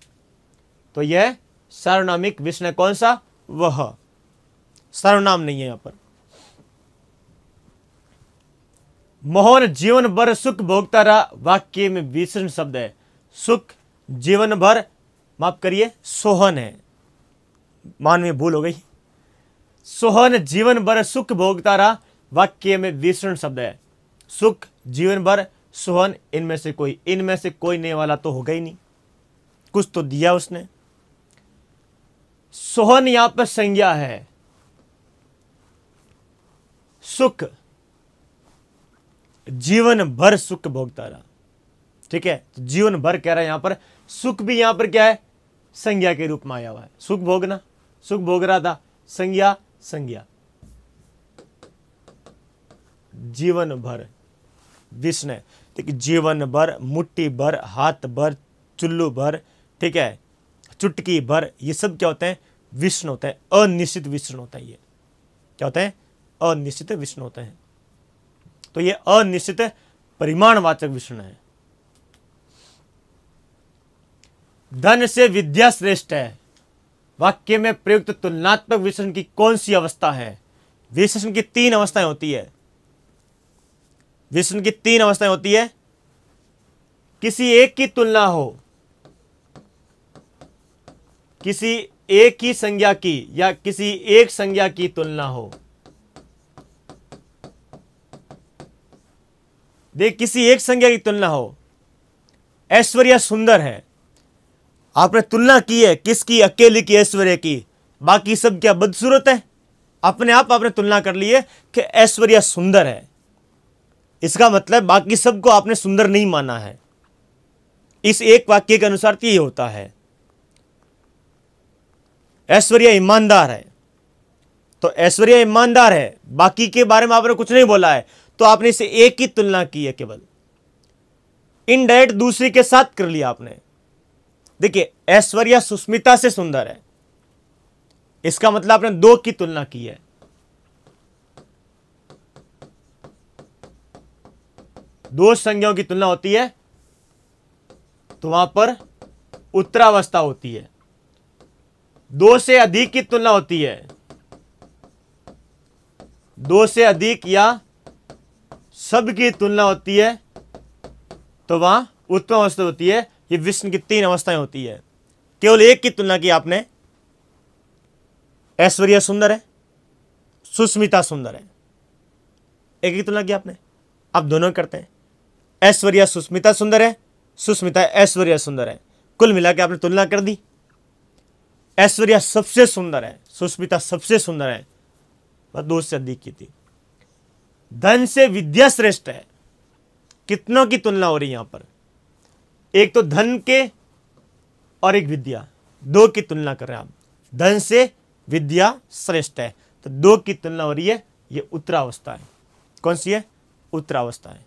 तो यह सर्वनामिक विशेषण कौन सा वह सर्वनाम नहीं है यहां पर मोहन जीवन भर सुख भोगता रहा वाक्य में विशेषण शब्द है सुख जीवन भर माफ करिए सोहन है मानवीय भूल हो गई सोहन जीवन भर सुख भोगता रहा वाक्य में विसरण शब्द है सुख जीवन भर सोहन इनमें से कोई इनमें से कोई नहीं वाला तो होगा ही नहीं कुछ तो दिया उसने सोहन यहां पर संज्ञा है सुख जीवन भर सुख भोगता रहा ठीक है तो जीवन भर कह रहा है यहां पर सुख भी यहां पर क्या है संज्ञा के रूप में आया हुआ है सुख भोगना सुख भोग रहा था संज्ञा संज्ञा जीवन भर विष्णु ठीक जीवन भर मुट्ठी भर हाथ भर चुल्लू भर ठीक है चुटकी भर ये सब क्या होते हैं विष्णु होते हैं अनिश्चित विष्णु होते हैं ये क्या होते हैं अनिश्चित विष्णु होते हैं तो ये अनिश्चित परिमाणवाचक विष्णु है धन से विद्या श्रेष्ठ है वाक्य में प्रयुक्त तुलनात्मक विशेषण की कौन सी अवस्था है विशेषण की तीन अवस्थाएं होती है विशेषण की तीन अवस्थाएं होती है किसी एक की तुलना हो किसी एक ही संज्ञा की या किसी एक संज्ञा की तुलना हो देख किसी एक संज्ञा की तुलना हो ऐश्वर्या सुंदर है आपने तुलना की है किसकी अकेले की ऐश्वर्य की बाकी सब क्या बदसूरत है अपने आप आपने तुलना कर ली है कि ऐश्वर्या सुंदर है इसका मतलब बाकी सबको आपने सुंदर नहीं माना है इस एक वाक्य के अनुसार तो ये होता है ऐश्वर्या ईमानदार है तो ऐश्वर्या ईमानदार है बाकी के बारे में आपने कुछ नहीं बोला है तो आपने इसे एक ही तुलना की है केवल इनडायरेक्ट दूसरी के साथ कर लिया आपने देखिए ऐश्वर्या सुस्मिता से सुंदर है इसका मतलब आपने दो की तुलना की है दो संज्ञाओं की तुलना होती है तो वहां पर उत्तरावस्था होती है दो से अधिक की तुलना होती है दो से अधिक या सब की तुलना होती है तो वहां उत्तम अवस्था होती है ये विष्णु की तीन अवस्थाएं होती है केवल एक की तुलना की आपने ऐश्वर्या सुंदर है सुस्मिता सुंदर है एक की तुलना की आपने आप दोनों करते हैं ऐश्वर्या सुस्मिता सुंदर है सुस्मिता ऐश्वर्या सुंदर है कुल मिला के आपने तुलना कर दी ऐश्वर्या सबसे सुंदर है सुस्मिता सबसे सुंदर है बस दो से अधिक की थी धन से विद्या श्रेष्ठ है कितनों की तुलना हो रही है यहां पर एक तो धन के और एक विद्या दो की तुलना कर रहे हैं आप धन से विद्या श्रेष्ठ है तो दो की तुलना हो रही है ये उत्तरावस्था है कौन सी है उत्तरावस्था है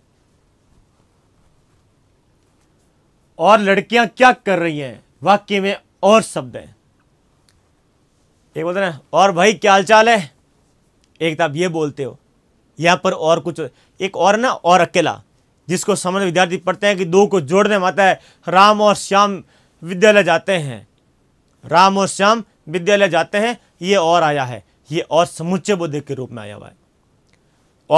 और लड़कियां क्या कर रही हैं वाक्य में और शब्द है एक बोलते ना और भाई क्या हालचाल है एक तो आप ये बोलते हो यहां पर और कुछ एक और ना और अकेला जिसको समझ विद्यार्थी पढ़ते हैं कि दो को जोड़ने में आता है राम और श्याम विद्यालय जाते हैं राम और श्याम विद्यालय जाते हैं ये और आया है ये और समुच्चय बुद्धि के रूप में आया हुआ है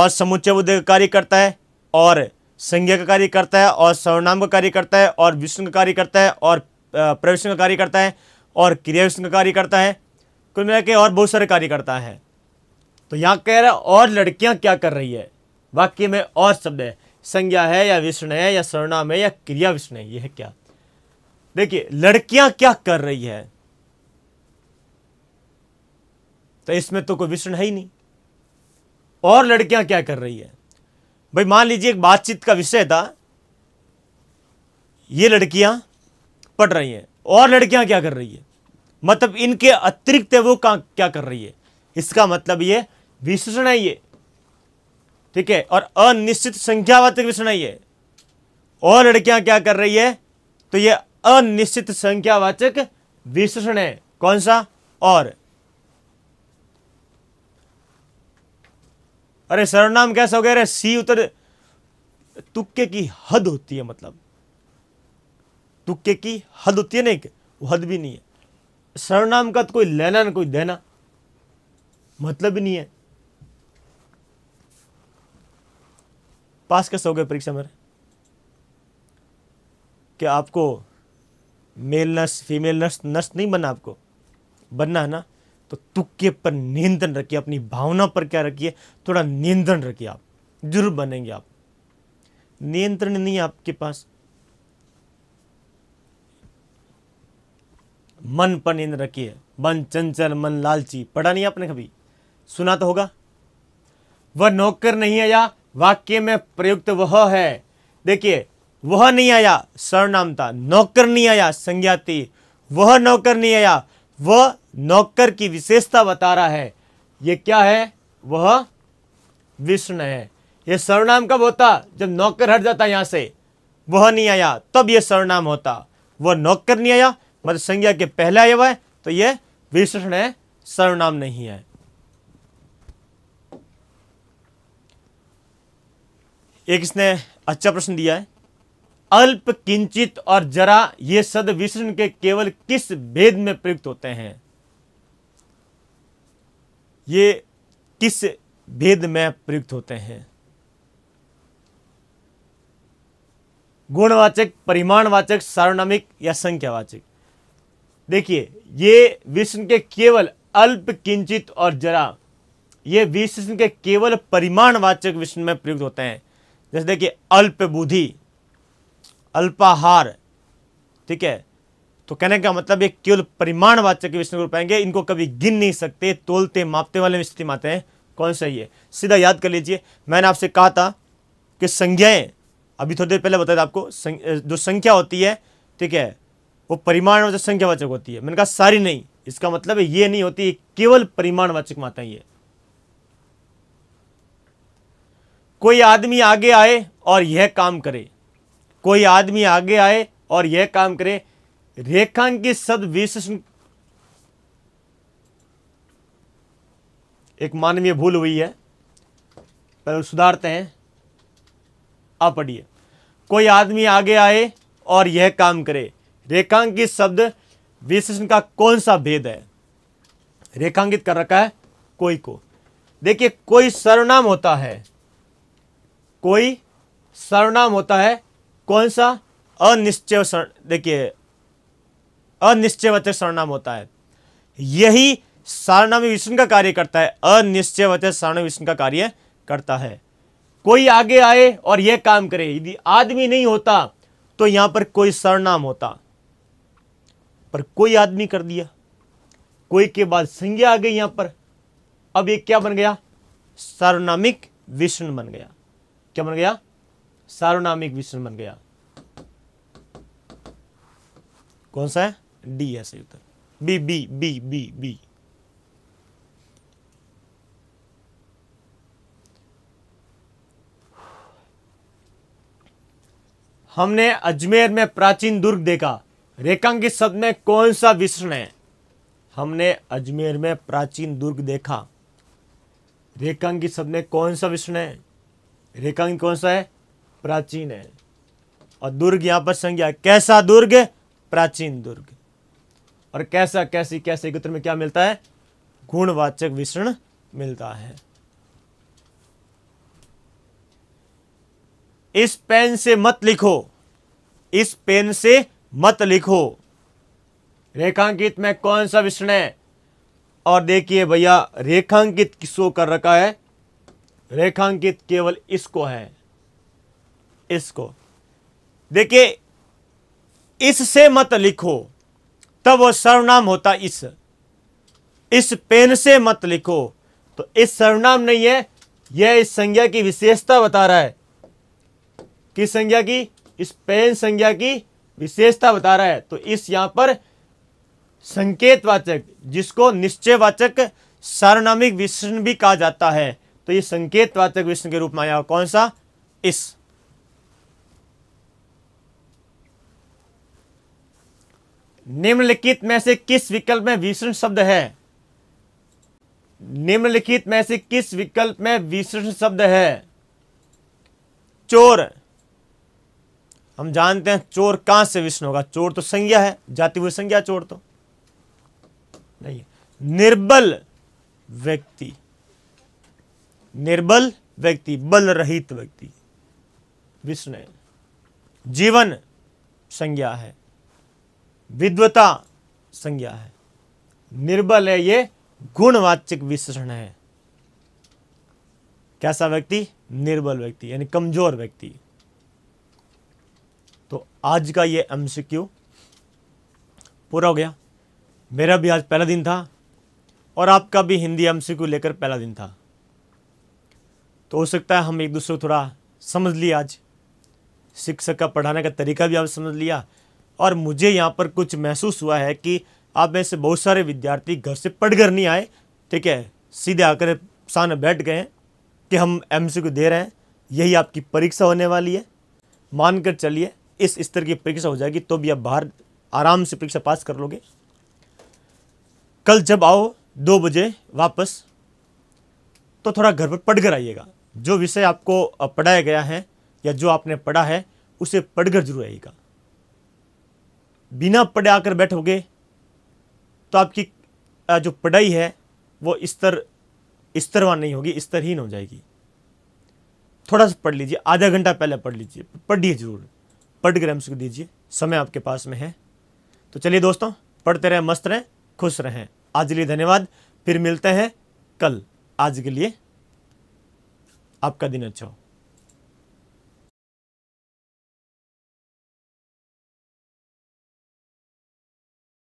और समुच्चय बुद्धि का कार्य करता है और संज्ञा का कार्य करता है और सर्वनाम का कार्य करता है और विष्णु का कार्य करता है और प्रविष्णु का कार्य करता है और क्रिया विष्णु का कार्य करता है कुल मिला के और बहुत सारे कार्य करता है तो यहाँ कह रहा है और लड़कियाँ क्या कर रही है वाक्य में और शब्द है संज्ञा है या विष्ण है या सर्वनाम है या क्रिया विष्ण है यह है क्या देखिए लड़कियां क्या कर रही है तो इसमें तो कोई विष्ण है ही नहीं और लड़कियां क्या कर रही है भाई मान लीजिए एक बातचीत का विषय था ये लड़कियां पढ़ रही हैं और लड़कियां क्या कर रही है मतलब इनके अतिरिक्त वो क्या कर रही है इसका मतलब ये विशेषण है ये ठीक है और अनिश्चित संख्यावाचक विशेषण ये और लड़कियां क्या कर रही है तो ये अनिश्चित संख्यावाचक विशेषण है कौन सा और अरे सर्वनाम कैसा हो गया अरे सी उत्तर तुक्के की हद होती है मतलब तुक्के की हद होती है ना एक वो हद भी नहीं है सर्वनाम का तो कोई लेना ना कोई देना मतलब भी नहीं है पास कैसे हो गए परीक्षा में क्या आपको male nurse female nurse nurse नहीं बनना आपको बनना है ना तो तुक्के पर नियंत्रण रखिए अपनी भावना पर क्या रखिए थोड़ा नियंत्रण रखिए आप जरूर बनेंगे आप नियंत्रण नहीं है आपके पास मन पर नियंत्रण रखिए मन चंचल मन लालची पढ़ा नहीं आपने कभी सुना तो होगा वह नौकर नहीं है या वाक्य में प्रयुक्त वह है देखिए वह नहीं आया सर्वनाम था नौकर नहीं आया संज्ञाति वह नौकर नहीं आया वह नौकर की विशेषता बता रहा है ये क्या है वह विष्णु है ये सर्वनाम कब होता जब नौकर हट जाता यहां से वह नहीं आया तब ये सर्वनाम होता वह नौकर नहीं आया मतलब संज्ञा के पहले आया हुआ है तो ये विष्णु है सर्वनाम नहीं है एक इसने अच्छा प्रश्न दिया है अल्प किंचित और जरा ये सद विसरण के केवल किस भेद में प्रयुक्त होते हैं ये किस भेद में प्रयुक्त होते हैं गुणवाचक परिमाणवाचक सार्वनामिक या संख्यावाचक देखिए ये विश्व के केवल अल्प किंचित और जरा ये विश्व के केवल परिमाणवाचक विश्व में प्रयुक्त होते हैं जैसे देखिए अल्प बुद्धि अल्पाहार ठीक है तो कहने का मतलब ये केवल परिमाणवाचक विष्णु रूप आएंगे इनको कभी गिन नहीं सकते तोलते मापते वाले स्थिति में आते हैं कौन सा ये सीधा याद कर लीजिए मैंने आपसे कहा था कि संज्ञाएं अभी थोड़ी देर पहले बताया था आपको सं, जो संख्या होती है ठीक है वो परिमाण संख्यावाचक होती है मैंने कहा सारी नहीं इसका मतलब ये नहीं होती केवल परिमाणवाचक माता ये कोई आदमी आगे आए और यह काम करे कोई आदमी आगे आए और यह काम करे रेखांकित शब्द विशेषण एक मानवीय भूल हुई है पहले सुधारते हैं आप पढ़िए कोई आदमी आगे आए और यह काम करे रेखांकित शब्द विशेषण का कौन सा भेद है रेखांकित कर रखा है कोई को देखिए कोई सर्वनाम होता है कोई सर्वनाम होता है कौन सा अनिश्चय देखिए अनिश्चयवत सर्वनाम होता है यही सारनाम विष्णु का कार्य करता है अनिश्चयवत सारण विष्णु का कार्य करता है कोई आगे आए और यह काम करे यदि आदमी नहीं होता तो यहां पर कोई सरनाम होता पर कोई आदमी कर दिया कोई के बाद संज्ञा आ गई यहां पर अब ये क्या बन गया सर्वनामिक विष्णु बन गया क्या बन गया सार्वनामिक विशेषण बन गया कौन सा है डी है सही उत्तर B B B B B हमने अजमेर में प्राचीन दुर्ग देखा रेखांकित शब्द में कौन सा विशेषण है हमने अजमेर में प्राचीन दुर्ग देखा रेखांकित शब्द में कौन सा विशेषण है रेखांग कौन सा है प्राचीन है और दुर्ग यहां पर संज्ञा कैसा दुर्ग प्राचीन दुर्ग और कैसा कैसी कैसे गुत्र में क्या मिलता है गुणवाचक विषण मिलता है इस पेन से मत लिखो इस पेन से मत लिखो रेखांकित में कौन सा विषण है और देखिए भैया रेखांकित किसो कर रखा है रेखांकित केवल इसको है इसको देखिए इससे मत लिखो तब वो सर्वनाम होता इस इस पेन से मत लिखो तो इस सर्वनाम नहीं है यह इस संज्ञा की विशेषता बता रहा है किस संज्ञा की इस पेन संज्ञा की विशेषता बता रहा है तो इस यहां पर संकेतवाचक जिसको निश्चयवाचक सार्वनामिक विशेषण भी कहा जाता है तो ये वाचक विष्णु के रूप में आया कौन सा इस निम्नलिखित में से किस विकल्प में विसरण शब्द है निम्नलिखित में से किस विकल्प में विशेषण शब्द है चोर हम जानते हैं चोर कहां से विष्णु होगा चोर तो संज्ञा है जाती हुई संज्ञा चोर तो नहीं निर्बल व्यक्ति निर्बल व्यक्ति बल रहित व्यक्ति विष्णु जीवन संज्ञा है विद्वता संज्ञा है निर्बल है ये गुणवाचक विशेषण है कैसा व्यक्ति निर्बल व्यक्ति यानी कमजोर व्यक्ति तो आज का ये एमसीक्यू पूरा हो गया मेरा भी आज पहला दिन था और आपका भी हिंदी एमसीक्यू लेकर पहला दिन था तो हो सकता है हम एक दूसरे को थोड़ा समझ लिया आज शिक्षक का पढ़ाने का तरीका भी आप समझ लिया और मुझे यहाँ पर कुछ महसूस हुआ है कि आप में से बहुत सारे विद्यार्थी घर से पढ़ कर नहीं आए ठीक है सीधे आकर सामने बैठ गए कि हम एम को दे रहे हैं यही आपकी परीक्षा होने वाली है मान कर चलिए इस स्तर की परीक्षा हो जाएगी तो भी आप बाहर आराम से परीक्षा पास कर लोगे कल जब आओ दो बजे वापस तो थोड़ा घर पर पढ़ कर आइएगा जो विषय आपको पढ़ाया गया है या जो आपने पढ़ा है उसे पढ़कर जरूर आएगा बिना पढ़े आकर बैठोगे तो आपकी जो पढ़ाई है वो स्तर स्तरवान नहीं होगी स्तरहीन हो जाएगी थोड़ा सा पढ़ लीजिए आधा घंटा पहले पढ़ लीजिए पढ़िए जरूर पढ़ कर हमसे दीजिए समय आपके पास में है तो चलिए दोस्तों पढ़ते रहें मस्त रहें खुश रहें आज के लिए धन्यवाद फिर मिलते हैं कल आज के लिए आपका दिन अच्छा हो